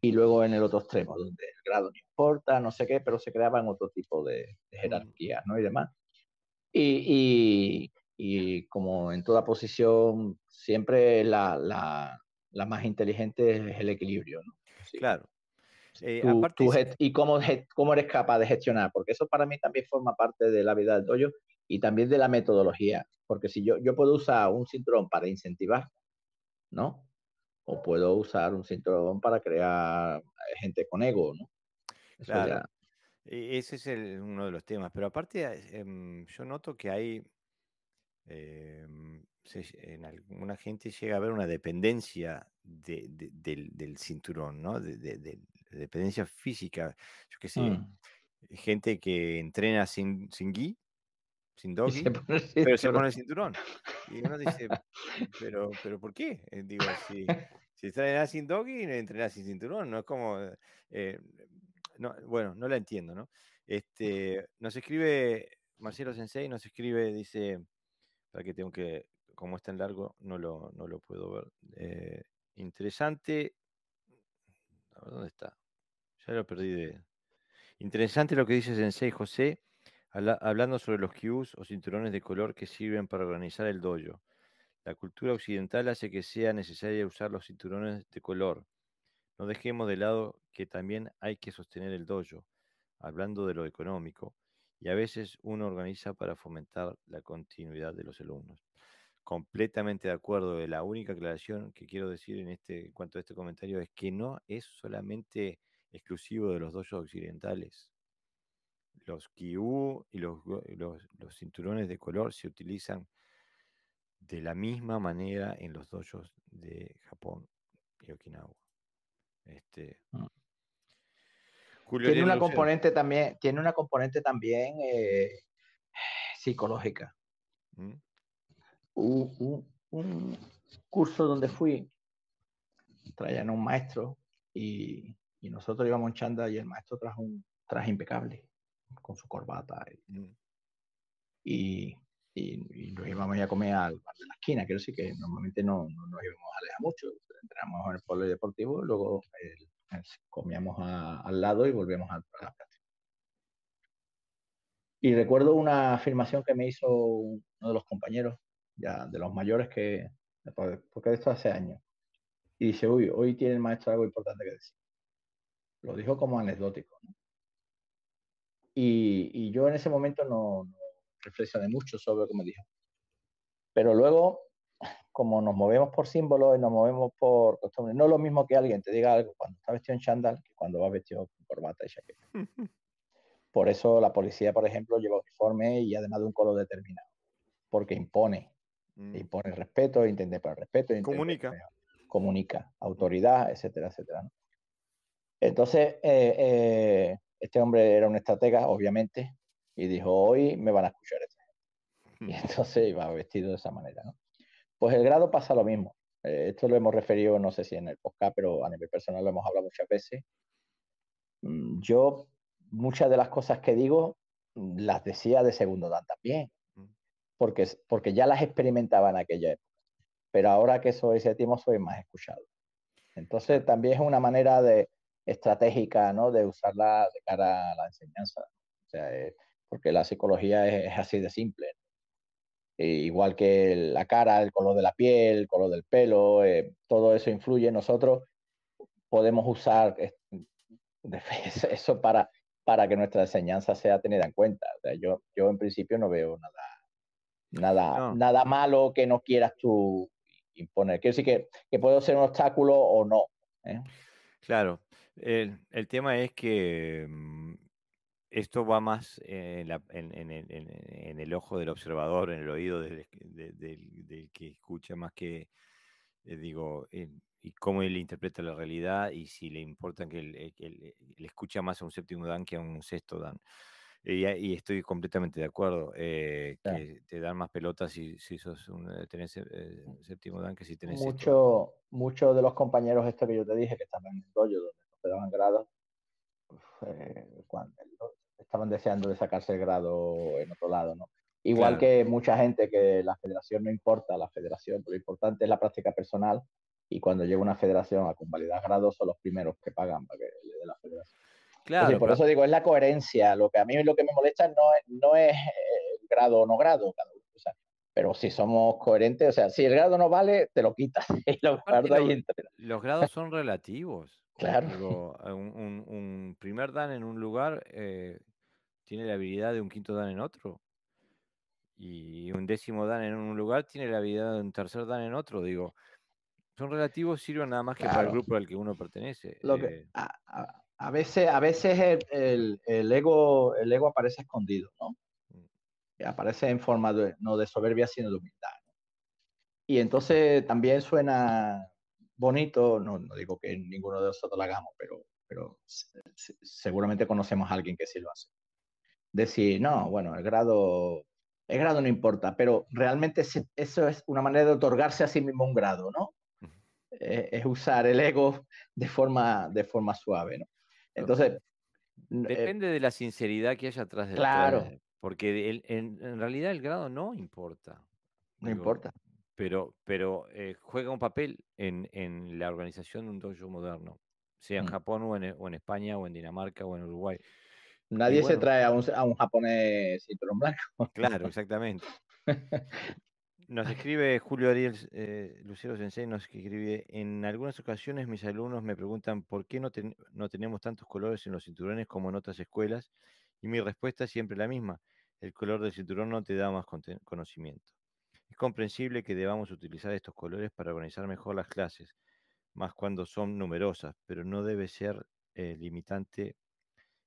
Speaker 2: y luego en el otro extremo, donde el grado no importa, no sé qué, pero se creaban otro tipo de, de jerarquías ¿no? y demás. Y, y, como en toda posición, siempre la, la, la más inteligente es el equilibrio. ¿no? Claro.
Speaker 1: Eh, aparte
Speaker 2: y cómo, cómo eres capaz de gestionar, porque eso para mí también forma parte de la vida del dojo y también de la metodología, porque si yo, yo puedo usar un cinturón para incentivar, ¿no? o puedo usar un cinturón para crear eh, gente con ego, ¿no? claro.
Speaker 1: E, ese es uno de los temas, pero aparte ah, em, yo noto que hay, em, en alguna gente llega a haber una dependencia del, cinturón, ¿no? De, dependencia física, yo qué sé, mm. gente que entrena sin, sin sin doggy, pero se pone el cinturón. Y uno dice, pero, pero ¿por qué? Eh, digo, si, si entrenas sin doggy, entrenas sin cinturón, no es como... Eh, eh, bueno, no la entiendo, ¿no? Este, nos escribe Marcelo Sensei, nos escribe, dice, para que tengo que, como es tan largo, no lo, no lo puedo ver. interesante, ¿dónde está? Ya lo perdí de... Interesante lo que dice Sensei José hablando sobre los kyus o cinturones de color que sirven para organizar el dojo. La cultura occidental hace que sea necesario usar los cinturones de color. No dejemos de lado que también hay que sostener el dojo, hablando de lo económico, y a veces uno organiza para fomentar la continuidad de los alumnos. Completamente de acuerdo. Eh, la única aclaración que quiero decir en, este, en cuanto a este comentario es que no es solamente exclusivo de los dojos occidentales los kiú y los, los, cinturones de color se utilizan de la misma manera en los dojos de Japón y Okinawa. Este ah. tiene una componente
Speaker 2: también, tiene una componente también eh, psicológica. ¿Mm? Un, curso donde fui, traían a un maestro y, y nosotros íbamos en chanda y el maestro trajo un traje impecable con su corbata y, mm. y, nos íbamos a comer al bar de la esquina, quiero decir que normalmente no, no nos íbamos a alejar mucho, entramos en el pueblo deportivo, luego comíamos al lado y volvíamos a, la plaza Y recuerdo una afirmación que me hizo uno de los compañeros, ya de los mayores que, porque esto hace años, y dice, uy, hoy tiene el maestro algo importante que decir. Lo dijo como anecdótico, ¿no? Y, yo en ese momento no, reflexioné mucho sobre como que dijo. Pero luego, como nos movemos por símbolos y nos movemos por costumbres, no es lo mismo que alguien te diga algo cuando está vestido en chándal que cuando va vestido con corbata y chaqueta. Por eso la policía, por ejemplo, lleva uniforme y además de un color determinado, porque impone, mm. impone respeto, intenta por el respeto, comunica, comunica, mm. autoridad, etcétera, etcétera. Entonces, eh, eh este hombre era un estratega, obviamente, y dijo, hoy me van a escuchar esta gente. Hmm. Y entonces iba vestido de esa manera, Pues el grado pasa lo mismo. Eh, esto lo hemos referido, no sé si en el podcast, pero a nivel personal lo hemos hablado muchas veces. Mm, yo, muchas de las cosas que digo, mm, las decía de segundo dan también, hmm. porque, porque ya las experimentaba en aquella época. Pero ahora que soy séptimo, soy más escuchado. Entonces, también es una manera de, estratégica ¿no? de usarla de cara a la enseñanza. Eh, porque la psicología es, así de simple. igual que la cara, el color de la piel, el color del pelo, eh, todo eso influye. Nosotros podemos usar eso para, para que nuestra enseñanza sea tenida en cuenta. yo, yo en principio no veo nada, nada, nada malo que no quieras
Speaker 1: tú imponer. Quiero decir que,
Speaker 2: que ser un obstáculo o no.
Speaker 1: ¿eh? Claro. El, tema es que mm, esto va más en, el, ojo del observador, en el oído del, que escucha más que, eh, digo, y cómo él interpreta la realidad y si le importa que eh, le escucha más a un séptimo dan que a un sexto dan. Y, estoy completamente de acuerdo, eh, que te dan más pelotas si, sos un, séptimo dan que si tenés... Mucho,
Speaker 2: muchos de los compañeros esto que yo te dije que
Speaker 1: están en el rollo, daban grado eh, cuando, estaban deseando de
Speaker 2: sacarse el grado en otro lado, ¿no? Igual que mucha gente que la federación no importa, la federación, lo importante es la práctica personal y cuando llega una federación a convalidar grados son los primeros que pagan para que le la federación. Claro, por eso digo, es la coherencia. Lo que a mí lo que me molesta no es, no es eh, grado o no grado, pero si somos coherentes, o sea, si el grado no vale, te lo quitas.
Speaker 1: los grados son relativos. Claro. un, primer dan en un lugar eh, tiene la habilidad de un quinto dan en otro. Y un décimo dan en un lugar tiene la habilidad de un tercer dan en otro. Digo, son relativos, sirven nada más que para el grupo al que uno pertenece. Eh.
Speaker 2: a, veces, a veces el, ego, el ego aparece escondido, ¿no? Mm. Aparece en forma no de soberbia, sino de humildad. Y entonces también suena bonito, no, no digo que ninguno de nosotros lo hagamos, pero, pero seguramente conocemos a alguien que sí lo hace. Decir, no, bueno, el grado, el grado no importa, pero realmente eso es una manera de otorgarse a sí mismo un grado, ¿no? Eh, es, usar el ego de forma, de forma suave, ¿no? Entonces... Eh,
Speaker 1: Depende de la sinceridad que haya atrás de Claro. Porque en realidad el grado no importa. No importa pero, pero eh, juega un papel en, la organización de un dojo moderno, sea en mm. Japón o en, España o en Dinamarca o en Uruguay. Nadie se trae a un, a un japonés cinturón blanco. Claro, exactamente. Nos escribe Julio Ariel eh, Lucero Sensei, nos escribe, en algunas ocasiones mis alumnos me preguntan por qué no, no tenemos tantos colores en los cinturones como en otras escuelas y mi respuesta es siempre la misma, el color del cinturón no te da más conocimiento. Es comprensible que debamos utilizar estos colores para organizar mejor las clases, más cuando son numerosas, pero no debe ser eh, limitante,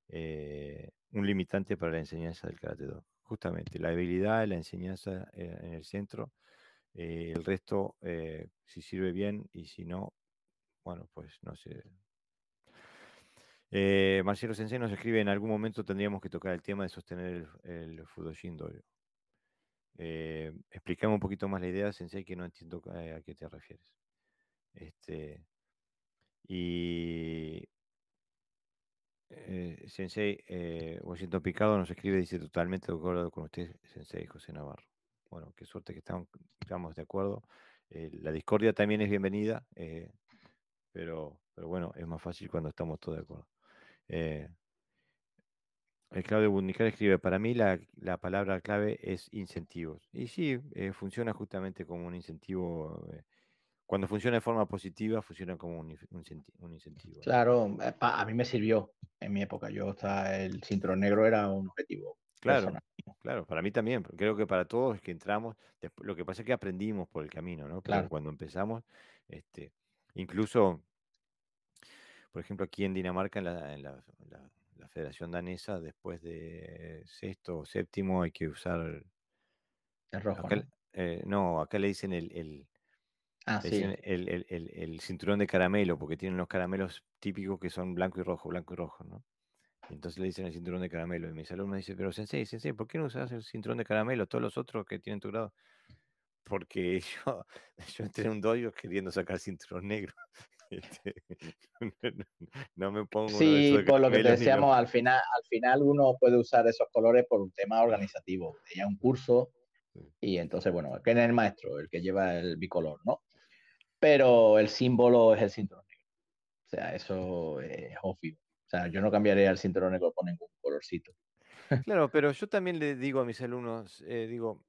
Speaker 1: eh, un limitante para la enseñanza del Karate Do. Justamente, la habilidad, de la enseñanza eh, en el centro, el resto, si sirve bien y si no, bueno, pues no sé, eh, Marcelo Sensei nos escribe, en algún momento tendríamos que tocar el tema de sostener el, el Fudoshin eh, Explicame un poquito más la idea, Sensei, que no entiendo eh, a, qué te refieres. Este, y eh, Sensei, eh, Washington Picado nos escribe, dice totalmente de acuerdo con usted, Sensei José Navarro. Bueno, qué suerte que estamos, de acuerdo. la discordia también es bienvenida, pero, pero bueno, es más fácil cuando estamos todos de acuerdo. El Claudio escribe, para mí la, palabra clave es incentivos. Y sí, eh, funciona justamente como un incentivo. Eh, cuando funciona de forma positiva, funciona como un, incentivo.
Speaker 2: Claro, eh, a mí me sirvió en mi época. Yo estaba el cinturón negro era un objetivo. Claro,
Speaker 1: claro, para mí también. Creo que para todos que entramos, lo que pasa es que aprendimos por el camino, ¿no? claro. Cuando empezamos, este, incluso, por ejemplo, aquí en Dinamarca, en la la Federación Danesa, después de sexto o séptimo, hay que usar. El rojo. Eh, ¿no? acá le dicen ah, el, el, cinturón de caramelo, porque tienen los caramelos típicos que son blanco y rojo, blanco y rojo, ¿no? entonces le dicen el cinturón de caramelo. Y mis alumnos dice, pero sensei, sensei, ¿por qué no usas el cinturón de caramelo? Todos los otros que tienen tu grado porque yo, yo entré en un dojo queriendo sacar cinturón negro. Este, no me pongo. Sí, por lo que decíamos, al, final,
Speaker 2: al final uno puede usar esos colores por un tema organizativo. Ya un curso, y entonces, bueno, que es el maestro, el que lleva el bicolor, ¿no? Pero el símbolo es el cinturón negro. O sea, eso es obvio. O sea, yo no cambiaría el cinturón negro por ningún colorcito.
Speaker 1: Claro, pero yo también le digo a mis alumnos, eh, digo,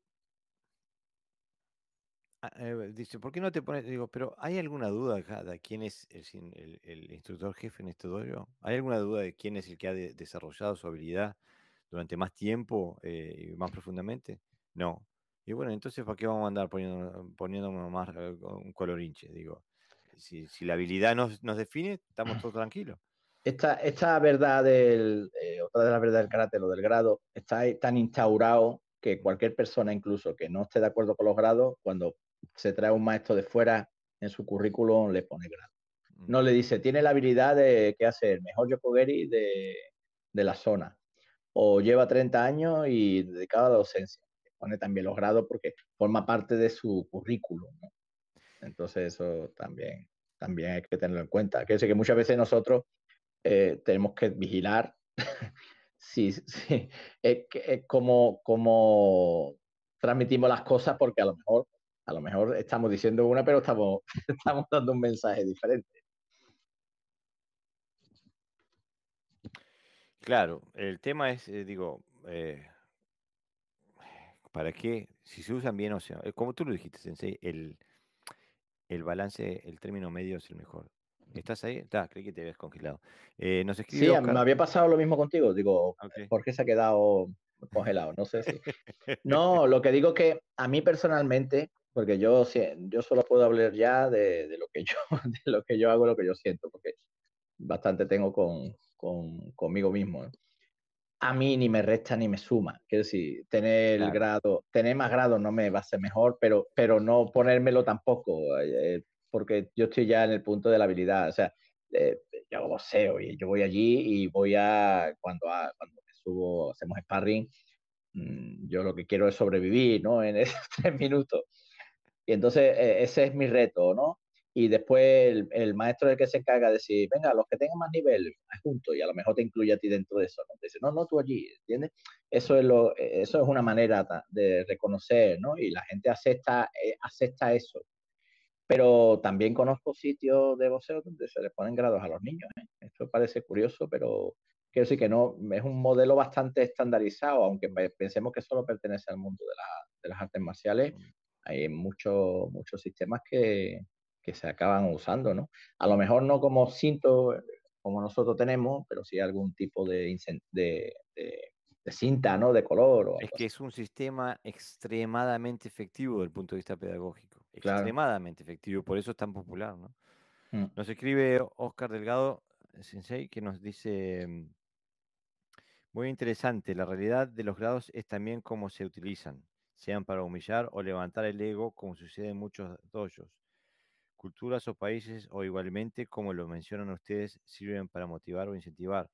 Speaker 1: Ah, eh, dice, ¿por qué no te pones? Digo, pero ¿hay alguna duda acá de quién es el, instructor jefe en este dojo? ¿Hay alguna duda de quién es el que ha desarrollado su habilidad durante más tiempo y eh, más profundamente? No. Y bueno, entonces, ¿para qué vamos a andar poniéndonos, más eh, un hinche? Digo, si, si la habilidad nos, nos, define, estamos todos tranquilos.
Speaker 2: Esta, esta verdad del, otra de las verdades del karate, lo del grado, está tan instaurado que cualquier persona, incluso que no esté de acuerdo con los grados, cuando se trae un maestro de fuera, en su currículum le pone grado. Mm. No le dice, tiene la habilidad de que hace el mejor Yokogeri de, de la zona. O lleva 30 años y dedicado a docencia. Le pone también los grados porque forma parte de su currículum. Entonces eso también, también hay que tenerlo en cuenta. que decir que muchas veces nosotros eh, tenemos que vigilar si, como cómo transmitimos las cosas porque a lo mejor a lo mejor estamos diciendo una, pero estamos, estamos dando un mensaje diferente.
Speaker 1: Claro, el tema es, eh, digo, eh, ¿para qué? Si se usan bien o sea, eh, como tú lo dijiste, Sensei, el, el balance, el término medio es el mejor. ¿Estás ahí? Está, ah, creí que te habías congelado. nos sí, me había
Speaker 2: pasado lo mismo contigo. Digo, okay. ¿por qué se ha quedado congelado? No sé si.
Speaker 1: No, lo que digo
Speaker 2: es que a mí personalmente porque yo, yo solo puedo hablar ya de, lo que yo, de lo que yo hago, lo que yo siento, porque bastante tengo con, con conmigo mismo. A mí ni me resta ni me suma. Quiero decir, tener el grado, tener más grado no me va a ser mejor, pero, pero no ponérmelo tampoco, eh, eh, porque yo estoy ya en el punto de la habilidad. O sea, eh, yo hago sé. y yo voy allí y voy a, cuando, a, ah, cuando me subo, hacemos sparring, mm, yo lo que quiero es sobrevivir, ¿no? En esos tres minutos. Y entonces eh, ese es mi reto, ¿no? Y después el, maestro es que se encarga de decir, venga, los que tengan más nivel, junto, y a lo mejor te incluye a ti dentro de eso. ¿no? no, tú allí, ¿entiendes? Eso es, lo, eh, eso es una manera de reconocer, ¿no? Y la gente acepta, eh, acepta eso. Pero también conozco sitios de voceo donde se le ponen grados a los niños. ¿eh? Esto parece curioso, pero quiero decir que no, es un modelo bastante estandarizado, aunque pensemos que solo pertenece al mundo de las artes marciales, mm hay muchos, muchos sistemas que, se acaban usando, ¿no? A lo mejor no como cinto eh, como nosotros tenemos, pero sí algún tipo de, de, cinta, ¿no?
Speaker 1: De color. es que es un sistema extremadamente efectivo desde el punto de vista pedagógico. Extremadamente efectivo, por eso es tan popular, ¿no? Mm. Nos escribe Oscar Delgado, eh, Sensei, que nos dice... Mm, Muy interesante, la realidad de los grados es también cómo se utilizan sean para humillar o levantar el ego, como sucede en muchos doyos. Culturas o países, o igualmente, como lo mencionan ustedes, sirven para motivar o incentivar.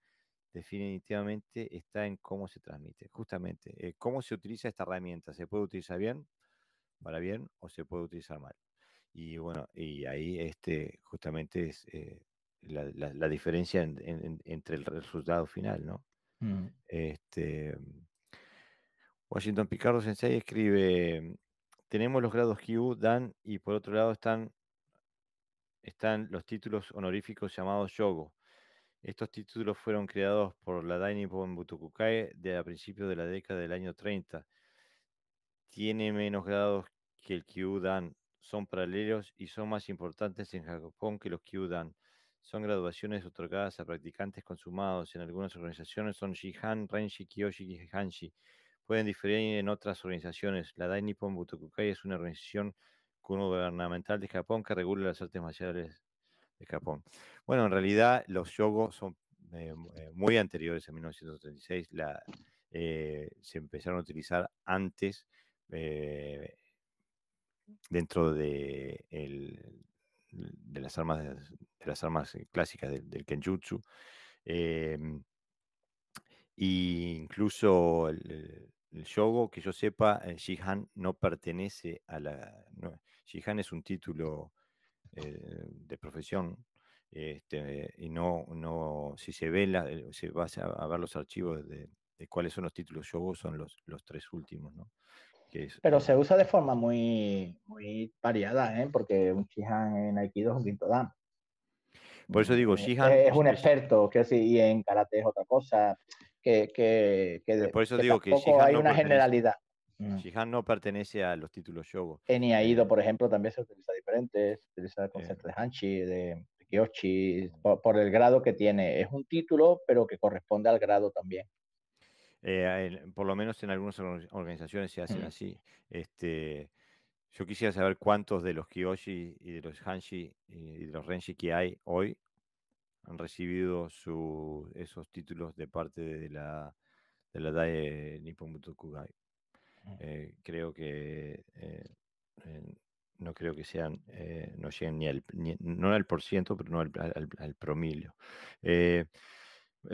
Speaker 1: Definitivamente está en cómo se transmite. Justamente, eh, cómo se utiliza esta herramienta. ¿Se puede utilizar bien, para bien, o se puede utilizar mal? Y bueno, y ahí este, justamente es eh, la, diferencia entre el resultado final, ¿no? Mm. Este Washington Picardo Sensei escribe, mm, tenemos los grados Q, Dan, y por otro lado están, los títulos honoríficos llamados Yogo. Estos títulos fueron creados por la en Butokukai de a principios de la década del año 30. Tiene menos grados que el Dan. son paralelos y son más importantes en Japón que los Dan. Son graduaciones otorgadas a practicantes consumados. En algunas organizaciones son Shihan, Renshi, Kyoshi y Hanshi pueden diferir en otras organizaciones. La Dai Nippon Butokukai es una organización gubernamental de Japón que regula las artes marciales de Japón. Bueno, en realidad los yogo son eh, eh, muy anteriores a 1936. La, eh, se empezaron a utilizar antes dentro de, de, las armas de las armas clásicas del, kenjutsu. e incluso el, el Shogo, que yo sepa, el Shihan no pertenece a la. Shihan es un título eh, de profesión. Este, y no, no, si se ve, la, se va a ver los archivos de, cuáles son los títulos Shogo, son los, los tres últimos, ¿no?
Speaker 2: Pero eh se usa de forma muy, variada, ¿eh? porque un Shihan en Aikido es un quinto dan.
Speaker 1: Por eso digo, Shihan. Es, un
Speaker 2: experto, que y en karate es otra cosa que, eh, por eso digo que Shihan hay una generalidad.
Speaker 1: Mm. Mm. Shihan no pertenece a los títulos Shogo. En Iaido, eh, por ejemplo,
Speaker 2: también se utiliza diferente, se utiliza el concepto eh. de Hanchi, de, Kyoshi, por, el grado
Speaker 1: que tiene. Es
Speaker 2: un título, pero que corresponde al grado también.
Speaker 1: por lo menos en algunas organizaciones se hacen mm. así. Este, yo quisiera saber cuántos de los Kyoshi y de los Hanshi y de los Renshi que hay hoy han recibido esos títulos de parte de la, de la DAE Nippon Butokugai. Mm. Eh, creo que eh, no creo que sean, eh, no lleguen ni al, no al por ciento, pero no al, El promilio.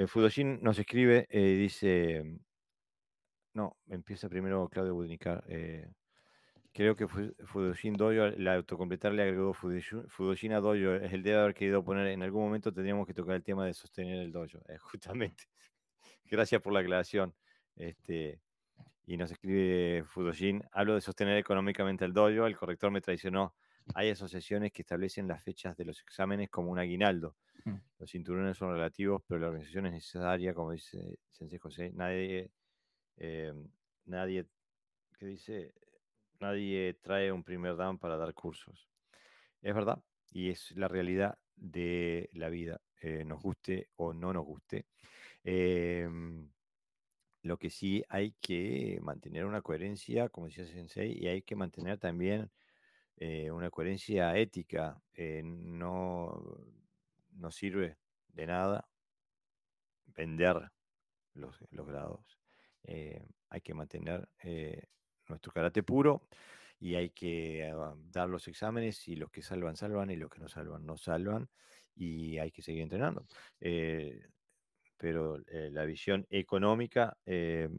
Speaker 1: Fudoshin nos escribe, y dice, no, empieza primero Claudio Budnicar, Creo que Fudoshin Doyo, la autocompletar le agregó Fudoshin a es el de haber querido poner, en algún momento tendríamos que tocar el tema de sostener el Doyo, eh, justamente. Gracias por la aclaración. Este, y nos escribe Fudoshin, hablo de sostener económicamente el Doyo, el corrector me traicionó. Hay asociaciones que establecen las fechas de los exámenes como un aguinaldo. Mm. Los cinturones son relativos, pero la organización es necesaria, como dice Sensei José. Nadie, eh, nadie, ¿qué dice? nadie trae un primer dan para dar cursos. Es verdad y es la realidad de la vida, eh, nos guste o no nos guste. Em, lo que sí hay que mantener una coherencia, como decía Sensei, y hay que mantener también eh, una coherencia ética. Eh, no, sirve de nada vender los, los grados. hay que mantener nuestro karate puro y hay que ah, dar los exámenes y los que salvan, salvan y los que no salvan, no salvan y hay que seguir entrenando. Eh, pero eh, la visión económica eh,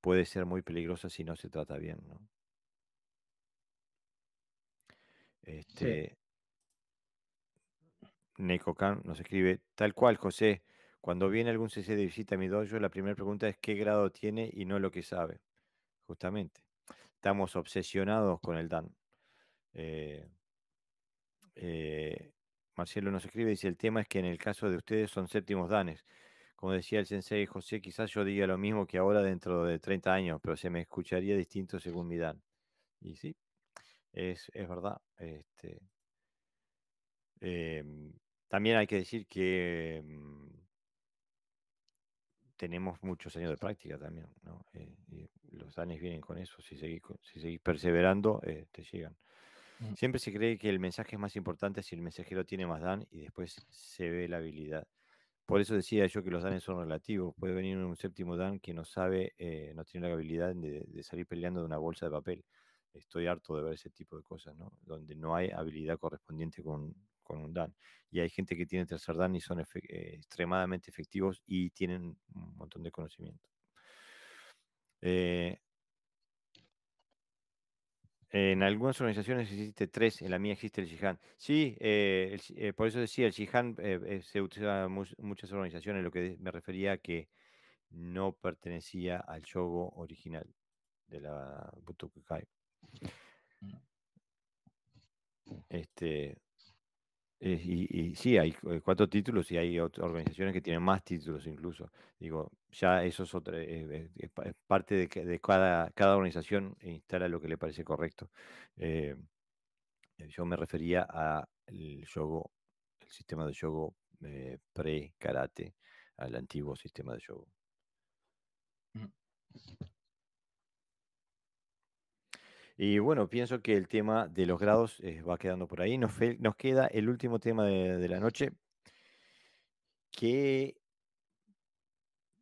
Speaker 1: puede ser muy peligrosa si no se trata bien, ¿no? Este, Neko Khan nos escribe, tal cual, José, cuando viene algún CC de visita a mi dojo, la primera pregunta es qué grado tiene y no lo que sabe justamente. Estamos obsesionados con el Dan. Eh, eh, Marcelo nos escribe, dice, el tema es que en el caso de ustedes son séptimos danes. Como decía el sensei José, quizás yo diga lo mismo que ahora dentro de 30 años, pero se me escucharía distinto según mi dan. Y sí, es, verdad. Este, em, también hay que decir que em, tenemos muchos años de práctica también, ¿no? Eh, los danes vienen con eso, si seguís, si perseverando, eh, te llegan. Mm. Siempre se cree que el mensaje es más importante si el mensajero tiene más dan y después se ve la habilidad. Por eso decía yo que los danes son relativos. Puede venir un séptimo dan que no sabe, eh, no tiene la habilidad de, de, salir peleando de una bolsa de papel. Estoy harto de ver ese tipo de cosas, ¿no? Donde no hay habilidad correspondiente con, con un DAN. Y hay gente que tiene tercer DAN y son eh, extremadamente efectivos y tienen un montón de conocimiento. Eh, en algunas organizaciones existe tres, en la mía existe el Shihan. Sí, eh, por eso decía, el Shihan se utiliza en muchas organizaciones, lo que me refería que no pertenecía al Shogo original de la Butokukai. Mm. Este, eh, y, y, sí, hay eh, cuatro títulos y hay organizaciones que tienen más títulos incluso. Digo, ya eso es, otra, eh, parte de, cada, cada organización instala lo que le parece correcto. yo me refería al yogo, el sistema de yogo pre-karate, al antiguo sistema de yogo. Mm. Y bueno, pienso que el tema de los grados eh, va quedando por ahí. Nos, queda el último tema de, la noche, que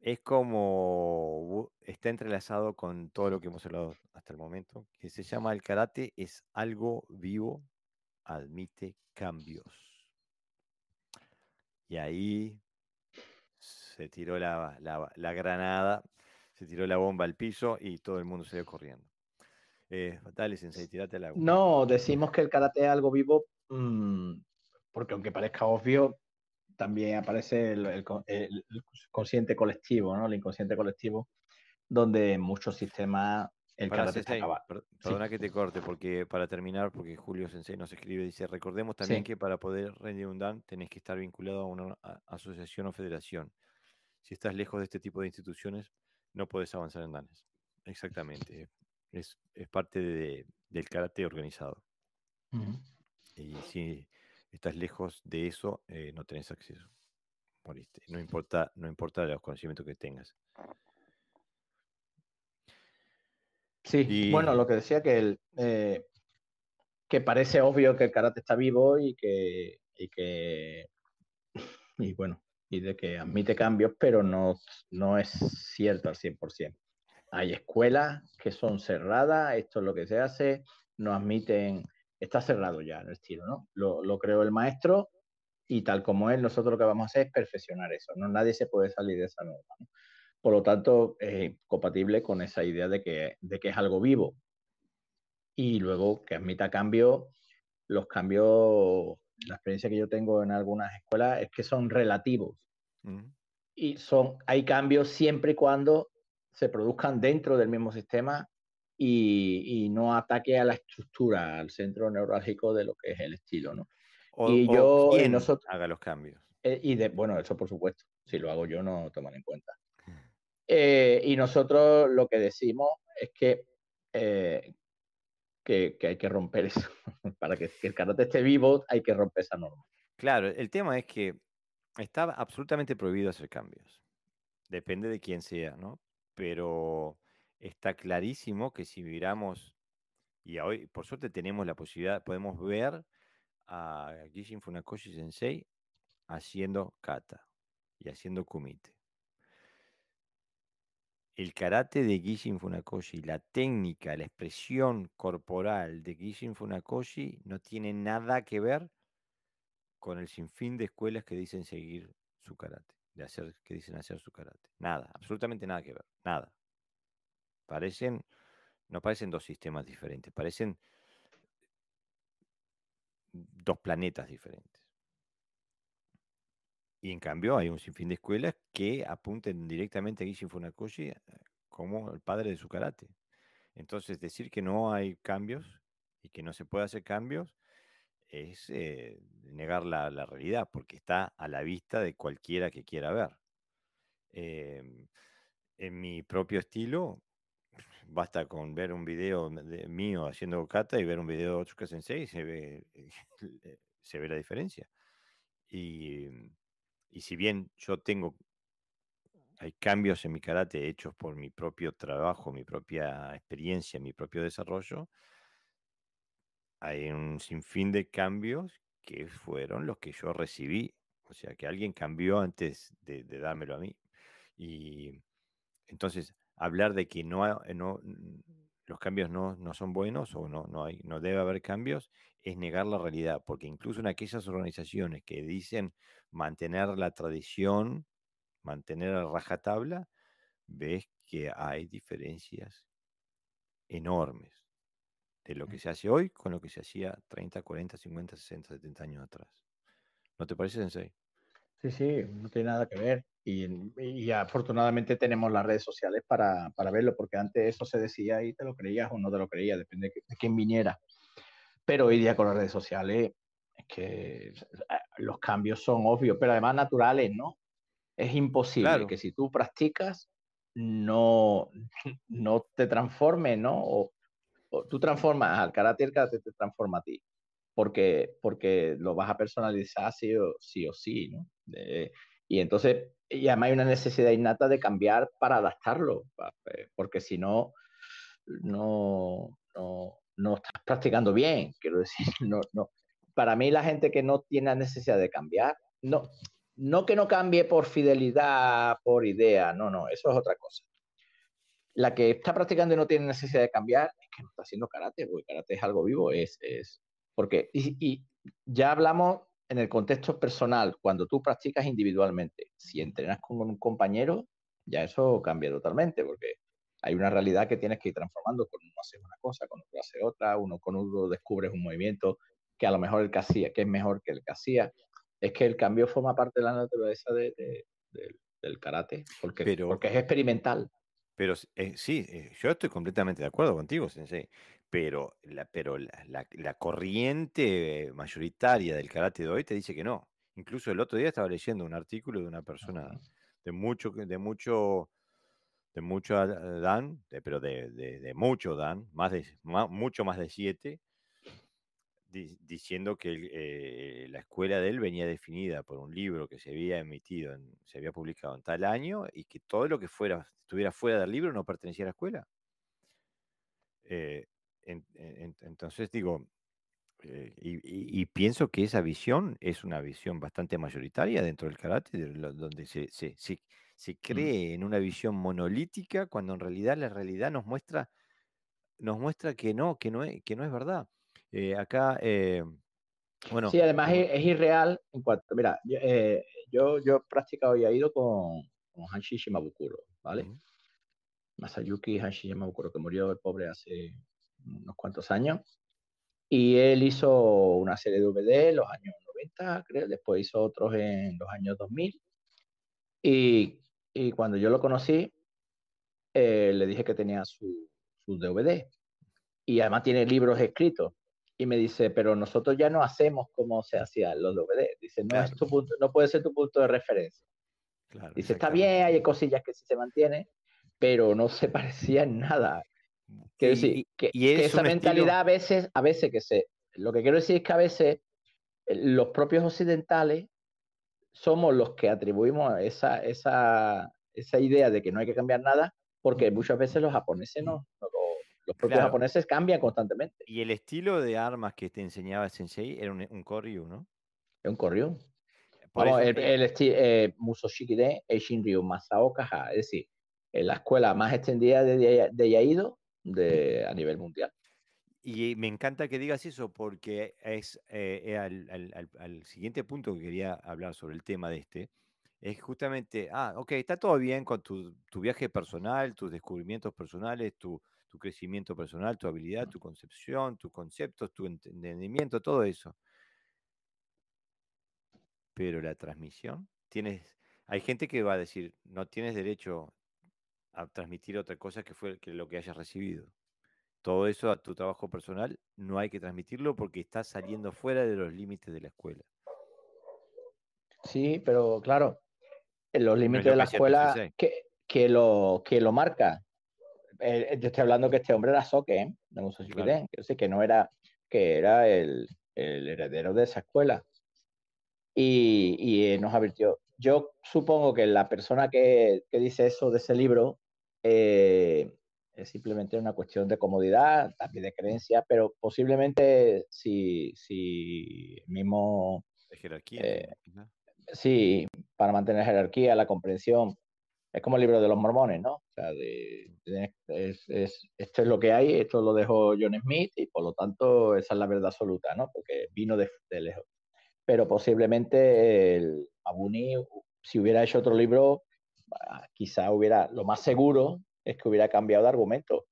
Speaker 1: es como está entrelazado con todo lo que hemos hablado hasta el momento, que se llama el karate es algo vivo, admite cambios. Y ahí se tiró la, granada, se tiró la bomba al piso y todo el mundo se dio corriendo eh, al agua. No, decimos
Speaker 2: que el karate es algo vivo mm, porque aunque parezca obvio, también aparece el, consciente colectivo, ¿no? El inconsciente colectivo, donde en muchos sistemas el karate está acabado. Perdona
Speaker 1: que te corte, porque para terminar, porque Julio Sensei nos escribe, dice, recordemos también que para poder rendir un dan tenés que estar vinculado a una asociación o federación. Si estás lejos de este tipo de instituciones, no podés avanzar en danes. Exactamente. Eh es, parte del karate organizado. Y si estás lejos de eso, eh, no tenés acceso. No importa, no importa los conocimientos que tengas. Sí, bueno, lo que decía que eh, que
Speaker 2: parece obvio que el karate está vivo y que, y que y bueno, y de que admite cambios, pero no, no es cierto al 100%. Hay escuelas que son cerradas, esto es lo que se hace, no admiten, está cerrado ya el estilo, ¿no? Lo, lo creó el maestro y tal como es, nosotros lo que vamos a hacer es perfeccionar eso, ¿no? Nadie se puede salir de esa norma, Por lo tanto, es compatible con esa idea de que, de que es algo vivo. Y luego que admita cambio, los cambios, la experiencia que yo tengo en algunas escuelas es que son relativos. Mm. Y son, hay cambios siempre y cuando se produzcan dentro del mismo sistema y, no ataque a la estructura, al centro neurálgico de lo que es el estilo, ¿no? y yo eh, nosotros, haga los cambios. Eh, y de, bueno, eso por supuesto, si lo hago yo no toman en cuenta. Mm. Eh, y nosotros lo que decimos es que, que, hay que romper eso.
Speaker 1: Para que, el carácter esté vivo hay que romper esa norma. Claro, el tema es que está absolutamente prohibido hacer cambios. Depende de quién sea, ¿no? pero está clarísimo que si miramos, y hoy por suerte tenemos la posibilidad, podemos ver a Gishin Funakoshi Sensei haciendo kata y haciendo kumite. El karate de Gishin Funakoshi, la técnica, la expresión corporal de Gishin Funakoshi no tiene nada que ver con el sinfín de escuelas que dicen seguir su karate de hacer, que dicen hacer su karate. Nada, absolutamente nada que ver, nada. Parecen, no parecen dos sistemas diferentes, parecen dos planetas diferentes. Y en cambio hay un sinfín de escuelas que apunten directamente a Gishin Funakoshi eh, como el padre de su karate. Entonces decir que no hay cambios y que no se puede hacer cambios es eh, negar la, realidad, porque está a la vista de cualquiera que quiera ver. Em, en mi propio estilo, basta con ver un video mío haciendo cata y ver un video de otro que sensei y se ve, eh, eh, se ve la diferencia. Y, y, si bien yo tengo, hay cambios en mi karate hechos por mi propio trabajo, mi propia experiencia, mi propio desarrollo, hay un sinfín de cambios que fueron los que yo recibí. O sea, que alguien cambió antes de, dármelo a mí. Y entonces, hablar de que no, no los cambios no, no, son buenos o no, no, hay, no debe haber cambios es negar la realidad, porque incluso en aquellas organizaciones que dicen mantener la tradición, mantener la rajatabla, ves que hay diferencias enormes de lo que se hace hoy con lo que se hacía 30, 40, 50, 60, 70 años atrás. ¿No te parece, Sensei? Sí, sí,
Speaker 2: no tiene nada que ver.
Speaker 1: Y, y
Speaker 2: afortunadamente tenemos las redes sociales
Speaker 1: para, para, verlo, porque
Speaker 2: antes eso se decía y te lo creías o no te lo creías, depende de, quién viniera. Pero hoy día con las redes sociales es que ah, los cambios son obvios, pero además naturales, ¿no? Es imposible que si tú practicas no, no te transforme ¿no? O, tú transformas al karate, el karate te transforma a ti, porque, porque lo vas a personalizar sí o sí, o sí ¿no? Eh, y entonces, ya además hay una necesidad innata de cambiar para adaptarlo, eh, porque si no, no, no, no estás practicando bien, quiero decir, no, no. Para mí la gente que no tiene la necesidad de cambiar, no, no que no cambie por fidelidad, por idea, no, no, eso es otra cosa la que está practicando y no tiene necesidad de cambiar, es que no está haciendo karate, porque karate es algo vivo, es... es porque, y, ya hablamos en el contexto personal, cuando tú practicas individualmente, si entrenas con un compañero, ya eso cambia totalmente, porque hay una realidad que tienes que ir transformando, con uno haces una cosa, con otro hace otra, uno con uno descubres un movimiento que a lo mejor el que hacía, que es mejor que el que hacía. Es que el cambio forma parte de la naturaleza del
Speaker 1: karate, porque, porque es experimental. Pero eh, sí, eh, yo estoy completamente de acuerdo contigo, Sensei. Pero, la, pero la, corriente mayoritaria del karate de hoy te dice que no. Incluso el otro día estaba leyendo un artículo de una persona de mucho, de mucho, eh, de mucho Dan, pero de, mucho Dan, más de, mucho más de siete, diciendo que eh, la escuela de él venía definida por un libro que se había emitido, se había publicado en tal año y que todo lo que fuera, estuviera fuera del libro no pertenecía a la escuela. Eh, entonces digo, eh, y, pienso que esa visión es una visión bastante mayoritaria dentro del karate, donde se, mm. cree en una visión monolítica cuando en realidad la realidad nos muestra nos muestra que no, que no que no es verdad. Eh, acá, eh, bueno. Sí, además eh, es, irreal en cuanto. Mira, yo, yo, he
Speaker 2: practicado y he ido con, con Hanshi Shimabukuro, ¿vale? Masayuki Hanshi Shimabukuro, que murió el pobre hace unos cuantos años. Y él hizo una serie de DVD en los años 90, creo, después hizo otros en los años 2000. Y, cuando yo lo conocí, le dije que tenía sus su, DVD. Y además tiene libros escritos y me dice, pero nosotros ya no hacemos como se hacía los DVD. Dice, no, es tu punto, no puede ser tu punto de referencia. dice, está bien, hay cosillas que sí se mantienen, pero no se parecía en nada. Quiero decir, que, esa mentalidad a veces, a veces que se... Lo que quiero decir es que a veces eh, los propios occidentales somos los que atribuimos esa, esa, esa idea de que no hay que cambiar nada, porque muchas veces los japoneses no, no los propios japoneses cambian constantemente.
Speaker 1: Y el estilo de armas que te enseñaba el Sensei era un, un Koryu, ¿no? Es un Koryu. el, el estilo eh,
Speaker 2: Shinryu, Masao es decir, la escuela más extendida de, de Yaido a nivel mundial.
Speaker 1: Y eh, me encanta que digas eso porque es eh, eh, al, siguiente punto que quería hablar sobre el tema de este. Es justamente, ah, ok, está todo bien con tu viaje personal, tus descubrimientos personales, tu, tu crecimiento personal, tu habilidad, tu concepción, tus conceptos, tu entendimiento, todo eso. Pero la transmisión, tienes, hay gente que va a decir, no tienes derecho a transmitir otra cosa que fue que lo que hayas recibido. Todo eso a tu trabajo personal no hay que transmitirlo porque está saliendo fuera de los límites de la escuela.
Speaker 2: Sí, pero claro,
Speaker 1: los límites de la escuela que,
Speaker 2: lo, que lo marca, eh, yo estoy hablando que este hombre era Soke, ¿eh? sé si yo que, que no era, que era el, el heredero de esa escuela. Y, y, eh, nos advirtió. Yo supongo que la persona que, que dice eso de ese libro eh, es simplemente una cuestión de comodidad, también de creencia, pero posiblemente si, si mismo... De jerarquía. sí, para mantener jerarquía, la comprensión es como el libro de los mormones, ¿no? O sea, es, esto es lo que hay, esto lo dejó John Smith y por lo tanto esa es la verdad absoluta, ¿no? Porque vino de, lejos. Pero posiblemente el si hubiera hecho otro libro, ah, quizá hubiera, lo más seguro es que hubiera cambiado de argumento.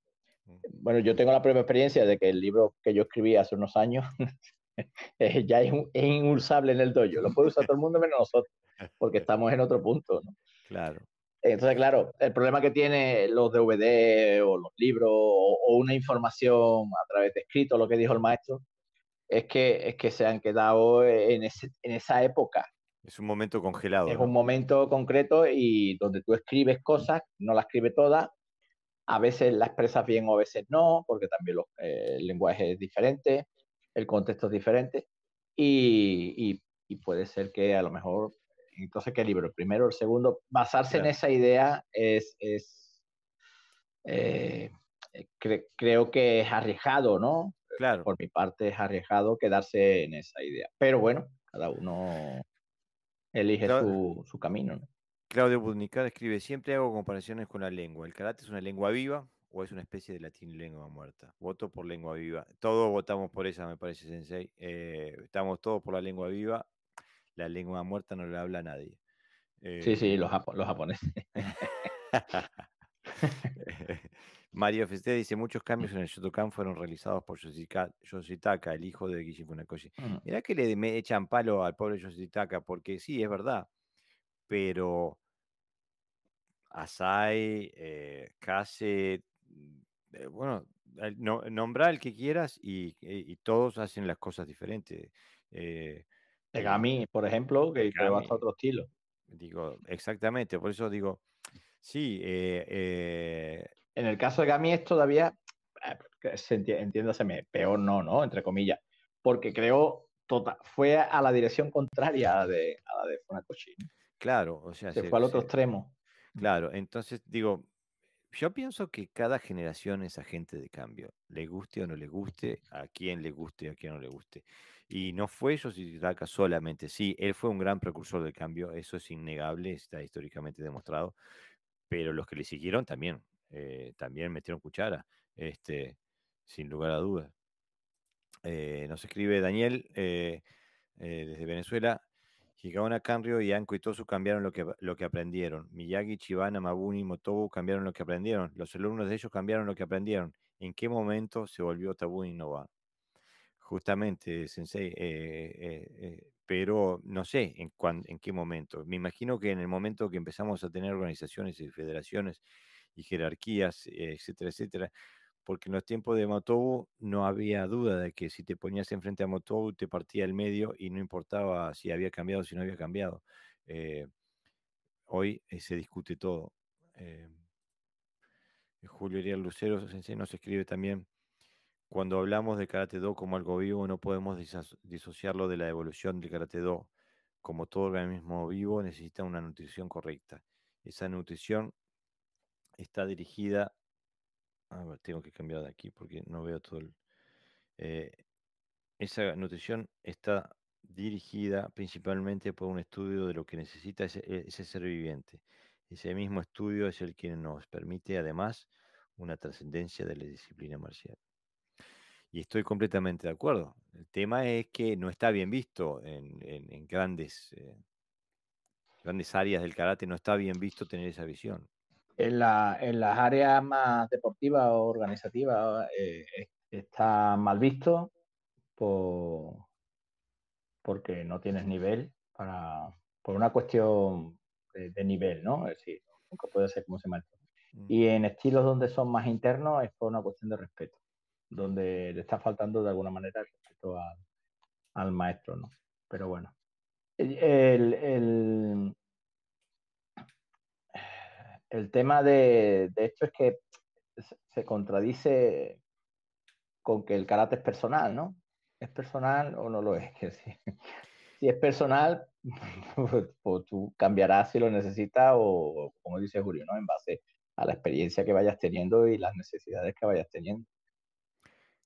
Speaker 2: Bueno, yo tengo la propia experiencia de que el libro que yo escribí hace unos años eh, ya es, es inusable en el dojo. Lo puede usar todo el mundo menos nosotros, porque estamos en otro punto. ¿no? Claro. Entonces, claro, el problema que tiene los DVD o los libros o, una información a través de escrito, lo que dijo el maestro, es que, es que se han quedado en, esa época. Es un momento congelado. Es un momento concreto y donde tú escribes cosas, no las escribe todas, a veces las expresas bien o a veces no, porque también eh, el lenguaje es diferente, el contexto es diferente y puede ser que a lo mejor entonces, ¿qué libro? ¿El primero o el segundo? Basarse en esa idea es, es eh, eh, creo que es arriesgado, ¿no? Claro. Por mi parte es arriesgado
Speaker 1: quedarse en esa idea.
Speaker 2: Pero bueno, cada uno
Speaker 1: elige su, camino, Claudio Budnikar escribe, siempre hago comparaciones con la lengua. ¿El karate es una lengua viva o es una especie de latín lengua muerta? Voto por lengua viva. Todos votamos por esa, me parece, Sensei. Eh, estamos todos por la lengua viva la lengua muerta no la habla nadie. sí, sí, los, eh, japoneses. Mario Feste dice: Muchos cambios en el Shotokan fueron realizados por Yoshitaka, el hijo de Gishin Funakoshi. Mm. Mirá que le echan palo al pobre Yoshitaka, porque sí, es verdad, pero Asai, eh, Kase, mm, eh, bueno, no, nombrar el que quieras y, todos hacen las cosas diferentes. Eh, eh, Gami, por ejemplo, que creo hasta otro estilo. Digo, exactamente, por eso digo, sí. Eh, eh, en el caso de
Speaker 2: Gami es todavía, ah, entiéndase, peor no, ¿no? Entre comillas, porque
Speaker 1: creo, total, fue a la dirección contraria a la de, a Funakoshi. Claro, o sea. Se, al otro extremo. Claro, entonces digo, yo pienso que cada generación es agente de cambio, le guste o no le guste, a quien le guste o a quien no le guste. Y no fue Yoshitaka solamente, sí, él fue un gran precursor del cambio, eso es innegable, está históricamente demostrado, pero los que le siguieron también, eh, también metieron cuchara, este, sin lugar a dudas. Eh, nos escribe Daniel eh, desde Venezuela, Higaona Canrio y Anko cambiaron lo que, lo que aprendieron. Miyagi, Chibana, Mabuni, Motobu cambiaron lo que aprendieron. Los alumnos de ellos cambiaron lo que aprendieron. ¿En qué momento se volvió tabú va? justamente, Sensei, eh, eh, eh, pero no sé en, en qué momento. Me imagino que en el momento que empezamos a tener organizaciones y federaciones y jerarquías, etcétera, etcétera, porque en los tiempos de Motobu no había duda de que si te ponías enfrente a Motobu te partía el medio y no importaba si había cambiado o si no había cambiado. hoy se discute todo. Julio Ariel Lucero sensei, nos escribe también, cuando hablamos de Karate Do como algo vivo, no podemos disociarlo de la evolución del Karate Do. Como todo organismo vivo, necesita una nutrición correcta. Esa nutrición está dirigida. A tengo que cambiar de aquí porque no veo todo el. Eh, esa nutrición está dirigida principalmente por un estudio de lo que necesita ese, e-, ese ser viviente. Ese mismo estudio es el que nos permite, además, una trascendencia de la disciplina marcial. Y estoy completamente de acuerdo. El tema es que no está bien visto en, grandes, eh, grandes áreas del karate, no está bien visto tener esa visión.
Speaker 2: En, las áreas más deportivas o organizativas eh, está mal visto por, porque no tienes nivel para, por una cuestión de, nivel, ¿no? Es decir, nunca puede ser como se mantiene. Mm. Y en estilos donde son más internos es por una cuestión de respeto donde le está faltando de alguna manera respecto al, maestro, ¿no? Pero bueno. El, tema de, esto es que se contradice con que el karate es personal, ¿no? ¿Es personal o no lo es? si, es personal, o pues, pues tú cambiarás si lo necesitas o, como dice Julio, ¿no? En base a la experiencia que vayas teniendo y las necesidades que vayas teniendo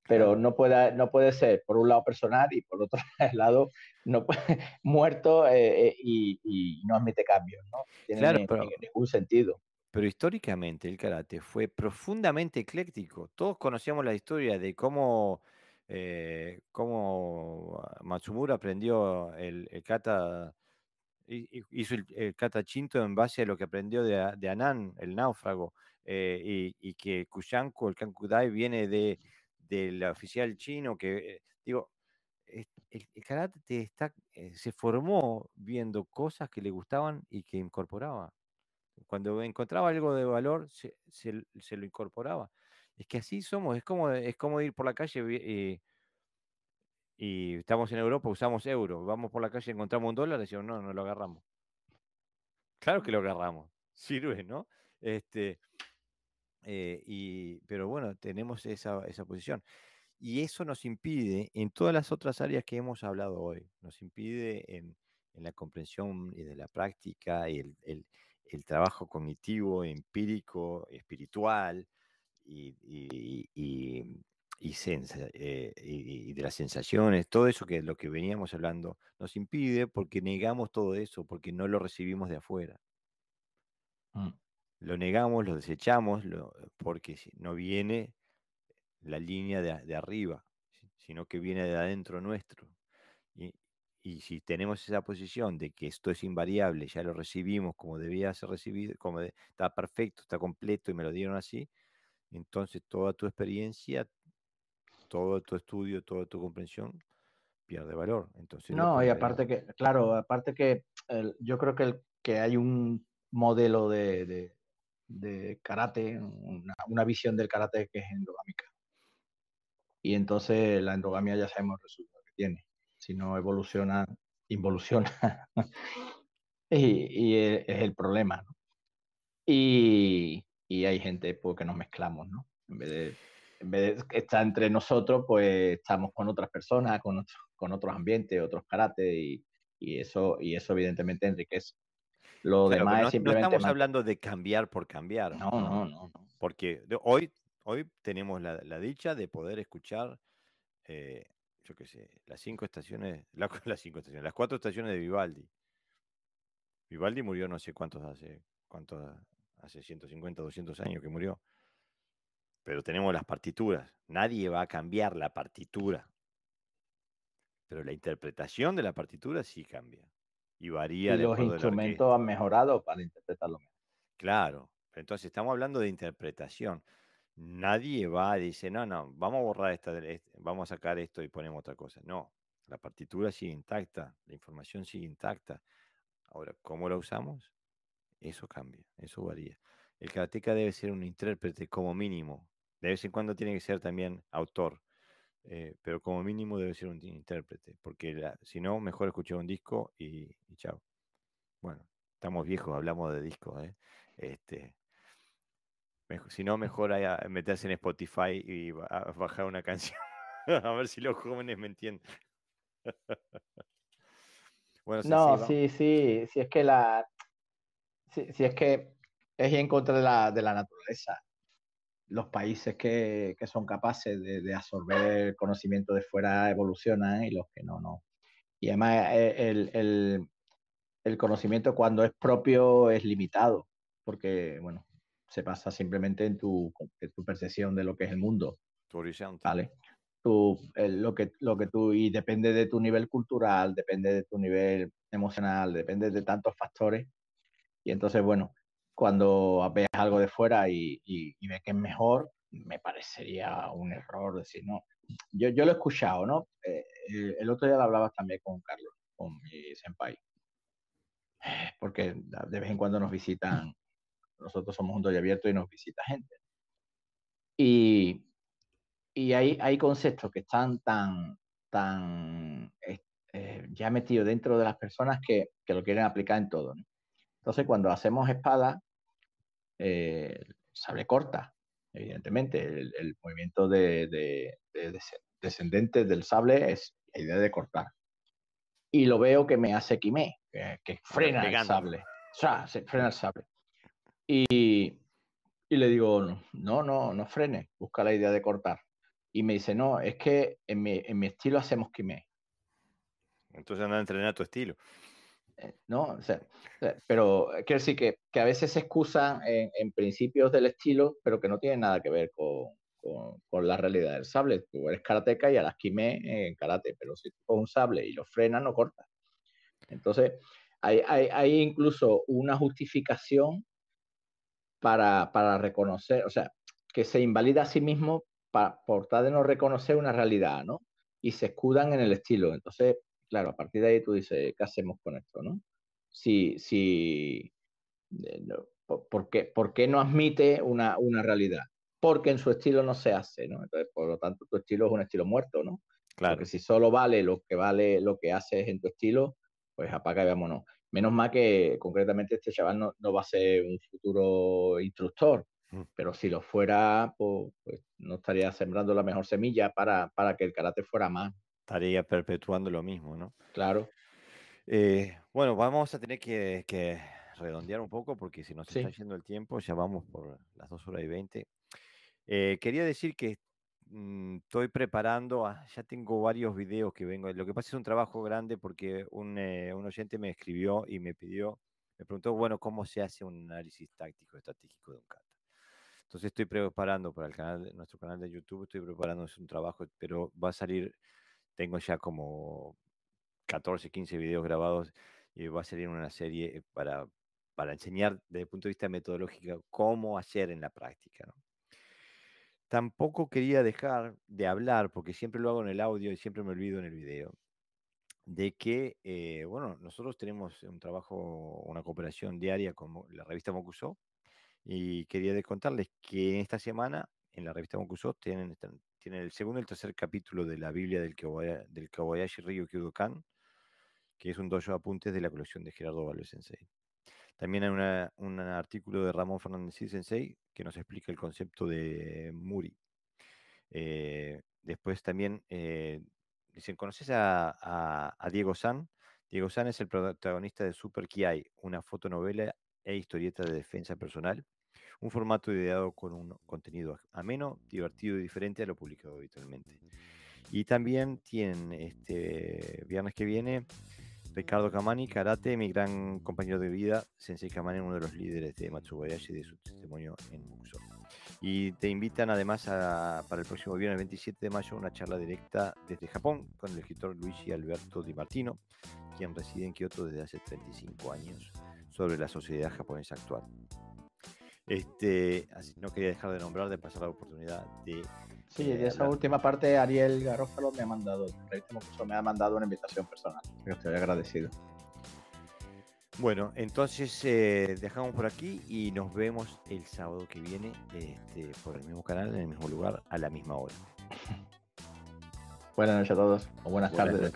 Speaker 2: pero no puede, no puede ser por un lado personal y por otro lado no puede, muerto eh, eh, y, no admite cambios, ¿no?
Speaker 1: Tiene claro, ningún sentido. Pero históricamente el karate fue profundamente ecléctico. Todos conocíamos la historia de cómo, eh, cómo Matsumura aprendió el, kata, hizo el, kata chinto en base a lo que aprendió de, de Anán, el náufrago, y, que Kushanko, el Kankudai, viene de del oficial chino que, eh, digo, el, karate está, eh, se formó viendo cosas que le gustaban y que incorporaba. Cuando encontraba algo de valor, se, lo incorporaba. Es que así somos, es como, es como ir por la calle eh, y estamos en Europa, usamos euro, vamos por la calle, encontramos un dólar, decimos, no, no lo agarramos. Claro que lo agarramos, sirve, ¿no? Este, eh, y, pero bueno, tenemos esa, esa posición. Y eso nos impide, en todas las otras áreas que hemos hablado hoy, nos impide en, la comprensión y de la práctica y el, el, trabajo cognitivo, empírico, espiritual y, eh, y, y, de las sensaciones, todo eso que lo que veníamos hablando nos impide porque negamos todo eso, porque no lo recibimos de afuera. Mm lo negamos, lo desechamos, lo, porque no viene la línea de, arriba, sino que viene de adentro nuestro. Y, si tenemos esa posición de que esto es invariable, ya lo recibimos como debía ser recibido, como está perfecto, está completo y me lo dieron así, entonces toda tu experiencia, todo tu estudio, toda tu comprensión pierde valor. Entonces, no, y aparte que,
Speaker 2: claro, aparte que yo creo que, que hay un modelo de, de karate, una, visión del karate que es endogámica. Y entonces la endogamia ya sabemos el resultado que tiene. Si no evoluciona, involuciona. y, es el problema. Y, y, hay gente pues, que nos mezclamos, ¿no? En vez de en vez estar entre nosotros, pues estamos con otras personas, con, con otros ambientes, otros karate, y, y, eso, y eso evidentemente enriquece no, estamos
Speaker 1: hablando de cambiar por cambiar. No, no, no. Porque hoy, hoy tenemos la, dicha de poder escuchar, eh, yo qué sé, las cinco estaciones, las cuatro estaciones de Vivaldi. Vivaldi murió no sé cuántos hace, cuántos, hace 150, 200 años que murió. Pero tenemos las partituras. Nadie va a cambiar la partitura. Pero la interpretación de la partitura sí cambia y varía. los instrumentos han mejorado para interpretarlo mejor. Claro, entonces estamos hablando de interpretación. Nadie va y dice, no, no, vamos a borrar esta, este, vamos a sacar esto y ponemos otra cosa. No, la partitura sigue intacta, la información sigue intacta. Ahora, ¿cómo la usamos? Eso cambia, eso varía. El karateca debe ser un intérprete como mínimo. De vez en cuando tiene que ser también autor. Eh, pero como mínimo debe ser un intérprete, porque si no, mejor escuchar un disco y, chao. Bueno, estamos viejos, hablamos de discos, ¿eh? Este, si no, mejor meterse en Spotify y bajar una canción, a ver si los jóvenes me entienden. no, sí, sí, si es que la...
Speaker 2: Si, es que es en contra de la naturaleza los países que, son capaces de, absorber conocimiento de fuera evolucionan y los que no, no. Y además eh, el, el, conocimiento cuando es propio es limitado, porque, bueno, se pasa simplemente en tu, tu percepción de lo que es el mundo. Tu horizonte. ¿Vale? Eh, lo, que, lo que tú, y depende de tu nivel cultural, depende de tu nivel emocional, depende de tantos factores. Y entonces, bueno, cuando ves algo de fuera y, y, ves que es mejor, me parecería un error decir, no, yo, yo lo he escuchado, ¿no? Eh, eh, el, otro día lo hablabas también con Carlos, con mi senpai, eh, porque de vez en cuando nos visitan, nosotros somos un doy abierto y nos visita gente. Y, y hay, hay conceptos que están tan, tan ya metidos dentro de las personas que, que lo quieren aplicar en todo, ¿no? Entonces, cuando hacemos espada, eh, sable corta, evidentemente. El, movimiento de, de, descendente del sable es la idea de cortar. Y lo veo que me hace quimé,
Speaker 1: que, que frena el sable.
Speaker 2: O sea, se frena el sable. Y, y le digo, no, no, no frene, busca la idea de cortar. Y me dice, no, es que en mi, en mi estilo hacemos quimé.
Speaker 1: Entonces anda a entrenar tu estilo. Eh, ¿no? Eh, pero eh,
Speaker 2: quiero decir que, a veces se excusan en, principios del estilo, pero que no tiene nada que ver con, la realidad del sable. Tú eres karateca y harás kime en karate, pero si tú un sable y lo frenas, no cortas. Entonces, hay, incluso una justificación para, reconocer, o sea, que se invalida a sí mismo para, por tal de no reconocer una realidad, ¿no? Y se escudan en el estilo. Entonces, claro, a partir de ahí tú dices, ¿qué hacemos con esto? ¿no? Si, si, eh, ¿por, qué, por qué no admite una, una, realidad? Porque en su estilo no se hace, ¿no? Entonces, por lo tanto, tu estilo es un estilo muerto, ¿no? Claro. Porque si solo vale lo que vale lo que haces en tu estilo, pues apaga y vámonos. Menos mal que concretamente este chaval no, no va a ser un futuro instructor, mm. pero si lo fuera, pues, pues, no estaría sembrando la mejor semilla para, para que el karate fuera más,
Speaker 1: estaría perpetuando lo mismo, ¿no? Claro. Eh, bueno, vamos a tener que, redondear un poco porque si nos está yendo el tiempo, ya vamos por las 2 horas y 20. Eh, quería decir que mm, estoy preparando, ah, ya tengo varios videos que vengo. Lo que pasa es un trabajo grande porque eh, un, oyente me escribió y me pidió, me preguntó, bueno, ¿cómo se hace un análisis táctico estratégico de un cata? Entonces estoy preparando para el canal, nuestro canal de YouTube, estoy preparando es un trabajo, pero va a salir tengo ya como 14, 15 videos grabados y eh, va a salir una serie para, enseñar desde el punto de vista metodológico cómo hacer en la práctica. Tampoco quería dejar de hablar, porque siempre lo hago en el audio y siempre me olvido en el video, de que, eh, bueno, nosotros tenemos un trabajo, una cooperación diaria con la revista Mocuso y quería contarles que esta semana en la revista Mocuso tienen, tiene el segundo y el tercer capítulo de la Biblia del, del Kawayashi Ryu que es un dojo de apuntes de la colección de Gerardo Valle Sensei. También hay un artículo de Ramón Fernández y Sensei que nos explica el concepto de Muri. Eh, después también eh, ¿conoces a, a, Diego San? Diego San es el protagonista de Super Kiai, una fotonovela e historieta de defensa personal un formato ideado con un contenido ameno, divertido y diferente a lo publicado habitualmente. Y también tienen este viernes que viene Ricardo Camani, karate, mi gran compañero de vida, Sensei Kamani, uno de los líderes de Matsubayashi y de su testimonio en Muxo. Y te invitan además para el próximo viernes 27 de mayo una charla directa desde Japón con el escritor Luigi Alberto Di Martino, quien reside en Kioto desde hace 35 años, sobre la sociedad japonesa actual. Este, así, no quería dejar de nombrar, de pasar la oportunidad de. Sí, de esa última
Speaker 2: parte, Ariel Garófalo me ha mandado, me ha mandado una
Speaker 1: invitación personal. Estoy agradecido. Bueno, entonces eh, dejamos por aquí y nos vemos el sábado que viene este, por el mismo canal, en el mismo lugar, a la misma hora.
Speaker 2: Buenas noches a todos o buenas, tardes,